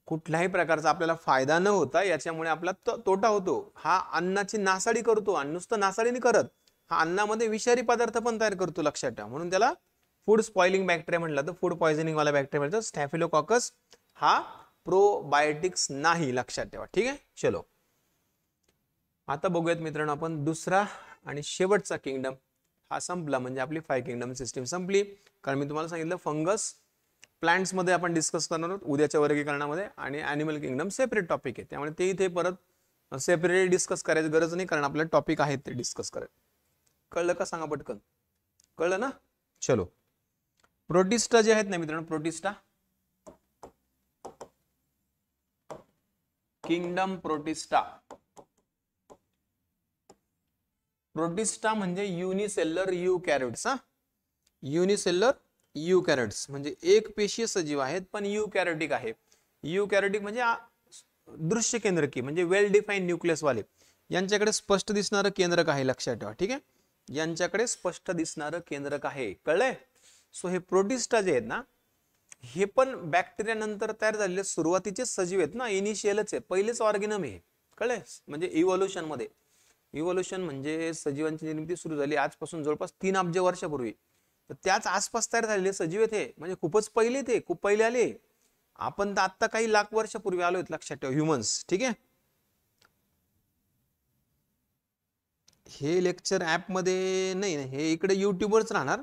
कुठल्याही प्रकारचा आपल्याला फायदा न होता याच्यामुळे आपला तोटा होतो हा अन्नाची नासाडी करतो आणि नुसतं नासाडीने करत हा अन्नामध्ये विषारी पदार्थ पण तयार करतो लक्षात ठेवा म्हणून त्याला फूड स्पॉइलिंग बॅक्टेरिया म्हटलं तर फूड पॉयझनिंग वाला बॅक्टेरिया म्हणतो स्टॅफिलोकॉकस हा प्रोबायोटिक्स नाही लक्षात ठेवा ठीक आहे चलो आता बघूयात मित्रांनो आपण दुसरा आणि शेवटचा किंगडम हा संपला म्हणजे आपली फाय किंगडम सिस्टीम संपली कारण मी तुम्हाला सांगितलं फंगस प्लांट्समध्ये आपण डिस्कस करणार आहोत उद्याच्या वर्गीकरणामध्ये आणि ॲनिमल किंगडम सेपरेट टॉपिक आहे त्यामुळे ते इथे परत सेपरेट डिस्कस करायची गरज नाही कारण आपल्या टॉपिक आहेत ते डिस्कस करायचं कळलं का सांगा पटकन कळलं ना चलो प्रोटिस्टा जे आहेत ना मित्रांनो प्रोटिस्टा किंगडम प्रोटिस्टा प्रोटिस्टा म्हणजे युनिसेल्लर यू कॅरेट्स हा युनिसेल्लर यू कॅरेट्स म्हणजे एक पेशीय सजीव आहेत पण यू कॅरेटिक आहे यू कॅरेटिक म्हणजे दृश्य केंद्रकी म्हणजे वेल डिफाईन वाले यांच्याकडे स्पष्ट दिसणारं केंद्रक आहे लक्षात ठेवा ठीक आहे यांच्याकडे स्पष्ट दिसणारं केंद्रक आहे कळलंय सो हे प्रोटिस्टा जे आहेत ना हे पण बॅक्टेरिया नंतर तयार झालेले सुरुवातीचे सजीव आहेत ना इनिशियलच आहे पहिलेच ऑर्गेनम हे कळले म्हणजे इव्होल्युशन मध्ये इव्होल्युशन म्हणजे सजीवांची निर्मिती सुरू झाली आजपासून जवळपास तीन अब्ज वर्षापूर्वी तर त्याच आसपास तयार झालेले सजीव येथे म्हणजे खूपच पहिले ते खूप पहिले आले आपण तर आत्ता काही लाख वर्षापूर्वी आलो आहेत लक्षात ठेवा ह्युमन्स ठीक आहे हे लेक्चर ॲपमध्ये नाही नाही हे इकडे युट्यूबवरच राहणार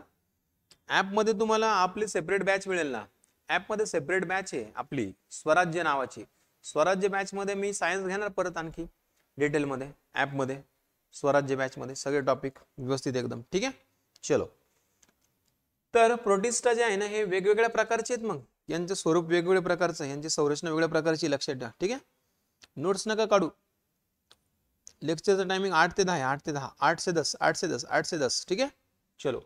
ॲपमध्ये तुम्हाला आपली सेपरेट बॅच मिळेल ना ॲपमध्ये सेपरेट बॅच आहे आपली स्वराज्य नावाची स्वराज्य मध्ये मी सायन्स घेणार परत आणखी डिटेलमध्ये ॲपमध्ये स्वराज्य मध्ये सगळे टॉपिक व्यवस्थित एकदम ठीक आहे चलो तर प्रोटिस्टा जे आहे ना हे वेगवेगळ्या प्रकारचे आहेत मग यांचं स्वरूप वेगवेगळ्या प्रकारचं यांची संरचना वेगळ्या प्रकारची लक्षात ठेवा ठीक आहे नोट्स नका काढू लेक्चरचं टायमिंग आठ ते दहा आहे आठ ते दहा आठशे दस आठशे दस आठशे दस ठीक आहे चलो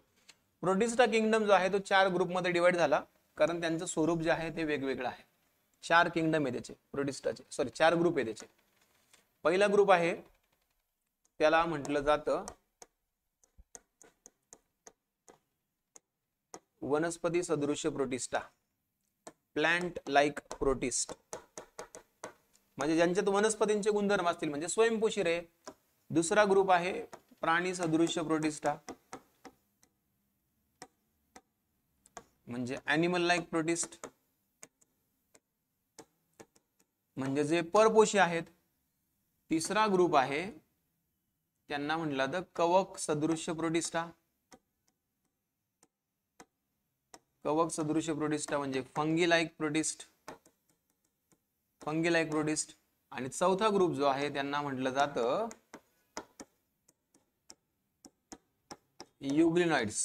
प्रोटिस्टा किंगडम जो आहे तो चार ग्रुपमध्ये डिवाइड झाला कारण त्यांचं स्वरूप जे आहे ते वेगवेगळं आहे चार किंगडम आहे त्याचे प्रोटिस्टाचे सॉरी चार ग्रुप आहे त्याचे पहिला ग्रुप आहे त्याला म्हटलं जातं वनस्पती सदृश्य प्रोटिस्टा प्लॅन्ट लाईक प्रोटिस्ट म्हणजे ज्यांच्यात वनस्पतींचे गुणधर्म असतील म्हणजे रे दुसरा ग्रुप आहे प्राणी सदृश्य प्रोटिस्टा म्हणजे अॅनिमल लाईक प्रोटिस्ट म्हणजे जे परपोषी आहेत तिसरा ग्रुप आहे त्यांना म्हटलं तर कवक सदृश्य प्रोटिस्टा कवक सदृश प्रोटिस्टा म्हणजे fungi like protist fungi like protist आणि चौथा ग्रुप जो आहे त्यांना म्हटलं जात युग्लिनॉइड्स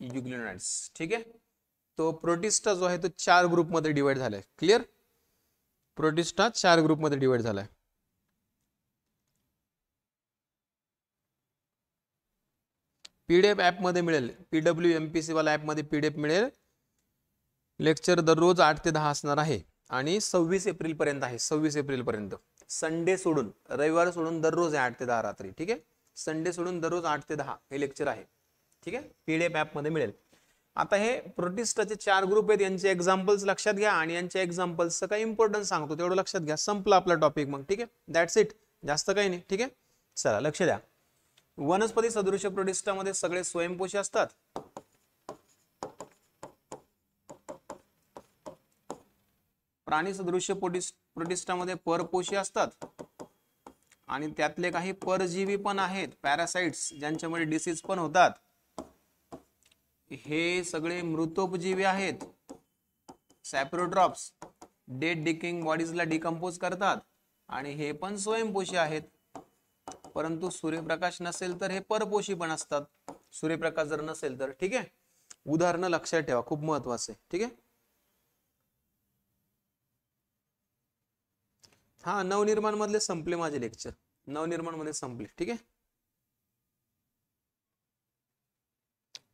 युग्लिनॉइड्स ठीक आहे तो प्रोटिस्टा जो आहे तो चार ग्रुपमध्ये डिवाइड झालाय क्लिअर प्रोटिस्टा चार ग्रुपमध्ये डिवाइड झालाय पी डी एफ ॲपमध्ये मिळेल पी डब्ल्यू एम पी सीवाला ॲपमध्ये पी डी एफ मिळेल लेक्चर दररोज आठ ते दहा असणार आहे आणि सव्वीस एप्रिलपर्यंत आहे सव्वीस एप्रिलपर्यंत संडे सोडून रविवार सोडून दररोज आहे आठ ते दहा रात्री ठीक आहे संडे सोडून दररोज आठ ते दहा हे लेक्चर आहे ठीक आहे पी डी एफ ॲपमध्ये मिळेल आता हे प्रोटिस्टाचे चार ग्रुप आहेत यांचे एक्झाम्पल्स लक्षात घ्या आणि यांच्या एक्झाम्पल्सचं काही इम्पॉर्टन्स सांगतो तेवढं लक्षात घ्या संपला आपला टॉपिक मग ठीक आहे दॅट्स इट जास्त काही नाही ठीक आहे चला लक्ष द्या वनस्पती सदृश प्रोडिस्टामध्ये सगळे स्वयंपोषी असतात प्राणी सदृश प्रोटिस्टामध्ये परपोषी असतात आणि त्यातले काही परजीवी पण आहेत पॅरासाइट्स ज्यांच्यामुळे डिसीज पण होतात हे सगळे मृतोपजीवी आहेत सॅप्रोड्रॉप्स डेड डिकिंग ला डिकम्पोज करतात आणि हे पण स्वयंपोषी आहेत परंतु सूर्यप्रकाश नसेल तर हे परपोषी पण असतात सूर्यप्रकाश जर नसेल तर ठीक आहे उदाहरणं लक्षात ठेवा खूप महत्वाचं आहे ठीक आहे हा नवनिर्माण मधले संपले माझे लेक्चर नवनिर्माण मध्ये संपले ठीक आहे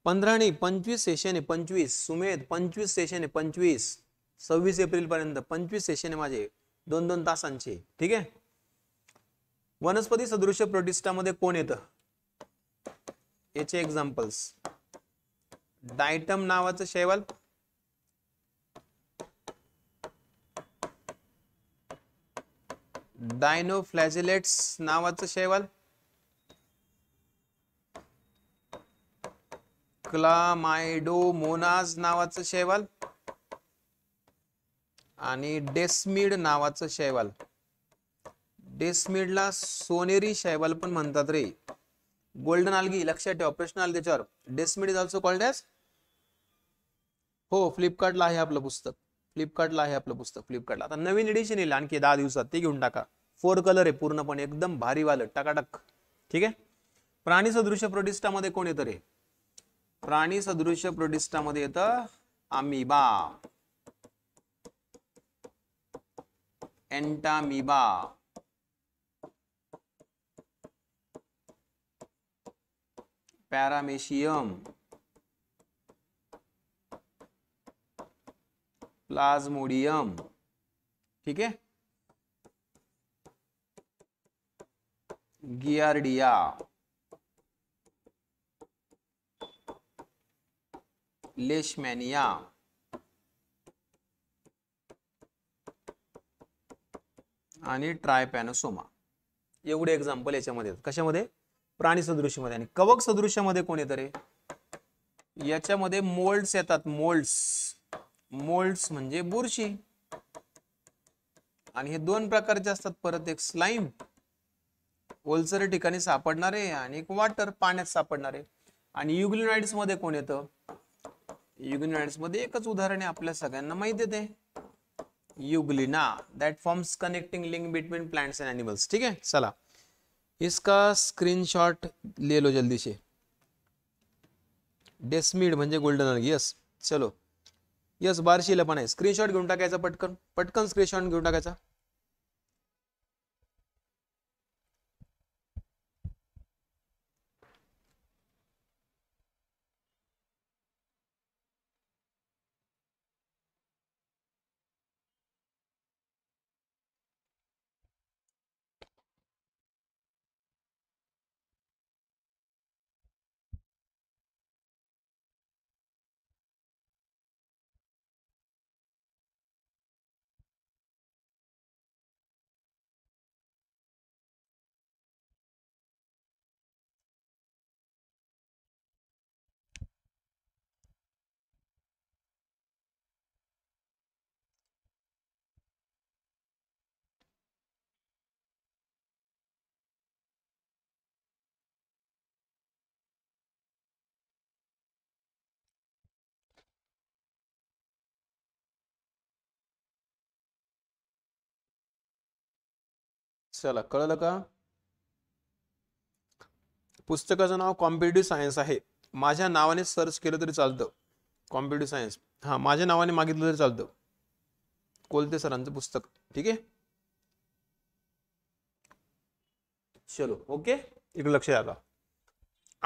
पंधरा आणि पंचवीस सेशन आहे पंचवीस सुमेध पंचवीस सेशन आहे पंचवीस सव्वीस एप्रिल पर्यंत पंचवीस सेशन आहे माझे दोन दोन तासांचे ठीक आहे वनस्पती सदृश्य प्रोटिस्टामध्ये कोण येतं याचे एक्झाम्पल्स डायटम नावाचं शैवाल डायनोफ्लॅजिलेट्स नावाचं शैवाल क्लामायडोमोनाज नावाचं शैवाल आणि डेस्मिड नावाचं शैवाल डेस्मिडला सोनेरी शैवाल पण म्हणतात रे गोल्डन आलगी लक्षात ठेवा प्रश्न आल त्याच्यावर desmid is also called as हो फ्लिपकार्टला आहे आपलं पुस्तक फ्लिपकार्टला आहे आपलं पुस्तक फ्लिपकार्टला आता नवीन एडिशन येईल आणखी दहा दिवसात ते घेऊन टाका फोर कलर आहे पूर्णपणे एकदम भारी वाल टकाटक ठीक आहे प्राणी सदृश्य प्रोडिस्टामध्ये कोण येतं रे प्राणी सदृश्य प्रोडिस्टामध्ये येतं आमिबा एंटामिबा पॅरामेशियम प्लाझ्मोडियम ठीक आहे गियार्डिया लेशमॅनिया आणि ट्रायपॅनोसोमा एवढे एक्झाम्पल याच्यामध्ये कशामध्ये प्राणी सदृश्यमध्ये आणि कवक सदृश्यमध्ये कोण येत रे याच्यामध्ये मोल्ड्स येतात मोल्ड्स मोल्ड्स म्हणजे बुरशी आणि हे दोन प्रकारचे असतात परत एक स्लाइम ओलसर ठिकाणी सापडणारे आणि एक वाटर पाण्यात सापडणारे आणि युग्लिनाइड्स मध्ये कोण येतं युग्लिनाइड्स मध्ये एकच उदाहरण आहे आपल्या सगळ्यांना माहिती येते euglena that forms connecting link between plants and animals ठीक आहे चला इसका स्क्रीनशॉट ले लो जल्दी से डेस्मिड म्हणजे गोल्डन अर्ग यस चलो यस बारशीला पण आहे स्क्रीनशॉट घेऊन टाकायचा पटकन पटकन स्क्रीनशॉट घेऊन टाकायचा चला कळलं का पुस्तकाचं नाव कॉम्पिटेटिव्ह सायन्स आहे माझ्या नावाने सर्च केलं तरी चालतं कॉम्पिटेटिव्ह सायन्स हा माझ्या नावाने मागितलं तरी चालतं कोलते सरांचं पुस्तक ठीक आहे चलो ओके इकडे लक्ष द्या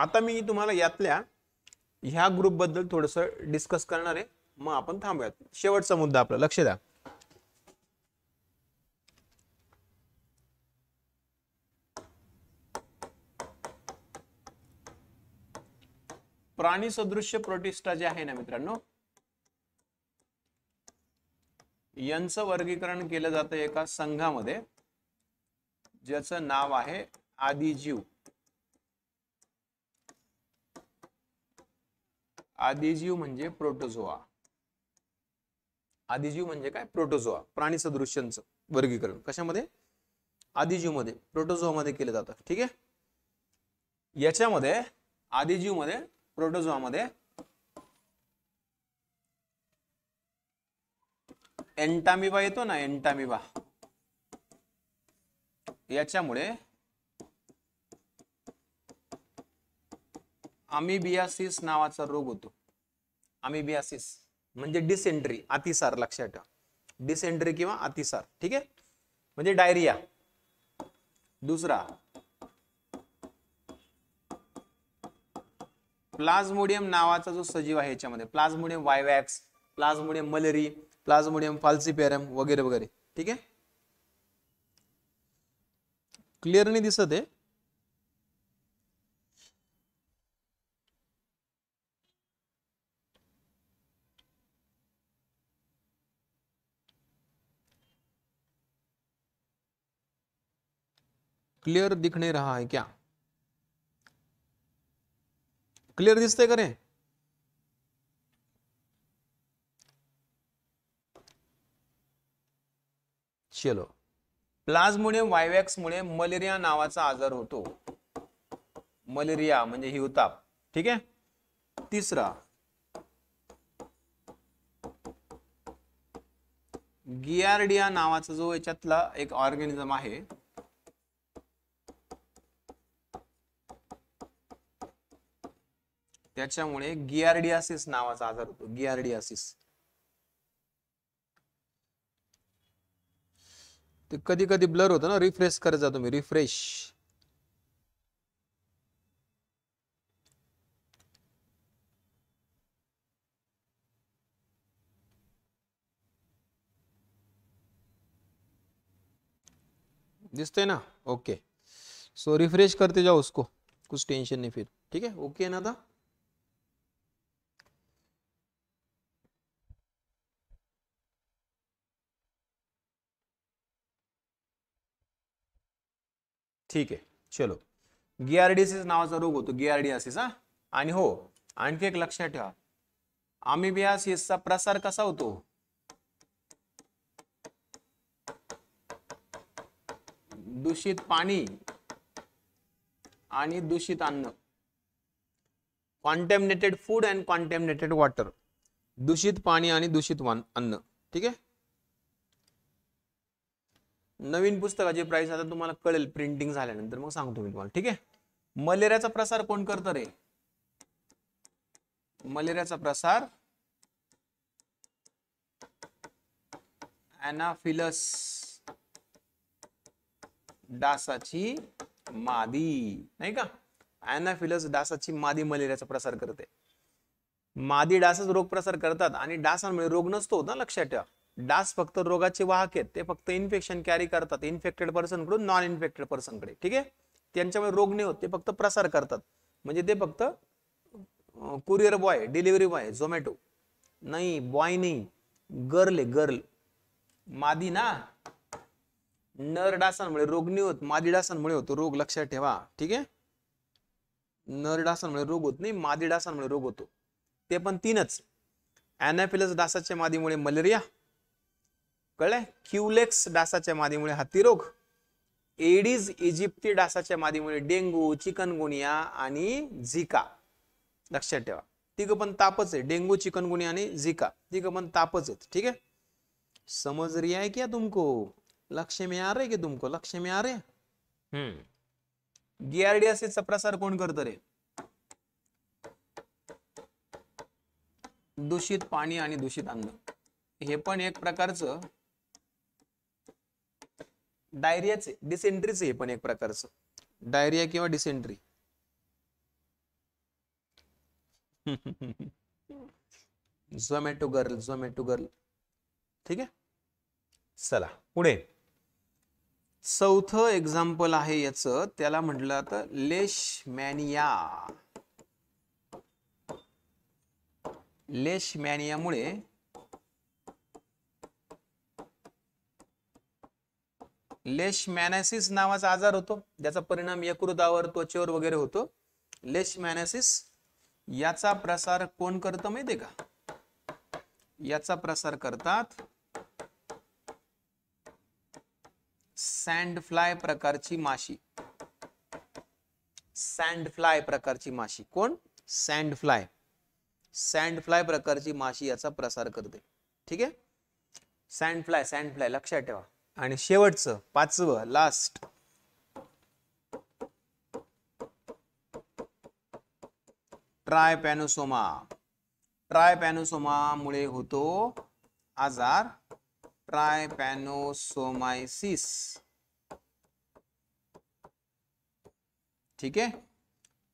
आता मी तुम्हाला यातल्या ह्या ग्रुप बद्दल थोडस डिस्कस करणार आहे मग आपण थांबूयात शेवटचा मुद्दा आपला लक्ष द्या प्राणी सदृश्य प्रोटिस्टा जे आहे ना मित्रांनो यांचं वर्गीकरण केलं जातं एका संघामध्ये ज्याचं नाव आहे आदिजीव आदिजीव म्हणजे प्रोटोजोआ आदिजीव म्हणजे काय प्रोटोजोआ प्राणी सदृश्यांचं वर्गीकरण कशामध्ये आदिजीव मध्ये प्रोटोजोआ मध्ये केलं जातं ठीक आहे याच्यामध्ये आदिजीव मध्ये मध्ये एंटामिबा येतो ना एंटामिबा याच्यामुळे आमिबियासिस नावाचा रोग होतो अमिबियासिस म्हणजे डिसेंट्री अतिसार लक्षात ठेवा डिसेंट्री किंवा अतिसार ठीक आहे म्हणजे डायरिया दुसरा प्लाझ्मोडियम नावाचा जो सजीव आहे याच्यामध्ये plasmodium vivax plasmodium malariae plasmodium falciparum वगैरे वगैरे ठीक आहे क्लिअरली दिसत आहे क्लियर दिखणे रहा है क्या क्लिअर दिसतंय का रे चलो वायवॅक्स वायवॅक्समुळे मलेरिया नावाचा आजार होतो मलेरिया म्हणजे हिवताप ठीक आहे तिसरा गियारडिया नावाचा जो याच्यातला एक ऑर्गॅनिझम आहे त्याच्यामुळे गियार्डियासिस आजार हो गियार्डियासिस ते कधी कधी ब्लर होतं ना रिफ्रेश कर जा रिफ्रेश दिसते ना ओके सो रिफ्रेश करते जाओ उसको कुछ टेंशन नहीं फिर ठीक है ओके ना था ठीक आहे चलो गिआरडीसीस नावाचा रोग होतो गिआरडीआसिस हा आणि हो आणखी एक लक्षात ठेवा चा प्रसार कसा होतो दूषित पाणी आणि दूषित अन्न contaminated food and contaminated water दूषित पाणी आणि दूषित अन्न ठीक आहे नवीन पुस्तकाची प्राइस आता तुम्हाला कळेल प्रिंटिंग झाल्यानंतर मग सांगतो मी तुम्हाला ठीक आहे मलेरियाचा प्रसार कोण करत रे मलेरियाचा प्रसार अॅनाफिलस डासाची मादी नाही का एनाफिलस डासाची मादी मलेरियाचा प्रसार करते मादी डासच रोग प्रसार करतात आणि डासांमुळे रोग नसतो ना लक्षात ठेवा डास फक्त रोगाचे वाहक आहेत ते फक्त इन्फेक्शन कॅरी करतात इन्फेक्टेड पर्सन कडून नॉन इन्फेक्टेड पर्सनकडे ठीक आहे त्यांच्यामुळे रोग नाही होत ते फक्त प्रसार करतात म्हणजे ते फक्त courier boy delivery boy Zomato नाही बॉय नाही गर्ल आहे गर्ल मादी ना नर डासांमुळे रोग नाही होत मादी डासांमुळे होतो रोग लक्षात ठेवा ठीक आहे नर डासांमुळे रोग होत नाही मादी डासांमुळे रोग होतो ते पण तीनच अनाफिलस डासाच्या मादीमुळे मलेरिया कळलंय क्युलेक्स डासाच्या मादीमुळे हत्तीरोग एडीज इजिप्ती डासाच्या मादीमुळे डेंगू चिकनगुनिया आणि झिका लक्षात ठेवा तिघ पण तापच आहे डेंगू चिकनगुनिया आणि झिका तिघ पण तापच आहेत ठीक आहे समज रही आहे क्या तुमको लक्ष में आ रे की तुमको लक्ष में आ रे हम्म गिआरडीएसचा प्रसार कोण करत रे दूषित पाणी आणि दूषित अन्न हे पण एक प्रकारचं डायरियाच आहे पण एक प्रकारचं डायरिया किंवा dysentery Zomato girl Zomato girl ठीक आहे चला पुढे चौथं एक्झाम्पल आहे याच त्याला म्हटलं तर लेशमॅनिया लेशमॅनियामुळे मॅनॅसिस नावाचा आजार होतो ज्याचा परिणाम यकृतावर त्वचेवर वगैरे होतो मॅनॅसिस याचा प्रसार कोण करतं माहितीये का याचा प्रसार करतात सँडफ्लाय प्रकारची माशी सँडफ्लाय प्रकारची माशी कोण सँडफ्लाय सँडफ्लाय प्रकारची माशी याचा प्रसार करते ठीक आहे सँडफ्लाय सँडफ्लाय लक्षात ठेवा आणि शेवटचं पाचवं लास्ट ट्राय ट्राय पॅनोसोमामुळे होतो आजार पॅनोसोमायसिस ठीक आहे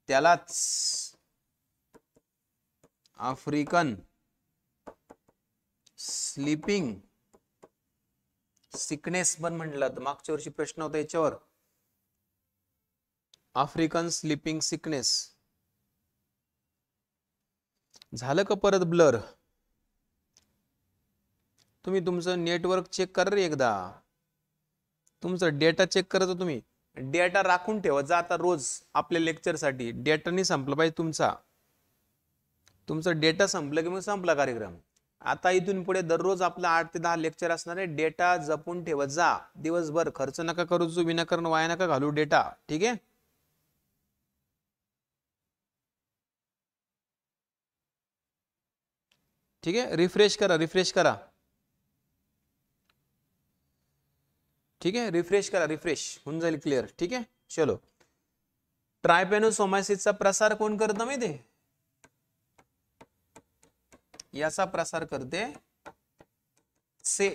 त्यालाच आफ्रिकन स्लीपिंग सिकनेस पण म्हटलं तर मागच्या वर्षी प्रश्न होता याच्यावर आफ्रिकन स्लिपिंग सिकनेस झालं का परत ब्लर तुम्ही तुमचं नेटवर्क चेक करा रे एकदा तुमचा डेटा चेक करायचं तुम्ही डेटा राखून ठेवा जा आता रोज आपल्या लेक्चरसाठी डेटा नाही संपला पाहिजे तुमचा तुमचा डेटा संपला की मग संपला कार्यक्रम आता इथून पुढे दररोज आपलं आठ ते दहा लेक्चर असणार आहे डेटा जपून ठेवत जा दिवसभर खर्च नका करू जो विनाकरण वाया नका घालू डेटा ठीक आहे ठीक आहे रिफ्रेश करा रिफ्रेश करा ठीक आहे रिफ्रेश करा रिफ्रेश होऊन जाईल क्लिअर ठीक आहे चलो ट्रायपेनोसोमायसिसचा प्रसार कोण करतं माहिती याचा प्रसार करते से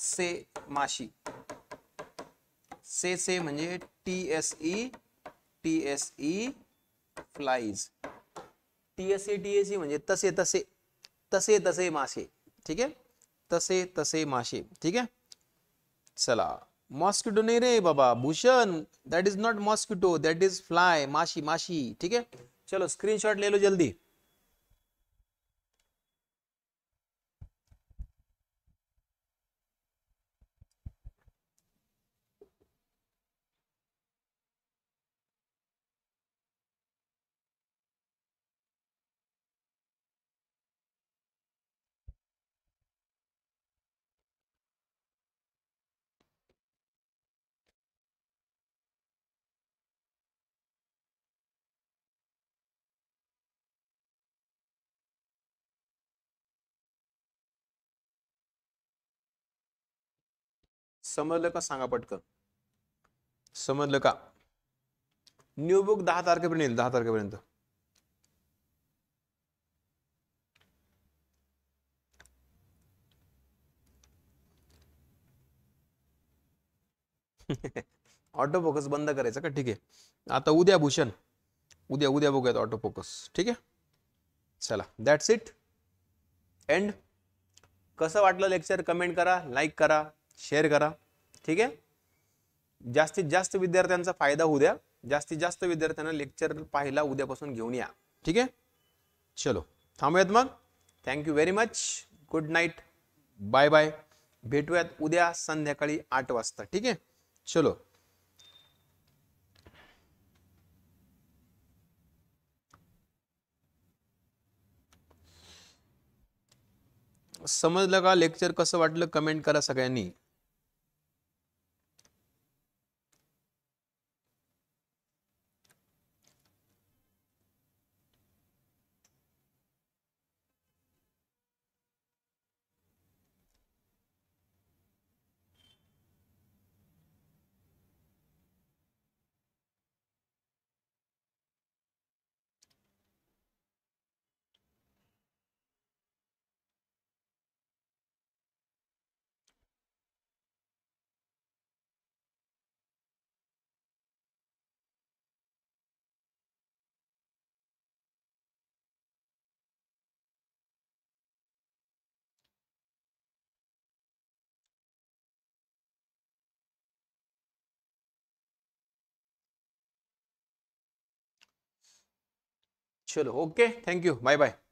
से माशी से से म्हणजे T S E T S E flies T S E T S E म्हणजे तसे तसे तसे तसे मासे ठीक आहे तसे तसे मासे ठीक आहे चला मॉस्किटो नाही रे बाबा Bhushan that is not mosquito that is fly माशी माशी ठीक है चलो स्क्रीनशॉट ले लो जल्दी समजलं का सांगा पटकन समजलं का न्यू बुक दहा तारखेपर्यंत येईल दहा तारखेपर्यंत ऑटो फोकस बंद करायचं का ठीक आहे आता उद्या भूषण उद्या उद्या बघूयात ऑटो फोकस ठीक आहे चला दॅट्स इट एंड कसं वाटलं लेक्चर कमेंट करा लाईक करा शेअर करा ठीक आहे जास्तीत जास्त विद्यार्थ्यांचा फायदा होऊ द्या जास्तीत जास्त विद्यार्थ्यांना लेक्चर पाहायला उद्यापासून घेऊन या ठीक आहे चलो थांबूयात मग thank you very much good night bye bye भेटूयात उद्या संध्याकाळी आठ वाजता ठीक आहे चलो समजलं का लेक्चर कसं वाटलं कमेंट करा सगळ्यांनी चलो ओके यू बाय बाय